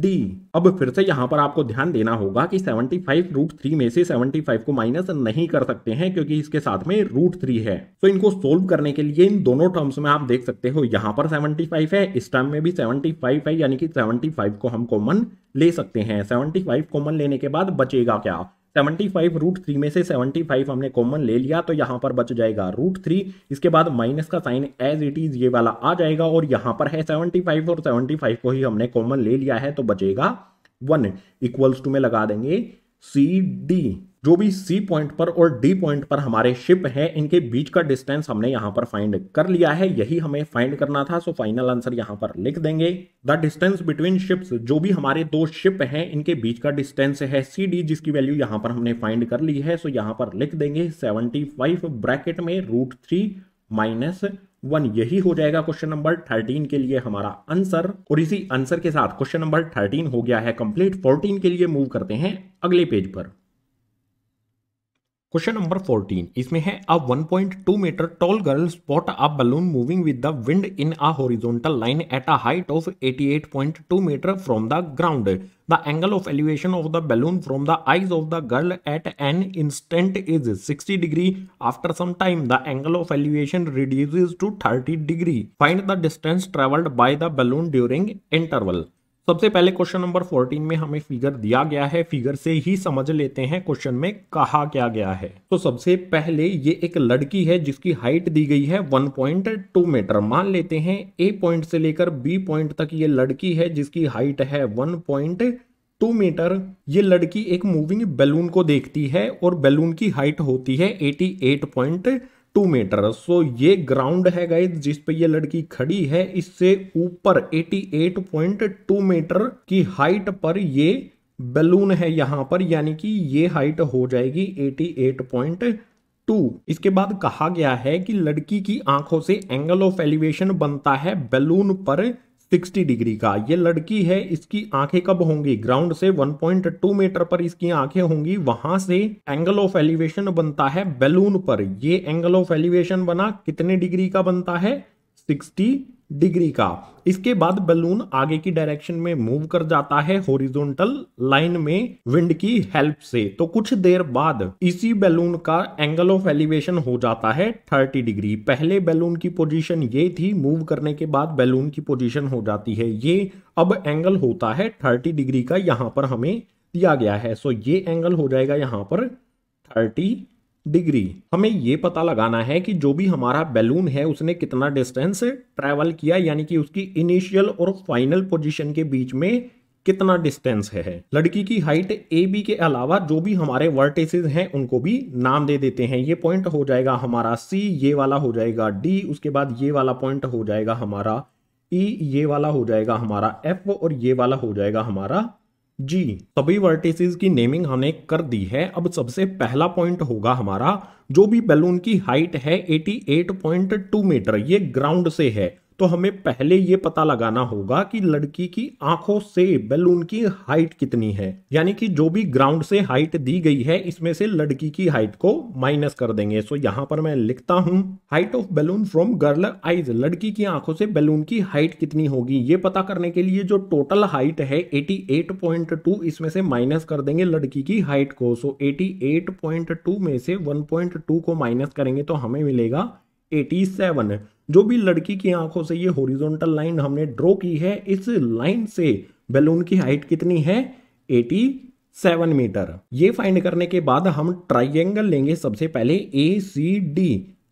डी अब फिर से यहां पर आपको ध्यान देना होगा कि 75 रूट थ्री में से 75 को माइनस नहीं कर सकते हैं क्योंकि इसके साथ में रूट थ्री है तो इनको सोल्व करने के लिए इन दोनों टर्म्स में आप देख सकते हो यहां पर 75 है इस टर्म में भी 75 है यानी कि 75 को हम कॉमन ले सकते हैं 75 कॉमन लेने के बाद बचेगा क्या सेवेंटी फाइव रूट थ्री में से सेवेंटी फाइव हमने कॉमन ले लिया तो यहाँ पर बच जाएगा रूट थ्री इसके बाद माइनस का साइन एज इट इज ये वाला आ जाएगा और यहाँ पर है सेवेंटी फाइव और सेवेंटी फाइव को ही हमने कॉमन ले लिया है तो बचेगा वन इक्वल्स टू में लगा देंगे सी डी जो भी सी पॉइंट पर और डी पॉइंट पर हमारे शिप है इनके बीच का डिस्टेंस हमने यहां पर फाइंड कर लिया है यही हमें फाइंड करना था सो फाइनल आंसर यहाँ पर लिख देंगे द डिस्टेंस बिटवीन शिप्स जो भी हमारे दो शिप हैं इनके बीच का डिस्टेंस है सी डी जिसकी वैल्यू यहां पर हमने फाइंड कर ली है सो यहाँ पर लिख देंगे सेवनटी फाइव ब्रैकेट में रूट थ्री माइनस वन यही हो जाएगा क्वेश्चन नंबर थर्टीन के लिए हमारा आंसर और इसी आंसर के साथ क्वेश्चन नंबर थर्टीन हो गया है कंप्लीट फोर्टीन के लिए मूव करते हैं अगले पेज पर क्वेश्चन नंबर 14 इसमें है a 1.2 metre tall girl spot a balloon moving with the wind in a horizontal line at a height of 88.2 metre from the ground the angle of elevation of the balloon from the eyes of the girl at an instant is 60 degree after some time the angle of elevation reduces to 30 degree find the distance travelled by the balloon during interval सबसे पहले question number 14 में हमें figure दिया गया है figure से ही समझ लेते हैं क्वेश्चन में कहा क्या गया है तो सबसे पहले ये एक लड़की है जिसकी हाइट दी गई है 1.2 मीटर मान लेते हैं ए पॉइंट से लेकर बी पॉइंट तक ये लड़की है जिसकी हाइट है 1.2 मीटर ये लड़की एक मूविंग बैलून को देखती है और बैलून की हाइट होती है एटी टू मीटर सो ये ग्राउंड है गाइज जिस पे ये लड़की खड़ी है इससे ऊपर 88.2 मीटर की हाइट पर ये बलून है यहां पर यानी कि ये हाइट हो जाएगी 88.2 इसके बाद कहा गया है कि लड़की की आंखों से एंगल ऑफ एलिवेशन बनता है बैलून पर 60 डिग्री का ये लड़की है इसकी आंखें कब होंगी ग्राउंड से 1.2 मीटर पर इसकी आंखें होंगी वहां से एंगल ऑफ एलिवेशन बनता है बैलून पर ये एंगल ऑफ एलिवेशन बना कितने डिग्री का बनता है 60 डिग्री का इसके बाद बलून आगे की डायरेक्शन में मूव कर जाता है होरिजोनटल लाइन में विंड की हेल्प से तो कुछ देर बाद इसी बैलून का एंगल ऑफ एलिवेशन हो जाता है 30 डिग्री पहले बैलून की पोजीशन ये थी मूव करने के बाद बैलून की पोजीशन हो जाती है ये अब एंगल होता है 30 डिग्री का यहाँ पर हमें दिया गया है सो ये एंगल हो जाएगा यहाँ पर थर्टी डिग्री हमें ये पता लगाना है कि जो भी हमारा बैलून है उसने कितना डिस्टेंस ट्रैवल किया यानी कि उसकी इनिशियल और फाइनल पोजीशन के बीच में कितना डिस्टेंस है लड़की की हाइट ए बी के अलावा जो भी हमारे वर्टेसेस हैं उनको भी नाम दे देते हैं ये पॉइंट हो जाएगा हमारा सी ये वाला हो जाएगा डी उसके बाद ये वाला पॉइंट हो जाएगा हमारा ई e, ये वाला हो जाएगा हमारा एफ और ये वाला हो जाएगा हमारा जी सभी वर्टिसेस की नेमिंग हमने कर दी है अब सबसे पहला पॉइंट होगा हमारा जो भी बैलून की हाइट है 88.2 मीटर ये ग्राउंड से है तो हमें पहले ये पता लगाना होगा कि लड़की की आंखों से बैलून की हाइट कितनी है यानी कि जो भी ग्राउंड से हाइट दी गई है इसमें से लड़की की हाइट को माइनस कर देंगे सो यहाँ पर मैं लिखता हूँ height of balloon from girl eyes लड़की की आंखों से बैलून की हाइट कितनी होगी ये पता करने के लिए जो टोटल हाइट है एटी इसमें से माइनस कर देंगे लड़की की हाइट को सो एटी में से वन को माइनस करेंगे तो हमें मिलेगा एटी सेवन जो भी लड़की की आंखों से ये होरिजोनटल लाइन हमने ड्रॉ की है इस लाइन से बैलून की हाइट कितनी है एटी सेवन मीटर ये फाइंड करने के बाद हम ट्राइंगल लेंगे सबसे पहले ए सी डी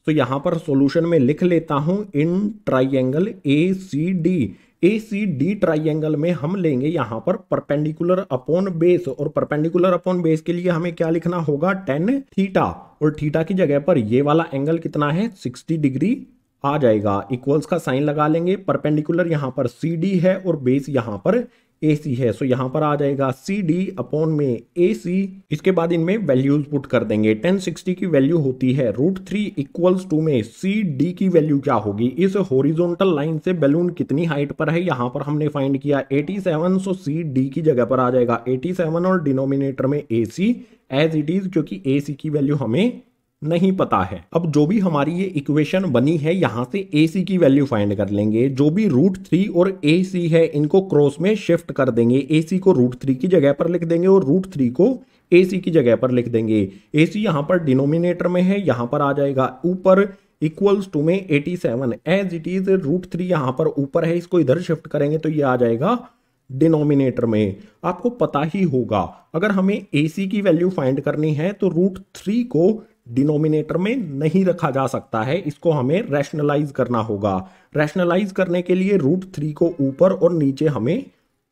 तो यहां पर सॉल्यूशन में लिख लेता हूं in triangle A C D A C D triangle में हम लेंगे यहाँ पर परपेंडिकुलर अपॉन बेस और परपेंडिकुलर अपॉन बेस के लिए हमें क्या लिखना होगा टेन थीटा और थीटा की जगह पर ये वाला एंगल कितना है सिक्सटी डिग्री आ जाएगा इक्वल्स का साइन लगा लेंगे परपेंडिकुलर यहाँ पर सी डी है और बेस यहाँ पर ए सी है सो यहाँ पर आ जाएगा सी डी अपॉन में ए सी इसके बाद इनमें वैल्यूज पुट कर देंगे 1060 की वैल्यू होती है रूट थ्री इक्वल्स टू में सी डी की वैल्यू क्या होगी इस होरिजोनटल लाइन से बैलून कितनी हाइट पर है यहाँ पर हमने फाइंड किया 87 सो सी डी की जगह पर आ जाएगा 87 और डिनोमिनेटर में A C as it is क्योंकि ए सी की वैल्यू हमें नहीं पता है अब जो भी हमारी ये इक्वेशन बनी है यहाँ से ए सी की वैल्यू फाइंड कर लेंगे जो भी रूट थ्री और ए सी है इनको क्रॉस में शिफ्ट कर देंगे ए सी को रूट थ्री की जगह पर लिख देंगे और रूट थ्री को ए सी की जगह पर लिख देंगे ए सी यहाँ पर डिनोमिनेटर में है यहाँ पर आ जाएगा ऊपर इक्वल्स टू में eighty seven as it is root three यहाँ पर ऊपर है इसको इधर शिफ्ट करेंगे तो ये आ जाएगा डिनोमिनेटर में आपको पता ही होगा अगर हमें ए सी की वैल्यू फाइंड करनी है तो रूट थ्री को डिनोमिनेटर में नहीं रखा जा सकता है इसको हमें रैशनलाइज करना होगा रैशनलाइज करने के लिए रूट थ्री को ऊपर और नीचे हमें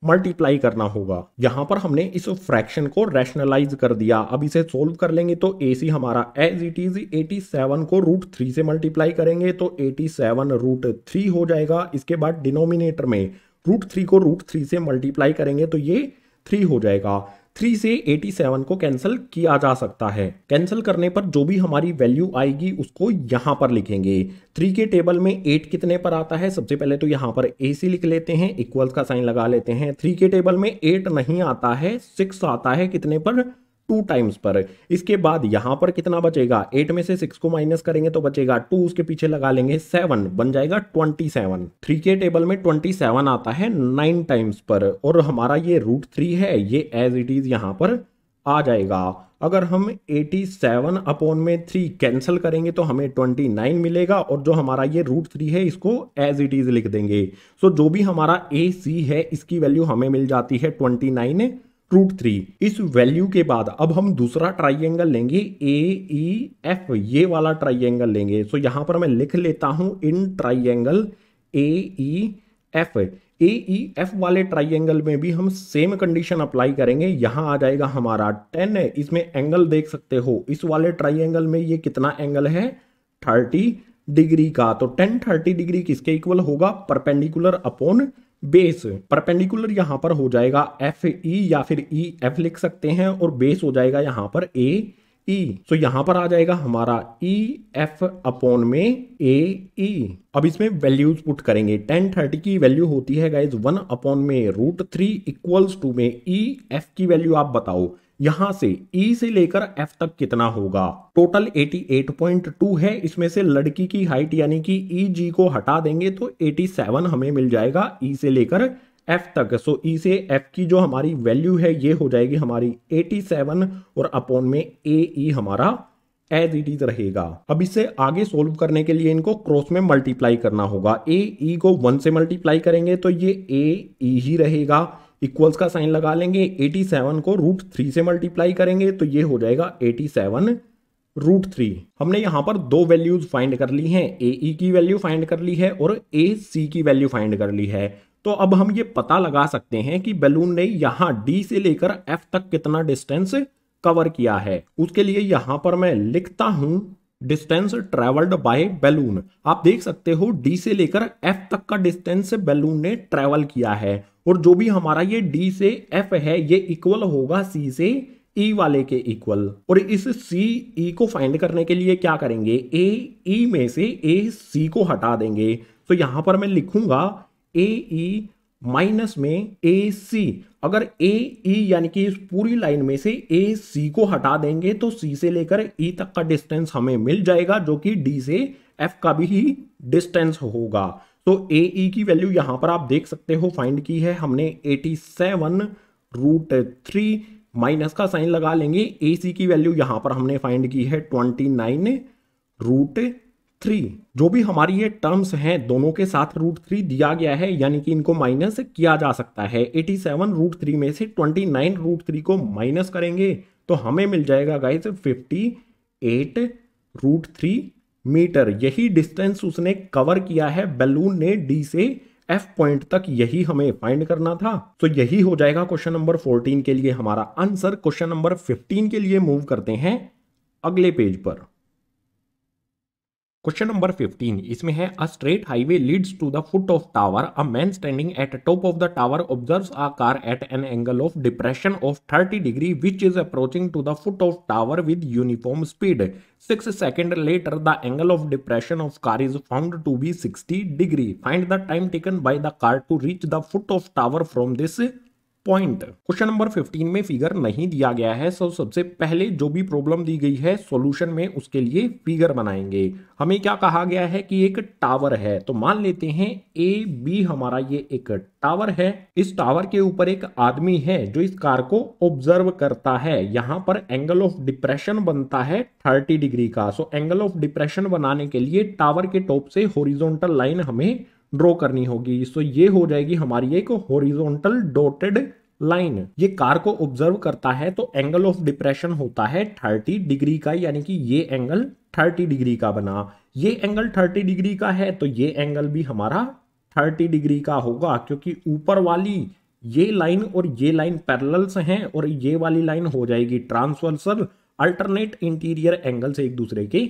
मल्टीप्लाई करना होगा यहां पर हमने इस फ्रैक्शन को रैशनलाइज कर दिया अब इसे सोल्व कर लेंगे तो ए सी हमारा as it is eighty seven को रूट थ्री से मल्टीप्लाई करेंगे तो एटी सेवन रूट थ्री हो जाएगा इसके बाद डिनोमिनेटर में रूट थ्री को रूट थ्री से मल्टीप्लाई करेंगे तो ये थ्री हो जाएगा थ्री से एटी सेवन को कैंसिल किया जा सकता है कैंसिल करने पर जो भी हमारी वैल्यू आएगी उसको यहाँ पर लिखेंगे थ्री के टेबल में एट कितने पर आता है सबसे पहले तो यहाँ पर ए सी लिख लेते हैं इक्वल्स का साइन लगा लेते हैं थ्री के टेबल में एट नहीं आता है सिक्स आता है कितने पर टू टाइम्स पर इसके बाद यहाँ पर कितना बचेगा एट में से सिक्स को माइनस करेंगे तो बचेगा टू उसके पीछे लगा लेंगे सेवन बन जाएगा ट्वेंटी सेवन थ्री के टेबल में ट्वेंटी सेवन आता है नाइन टाइम्स पर और हमारा ये रूट थ्री है ये एज इट इज यहाँ पर आ जाएगा अगर हम 87 सेवन अपॉन में थ्री कैंसिल करेंगे तो हमें 29 मिलेगा और जो हमारा ये रूट थ्री है इसको एज इट इज़ लिख देंगे सो so, जो भी हमारा ए सी है इसकी वैल्यू हमें मिल जाती है 29 रूट थ्री इस वैल्यू के बाद अब हम दूसरा ट्राइंगल लेंगे ए ई एफ ये वाला ट्राइंगल लेंगे सो so यहां पर मैं लिख लेता हूं in triangle A E F A E F वाले ट्राइंगल में भी हम सेम कंडीशन अप्लाई करेंगे यहां आ जाएगा हमारा टेन इसमें एंगल देख सकते हो इस वाले ट्राइंगल में ये कितना एंगल है थर्टी डिग्री का तो टेन थर्टी डिग्री किसके इक्वल होगा परपेंडिकुलर अपॉन बेस परपेंडिकुलर यहां पर हो जाएगा एफ ई e या फिर ई e, एफ लिख सकते हैं और बेस हो जाएगा यहां पर ए ई सो यहां पर आ जाएगा हमारा ई e, एफ अपॉन में ए ई अब इसमें वैल्यूज पुट करेंगे टेन थर्टी की वैल्यू होती है गाइज वन अपॉन में रूट थ्री इक्वल्स टू में ई एफ की वैल्यू आप बताओ यहां से ई e से लेकर एफ तक कितना होगा टोटल 88.2 है इसमें से लड़की की हाइट यानी कि ई e जी को हटा देंगे तो 87 हमें मिल जाएगा ई e से लेकर एफ तक सो ई e से एफ की जो हमारी वैल्यू है ये हो जाएगी हमारी 87 और अपॉन में ए ई e हमारा एज इट इज रहेगा अब इसे आगे सोल्व करने के लिए इनको क्रॉस में मल्टीप्लाई करना होगा ए ई e को वन से मल्टीप्लाई करेंगे तो ये ए ई ही रहेगा इक्वल्स का साइन लगा लेंगे 87 को रूट थ्री से मल्टीप्लाई करेंगे तो ये हो जाएगा 87 रूट थ्री हमने यहाँ पर दो वैल्यूज फाइंड कर ली हैं ए ई e की वैल्यू फाइंड कर ली है और ए सी की वैल्यू फाइंड कर ली है तो अब हम ये पता लगा सकते हैं कि बैलून ने यहाँ डी से लेकर एफ तक कितना डिस्टेंस कवर किया है उसके लिए यहाँ पर मैं लिखता हूँ डिस्टेंस ट्रेवल्ड बाय बैलून आप देख सकते हो डी से लेकर एफ तक का डिस्टेंस बैलून ने ट्रेवल किया है और जो भी हमारा ये डी से एफ है ये इक्वल होगा सी से ई e वाले के इक्वल और इस सी ई e को फाइंड करने के लिए क्या करेंगे ए ई e में से ए सी को हटा देंगे तो यहां पर मैं लिखूंगा ए ई e, माइनस में ए सी अगर ए ई e, यानी कि इस पूरी लाइन में से ए सी को हटा देंगे तो सी से लेकर ई e तक का डिस्टेंस हमें मिल जाएगा जो कि डी से एफ का भी ही डिस्टेंस होगा तो ए ई e की वैल्यू यहां पर आप देख सकते हो फाइंड की है हमने eighty seven root three minus का साइन लगा लेंगे ए सी की वैल्यू यहाँ पर हमने फाइंड की है ट्वेंटी नाइन रूट थ्री जो भी हमारी ये टर्म्स हैं दोनों के साथ रूट थ्री दिया गया है यानी कि इनको माइनस किया जा सकता है एटी सेवन रूट थ्री में से ट्वेंटी नाइन रूट थ्री को माइनस करेंगे तो हमें मिल जाएगा guys fifty eight root three metre यही डिस्टेंस उसने कवर किया है बैलून ने डी से एफ पॉइंट तक यही हमें फाइंड करना था तो यही हो जाएगा क्वेश्चन नंबर फोर्टीन के लिए हमारा आंसर क्वेश्चन नंबर फिफ्टीन के लिए मूव करते हैं अगले पेज पर क्वेश्चन नंबर 15 इसमें है a straight highway leads to the foot of tower a man standing at top of the tower observes a car at an angle of depression of 30 degree which is approaching to the foot of tower with uniform speed six second later the angle of depression of car is found to be 60 degree find the time taken by the car to reach the foot of tower from this point question number 15 में figure नहीं दिया गया है सो सबसे पहले जो भी problem दी गई है सॉल्यूशन में उसके लिए फिगर बनाएंगे हमें क्या कहा गया है कि एक टावर है तो मान लेते हैं ए बी हमारा ये एक टावर है इस टावर के ऊपर एक आदमी है जो इस कार को ऑब्जर्व करता है यहाँ पर एंगल ऑफ डिप्रेशन बनता है 30 डिग्री का सो एंगल ऑफ डिप्रेशन बनाने के लिए टावर के टॉप से होरिजोनटल लाइन हमें ड्रॉ करनी होगी सो ये हो जाएगी हमारी एक होरिजोनटल डोटेड लाइन ये कार को ऑब्जर्व करता है तो एंगल ऑफ डिप्रेशन होता है 30 डिग्री का यानी कि ये एंगल 30 डिग्री का बना ये एंगल 30 डिग्री का है तो ये एंगल भी हमारा 30 डिग्री का होगा क्योंकि ऊपर वाली ये लाइन और ये लाइन पैरल्स हैं और ये वाली लाइन हो जाएगी ट्रांसवर्सल अल्टरनेट इंटीरियर एंगल से एक दूसरे के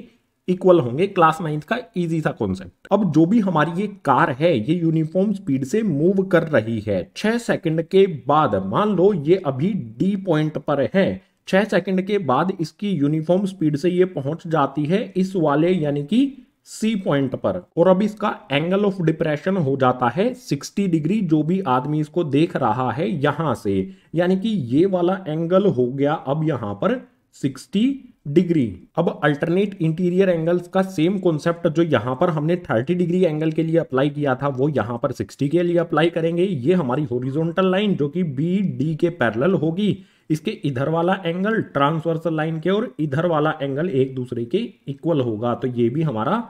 इक्वल होंगे क्लास नाइन्थ का इजी सा कॉन्सेप्ट अब जो भी हमारी ये कार है ये यूनिफॉर्म स्पीड से मूव कर रही है छह सेकंड के बाद मान लो ये अभी डी पॉइंट पर है छह सेकंड के बाद इसकी यूनिफॉर्म स्पीड से ये पहुंच जाती है इस वाले यानी कि सी पॉइंट पर और अब इसका एंगल ऑफ डिप्रेशन हो जाता है 60 डिग्री जो भी आदमी इसको देख रहा है यहां से यानी कि ये वाला एंगल हो गया अब यहां पर 60 डिग्री अब अल्टरनेट इंटीरियर एंगल्स का सेम कॉन्सेप्ट जो यहां पर हमने 30 डिग्री एंगल के लिए अप्लाई किया था वो यहां पर 60 के लिए अप्लाई करेंगे ये हमारी होरिजोनटल लाइन जो कि बी डी के पैरल होगी इसके इधर वाला एंगल ट्रांसवर्सल लाइन के और इधर वाला एंगल एक दूसरे के इक्वल होगा तो ये भी हमारा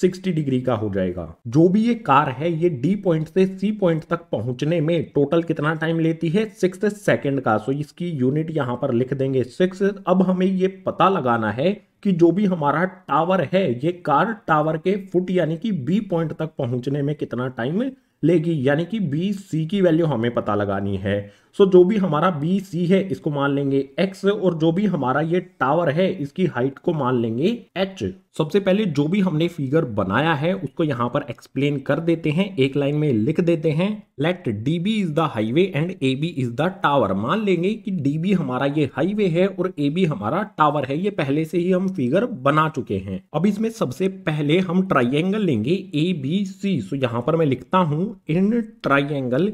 60 डिग्री का हो जाएगा जो भी ये कार है ये डी पॉइंट से सी पॉइंट तक पहुंचने में टोटल कितना टाइम लेती है सिक्स सेकेंड का सो इसकी यूनिट यहाँ पर लिख देंगे सिक्स अब हमें ये पता लगाना है कि जो भी हमारा टावर है ये कार टावर के फुट यानी कि बी पॉइंट तक पहुंचने में कितना टाइम लेगी यानी कि बी सी की वैल्यू हमें पता लगानी है सो जो भी हमारा बी सी है इसको मान लेंगे एक्स और जो भी हमारा ये टावर है इसकी हाइट को मान लेंगे एच सबसे पहले जो भी हमने फिगर बनाया है उसको यहाँ पर एक्सप्लेन कर देते हैं एक लाइन में लिख देते हैं let D B is the highway and A B is the tower मान लेंगे कि डी बी हमारा ये हाईवे है और ए बी हमारा टावर है ये पहले से ही हम फिगर बना चुके हैं अब इसमें सबसे पहले हम ट्राइंगल लेंगे ए बी सी सो यहाँ पर मैं लिखता हूँ in triangle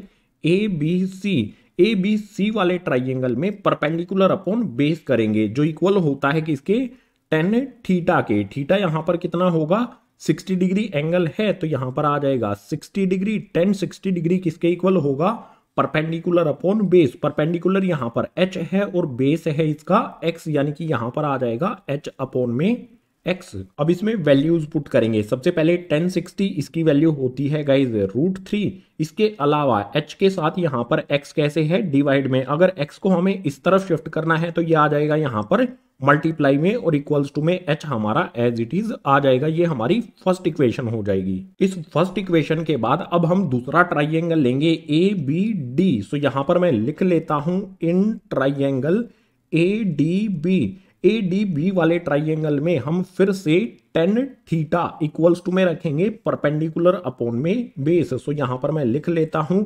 A B C A B C वाले ट्राइंगल में परपेंडिकुलर अपॉन बेस करेंगे जो इक्वल होता है किसके टेन थीटा के थीटा यहाँ पर कितना होगा 60 डिग्री एंगल है तो यहाँ पर आ जाएगा 60 डिग्री टेन 60 डिग्री किसके इक्वल होगा परपेंडिकुलर अपॉन बेस परपेंडिकुलर यहाँ पर एच है और बेस है इसका एक्स यानी कि यहाँ पर आ जाएगा एच अपॉन में एक्स अब इसमें वैल्यूज पुट करेंगे सबसे पहले 1060 इसकी वैल्यू होती है गाइज रूट थ्री इसके अलावा एच के साथ यहाँ पर एक्स कैसे है डिवाइड में अगर एक्स को हमें इस तरफ शिफ्ट करना है तो ये आ जाएगा यहाँ पर मल्टीप्लाई में और इक्वल्स टू में एच हमारा एज इट इज आ जाएगा ये हमारी फर्स्ट इक्वेशन हो जाएगी इस फर्स्ट इक्वेशन के बाद अब हम दूसरा ट्राइंगल लेंगे ए बी डी सो यहाँ पर मैं लिख लेता हूँ in triangle A D B A D B वाले ट्राइंगल में हम फिर से टेन थीटा इक्वल्स टू में रखेंगे परपेंडिकुलर अपॉन में बेस सो यहां पर मैं लिख लेता हूं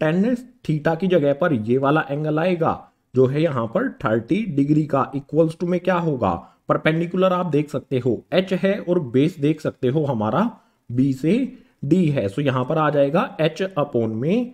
टेन थीटा की जगह पर ये वाला एंगल आएगा जो है यहां पर थर्टी डिग्री का इक्वल्स टू में क्या होगा परपेंडिकुलर आप देख सकते हो एच है और बेस देख सकते हो हमारा बी से डी है सो यहाँ पर आ जाएगा एच अपोन में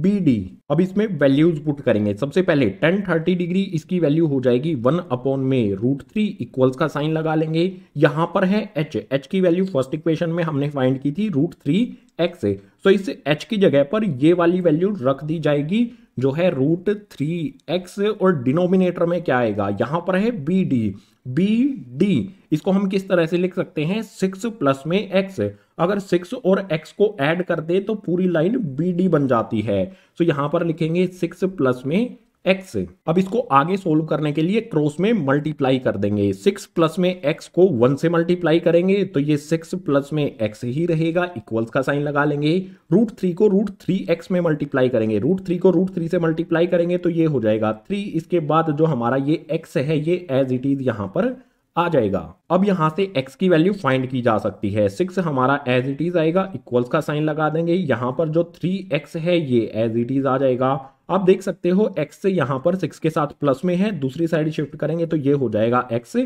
बी डी अब इसमें वैल्यूज पुट करेंगे सबसे पहले टेन थर्टी डिग्री इसकी वैल्यू हो जाएगी वन अपॉन में रूट थ्री इक्वल्स का साइन लगा लेंगे यहां पर है एच एच की वैल्यू फर्स्ट इक्वेशन में हमने फाइंड की थी रूट थ्री एक्स सो इस एच की जगह पर ये वाली वैल्यू रख दी जाएगी जो है रूट थ्री एक्स और डिनोमिनेटर में क्या आएगा यहां पर है बी डी बी डी इसको हम किस तरह से लिख सकते हैं सिक्स प्लस में एक्स अगर सिक्स और एक्स को ऐड कर दे तो पूरी लाइन बी डी बन जाती है सो so यहां पर लिखेंगे सिक्स प्लस में एक्स से अब इसको आगे सोल्व करने के लिए क्रॉस में मल्टीप्लाई कर देंगे सिक्स प्लस में एक्स को वन से मल्टीप्लाई करेंगे तो ये सिक्स प्लस में एक्स ही रहेगा इक्वल्स का साइन लगा लेंगे रूट थ्री को रूट थ्री एक्स में मल्टीप्लाई करेंगे रूट थ्री को रूट थ्री से मल्टीप्लाई करेंगे तो ये हो जाएगा थ्री इसके बाद जो हमारा ये एक्स है ये एज इट इज यहाँ पर आ जाएगा अब यहाँ से x की वैल्यू फाइंड की जा सकती है सिक्स हमारा एज इट इज आएगा इक्वल्स का साइन लगा देंगे यहाँ पर जो थ्री एक्स है ये एज इट इज आ जाएगा आप देख सकते हो x से यहाँ पर सिक्स के साथ प्लस में है दूसरी साइड शिफ्ट करेंगे तो ये हो जाएगा x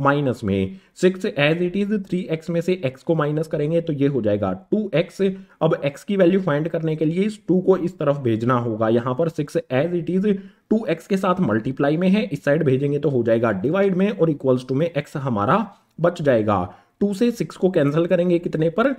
माइनस में six as it is three x में से एक्स को माइनस करेंगे तो ये हो जाएगा टू एक्स अब एक्स की वैल्यू फाइंड करने के लिए इस टू को इस तरफ भेजना होगा यहां पर six as it is two x के साथ मल्टीप्लाई में है इस साइड भेजेंगे तो हो जाएगा डिवाइड में और इक्वल्स टू में एक्स हमारा बच जाएगा टू से सिक्स को कैंसिल करेंगे कितने पर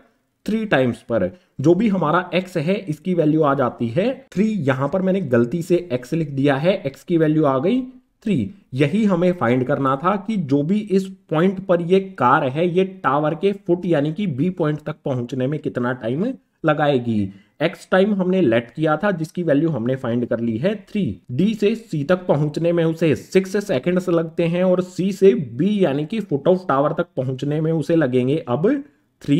थ्री टाइम्स पर जो भी हमारा x है इसकी वैल्यू आ जाती है थ्री यहां पर मैंने गलती से x लिख दिया है x की वैल्यू आ गई थ्री यही हमें फाइंड करना था कि जो भी इस पॉइंट पर ये कार है ये टावर के फुट यानी कि बी पॉइंट तक पहुंचने में कितना टाइम लगाएगी एक्स टाइम हमने लेट किया था जिसकी वैल्यू हमने फाइंड कर ली है थ्री डी से सी तक पहुंचने में उसे सिक्स सेकेंड्स लगते हैं और सी से बी यानी कि फुट ऑफ टावर तक पहुंचने में उसे लगेंगे अब थ्री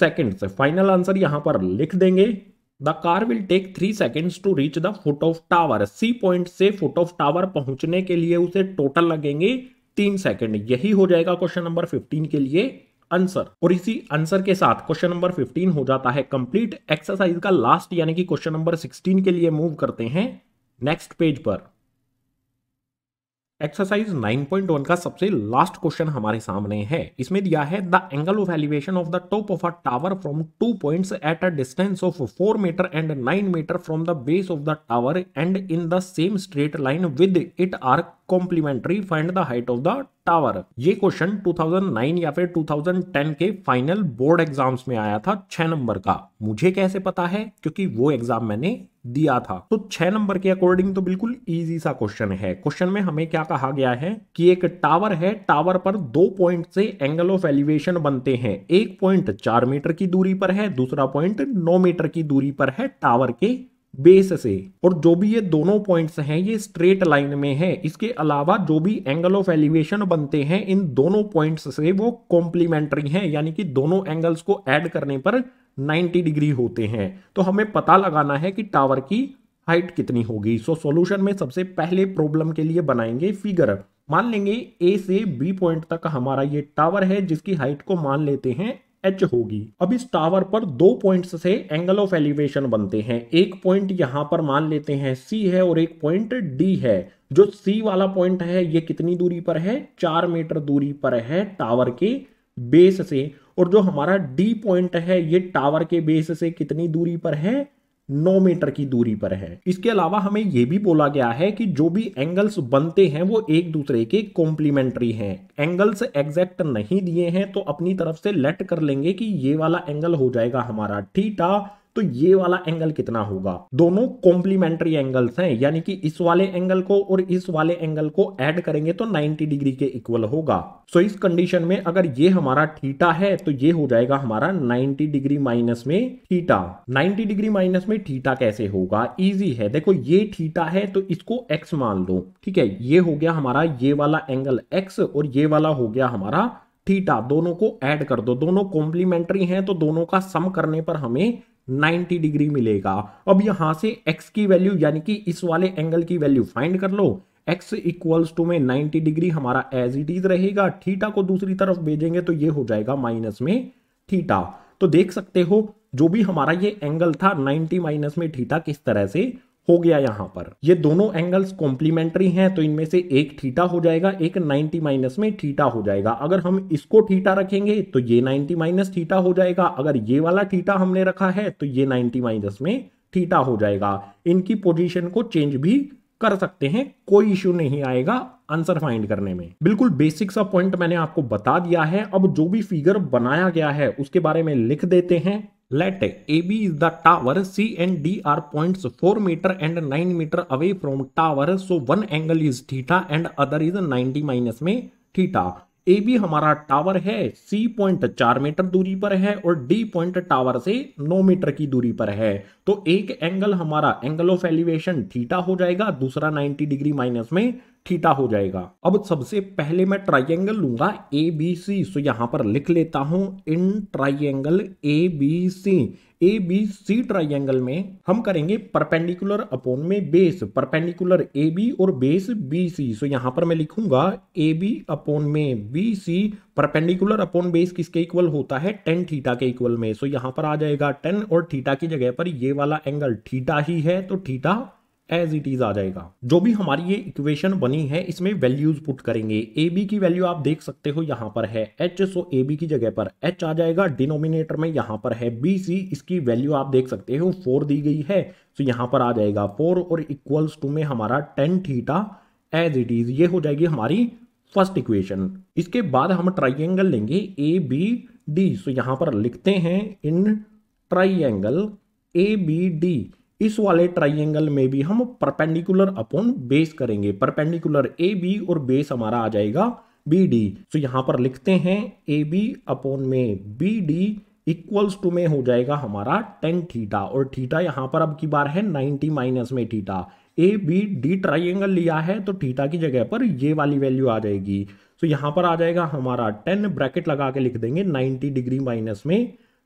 सेकेंड्स फाइनल आंसर यहां पर लिख देंगे the car will take three seconds to reach the foot of tower C point से फुट ऑफ टावर पहुंचने के लिए उसे टोटल लगेंगे तीन सेकेंड यही हो जाएगा क्वेश्चन नंबर फिफ्टीन के लिए आंसर और इसी आंसर के साथ क्वेश्चन नंबर फिफ्टीन हो जाता है कंप्लीट एक्सरसाइज का लास्ट यानी कि क्वेश्चन नंबर सिक्सटीन के लिए मूव करते हैं नेक्स्ट पेज पर एक्सरसाइज 9.1 का सबसे लास्ट क्वेश्चन हमारे सामने है इसमें दिया है the angle of elevation of the top of a tower from two points at a distance of four metre and nine metre from the base of the tower and in the same straight line with it are complementary find the height of the tower ये question 2009 या फिर 2010 के final board exams में आया था छह number का मुझे कैसे पता है क्योंकि वो एग्जाम मैंने दिया था तो छह नंबर के अकॉर्डिंग तो बिल्कुल इजी सा क्वेश्चन है क्वेश्चन में हमें क्या कहा गया है कि एक टावर है टावर पर दो पॉइंट से एंगल ऑफ एलिवेशन बनते हैं एक पॉइंट चार मीटर की दूरी पर है दूसरा पॉइंट नौ मीटर की दूरी पर है टावर के बेस से और जो भी ये दोनों पॉइंट्स हैं ये स्ट्रेट लाइन में है इसके अलावा जो भी एंगल ऑफ एलिवेशन बनते हैं इन दोनों पॉइंट्स से वो कॉम्प्लीमेंट्री हैं यानी कि दोनों एंगल्स को ऐड करने पर 90 डिग्री होते हैं तो हमें पता लगाना है कि टावर की हाइट कितनी होगी सो सॉल्यूशन में सबसे पहले प्रॉब्लम के लिए बनाएंगे फिगर मान लेंगे ए से बी पॉइंट तक हमारा ये टावर है जिसकी हाइट को मान लेते हैं एच होगी अब इस टावर पर दो पॉइंट्स से एंगल ऑफ एलिवेशन बनते हैं एक पॉइंट यहां पर मान लेते हैं सी है और एक पॉइंट डी है जो सी वाला पॉइंट है ये कितनी दूरी पर है चार मीटर दूरी पर है टावर के बेस से और जो हमारा डी पॉइंट है ये टावर के बेस से कितनी दूरी पर है नौ मीटर की दूरी पर है इसके अलावा हमें यह भी बोला गया है कि जो भी एंगल्स बनते हैं वो एक दूसरे के कॉम्प्लीमेंट्री हैं एंगल्स एग्जैक्ट नहीं दिए हैं तो अपनी तरफ से लेट कर लेंगे कि ये वाला एंगल हो जाएगा हमारा ठीटा तो ये वाला एंगल कितना होगा दोनों कॉम्प्लीमेंट्री एंगल्स हैं यानी कि इस वाले एंगल को और इस वाले एंगल को ऐड करेंगे तो 90 डिग्री के इक्वल होगा सो so इस कंडीशन में अगर ये हमारा थीटा है तो ये हो जाएगा हमारा 90 डिग्री माइनस में थीटा 90 डिग्री माइनस में थीटा कैसे होगा इजी है देखो ये थीटा है तो इसको एक्स मान लो ठीक है ये हो गया हमारा ये वाला एंगल एक्स और ये वाला हो गया हमारा थीटा दोनों को ऐड कर दो दोनों कॉम्प्लीमेंट्री हैं तो दोनों का सम करने पर हमें 90 डिग्री मिलेगा अब यहां से x की वैल्यू यानी कि इस वाले एंगल की वैल्यू फाइंड कर लो x इक्वल्स टू में 90 डिग्री हमारा एज इट इज रहेगा थीटा को दूसरी तरफ भेजेंगे तो ये हो जाएगा माइनस में थीटा तो देख सकते हो जो भी हमारा ये एंगल था 90 माइनस में थीटा किस तरह से हो गया यहां पर ये दोनों एंगल्स कॉम्प्लीमेंट्री हैं तो इनमें से एक थीटा हो जाएगा एक 90 माइनस में थीटा हो जाएगा अगर हम इसको थीटा रखेंगे तो ये 90 माइनस थीटा हो जाएगा अगर ये वाला थीटा हमने रखा है तो ये 90 माइनस में थीटा हो जाएगा इनकी पोजीशन को चेंज भी कर सकते हैं कोई इश्यू नहीं आएगा आंसर फाइंड करने में बिल्कुल बेसिक सा पॉइंट मैंने आपको बता दिया है अब जो भी फिगर बनाया गया है उसके बारे में लिख देते हैं Let AB is the tower, C and D are points 4 meter and 9 meter away from tower. So one angle is theta and other is 90 minus me theta. A B हमारा टावर है सी पॉइंट चार metre दूरी पर है और D point tower से नौ metre की दूरी पर है तो एक एंगल हमारा एंगल ऑफ एलिवेशन थीटा हो जाएगा दूसरा 90 डिग्री माइनस में थीटा हो जाएगा अब सबसे पहले मैं ट्राइंगल लूंगा ए बी सी सो यहां पर लिख लेता हूं in triangle A B C A B C triangle में हम करेंगे परपेंडिकुलर अपोन में बेस परपेंडिकुलर ए बी और बेस बी सी सो यहां पर मैं लिखूंगा ए बी अपोन में B C perpendicular upon base किसके इक्वल होता है टेन थीटा के इक्वल में सो so यहां पर आ जाएगा टेन और थीटा की जगह पर ये वाला एंगल थीटा ही है तो थीटा एज इट इज आ जाएगा जो भी हमारी ये इक्वेशन बनी है इसमें वैल्यूज पुट करेंगे ए बी की वैल्यू आप देख सकते हो यहाँ पर है एच सो ए बी की जगह पर एच आ जाएगा डिनोमिनेटर में यहाँ पर है बी सी इसकी वैल्यू आप देख सकते हो फोर दी गई है सो यहाँ पर आ जाएगा फोर और इक्वल्स टू में हमारा tan theta as it is ये हो जाएगी हमारी फर्स्ट इक्वेशन इसके बाद हम ट्राइंगल लेंगे ए बी डी सो यहाँ पर लिखते हैं in triangle A B D इस वाले ट्राइंगल में भी हम परपेंडिकुलर अपॉन बेस करेंगे परपेंडिकुलर ए बी और बेस हमारा आ जाएगा बी डी तो यहां पर लिखते हैं ए बी अपॉन में बी डी इक्वल्स टू में हो जाएगा हमारा टेन थीटा और थीटा यहां पर अब की बार है नाइनटी माइनस में theta A B D triangle लिया है तो थीटा की जगह पर ये वाली वैल्यू आ जाएगी तो यहां पर आ जाएगा हमारा टेन ब्रैकेट लगा के लिख देंगे नाइनटी डिग्री माइनस में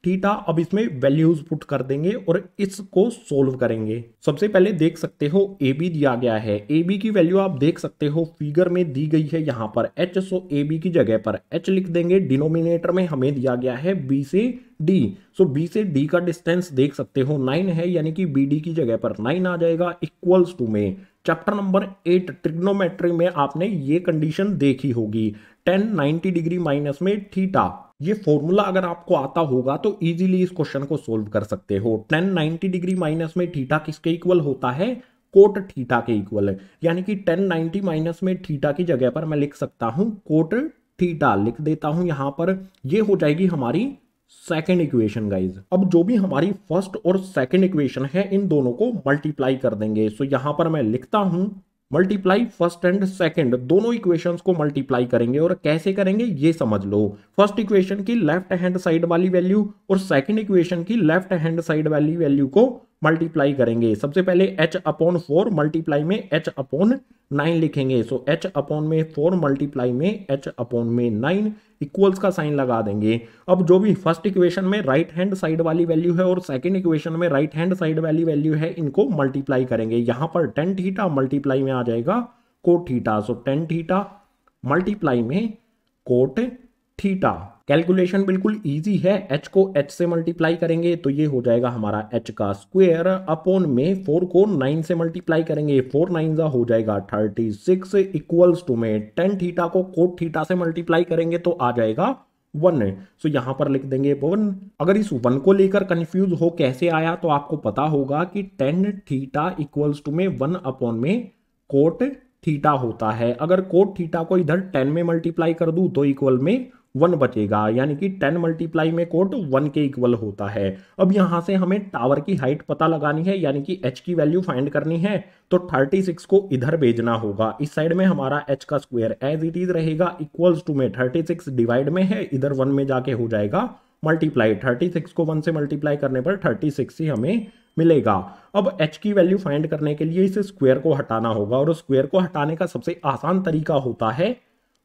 थीटा अब इसमें वैल्यूज पुट कर देंगे और इसको सोल्व करेंगे सबसे पहले देख सकते हो ए बी दिया गया है ए बी की वैल्यू आप देख सकते हो फिगर में दी गई है यहाँ पर एच सो ए बी की जगह पर एच लिख देंगे डिनोमिनेटर में हमें दिया गया है बी से डी सो बी से डी का डिस्टेंस देख सकते हो नाइन है यानी कि बी डी की जगह पर नाइन आ जाएगा इक्वल्स टू में चैप्टर नंबर एट ट्रिग्नोमेट्री में आपने ये कंडीशन देखी होगी टेन नाइनटी डिग्री माइनस में थीटा ये फॉर्मूला अगर आपको आता होगा तो इजीली इस क्वेश्चन को सोल्व कर सकते हो टेन नाइनटी डिग्री माइनस में थीटा किसके इक्वल होता है कोट थीटा के इक्वल है यानी कि टेन नाइनटी माइनस में थीटा की जगह पर मैं लिख सकता हूं कोट थीटा लिख देता हूं यहां पर ये हो जाएगी हमारी सेकेंड इक्वेशन गाइज अब जो भी हमारी फर्स्ट और सेकेंड इक्वेशन है इन दोनों को मल्टीप्लाई कर देंगे सो यहां पर मैं लिखता हूं मल्टीप्लाई फर्स्ट एंड सेकंड दोनों इक्वेशंस को मल्टीप्लाई करेंगे और कैसे करेंगे ये समझ लो फर्स्ट इक्वेशन की लेफ्ट हैंड साइड वाली वैल्यू और सेकंड इक्वेशन की लेफ्ट हैंड साइड वाली वैल्यू को मल्टीप्लाई करेंगे सबसे पहले एच अपॉन फोर मल्टीप्लाई में एच अपॉन नाइन लिखेंगे सो एच अपॉन में फोर मल्टीप्लाई में एच अपॉन में नाइन इक्वल्स का साइन लगा देंगे अब जो भी फर्स्ट इक्वेशन में राइट हैंड साइड वाली वैल्यू है और सेकेंड इक्वेशन में राइट हैंड साइड वाली वैल्यू है इनको मल्टीप्लाई करेंगे यहां पर टेन थीटा मल्टीप्लाई में आ जाएगा cot theta so tan theta multiply में कोट थीटा कैलकुलेशन बिल्कुल ईजी है एच को एच से मल्टीप्लाई करेंगे तो ये हो जाएगा हमारा एच का स्क्वेयर अपोन में फोर को नाइन से मल्टीप्लाई करेंगे फोर नाइन हो जाएगा थर्टी सिक्स इक्वल्स टू में टेन थीटा को कोट थीटा से मल्टीप्लाई करेंगे तो आ जाएगा वन है सो यहां यहाँ पर लिख देंगे वन अगर इस वन को लेकर कंफ्यूज हो कैसे आया तो आपको पता होगा कि टेन थीटा इक्वल्स टू में वन अपॉन में कोट थीटा होता है अगर कोट थीटा को इधर टेन में मल्टीप्लाई कर दू तो इक्वल में वन बचेगा यानी कि टेन मल्टीप्लाई में कोट वन के इक्वल होता है अब यहां से हमें टावर की हाइट पता लगानी है यानी कि एच की वैल्यू फाइंड करनी है तो थर्टी सिक्स को इधर भेजना होगा इस साइड में हमारा एच का स्क्वायर एज इट इज रहेगा इक्वल्स टू में थर्टी सिक्स डिवाइड में है इधर वन में जाके हो जाएगा मल्टीप्लाई थर्टी सिक्स को वन से मल्टीप्लाई करने पर थर्टी सिक्स ही हमें मिलेगा अब एच की वैल्यू फाइंड करने के लिए इसे स्क्वेयर को हटाना होगा और स्क्वेयर को हटाने का सबसे आसान तरीका होता है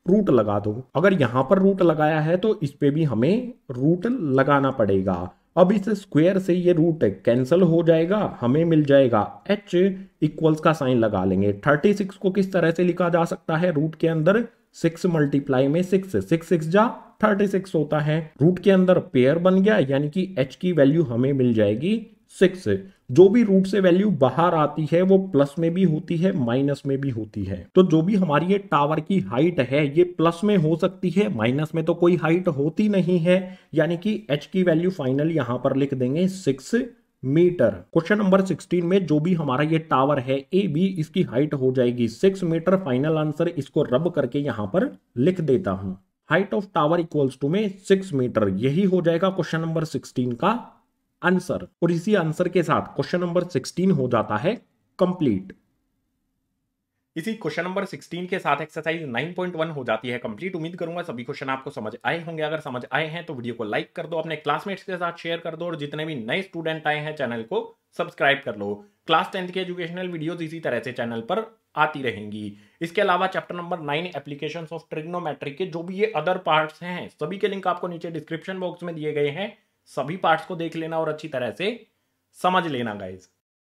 रूट लगा दो अगर यहां पर रूट लगाया है तो इस पर भी हमें रूट लगाना पड़ेगा अब इस स्क्वायर से ये रूट कैंसिल हो जाएगा हमें मिल जाएगा h इक्वल्स का साइन लगा लेंगे 36 को किस तरह से लिखा जा सकता है रूट के अंदर सिक्स मल्टीप्लाई में सिक्स सिक्स सिक्स जा थर्टी सिक्स होता है रूट के अंदर पेयर बन गया यानी कि h की वैल्यू हमें मिल जाएगी सिक्स जो भी रूट से वैल्यू बाहर आती है वो प्लस में भी होती है माइनस में भी होती है तो जो भी हमारी ये टावर की हाइट है ये प्लस में हो सकती है माइनस में तो कोई हाइट होती नहीं है यानी कि एच की वैल्यू फाइनल यहां पर लिख देंगे सिक्स मीटर क्वेश्चन नंबर 16 में जो भी हमारा ये टावर है ए बी इसकी हाइट हो जाएगी सिक्स मीटर फाइनल आंसर इसको रब करके यहां पर लिख देता हूं height of tower equals to में सिक्स मीटर यही हो जाएगा क्वेश्चन नंबर सिक्सटीन का आंसर और इसी आंसर के साथ क्वेश्चन नंबर सिक्सटीन हो जाता है कंप्लीट इसी क्वेश्चन नंबर 16 के साथ एक्सरसाइज 9.1 हो जाती है कंप्लीट उम्मीद करूंगा सभी क्वेश्चन आपको समझ आए होंगे अगर समझ आए हैं तो वीडियो को लाइक कर दो अपने क्लासमेट्स के साथ शेयर कर दो और जितने भी नए स्टूडेंट आए हैं चैनल को सब्सक्राइब कर लो क्लास टेंथ के एजुकेशनल वीडियो इसी तरह से चैनल पर आती रहेंगी इसके अलावा chapter number nine application of trigonometric के जो भी ये अदर पार्ट्स हैं सभी के लिंक आपको नीचे डिस्क्रिप्शन बॉक्स में दिए गए हैं सभी पार्ट्स को देख लेना और अच्छी तरह से समझ लेना गाइज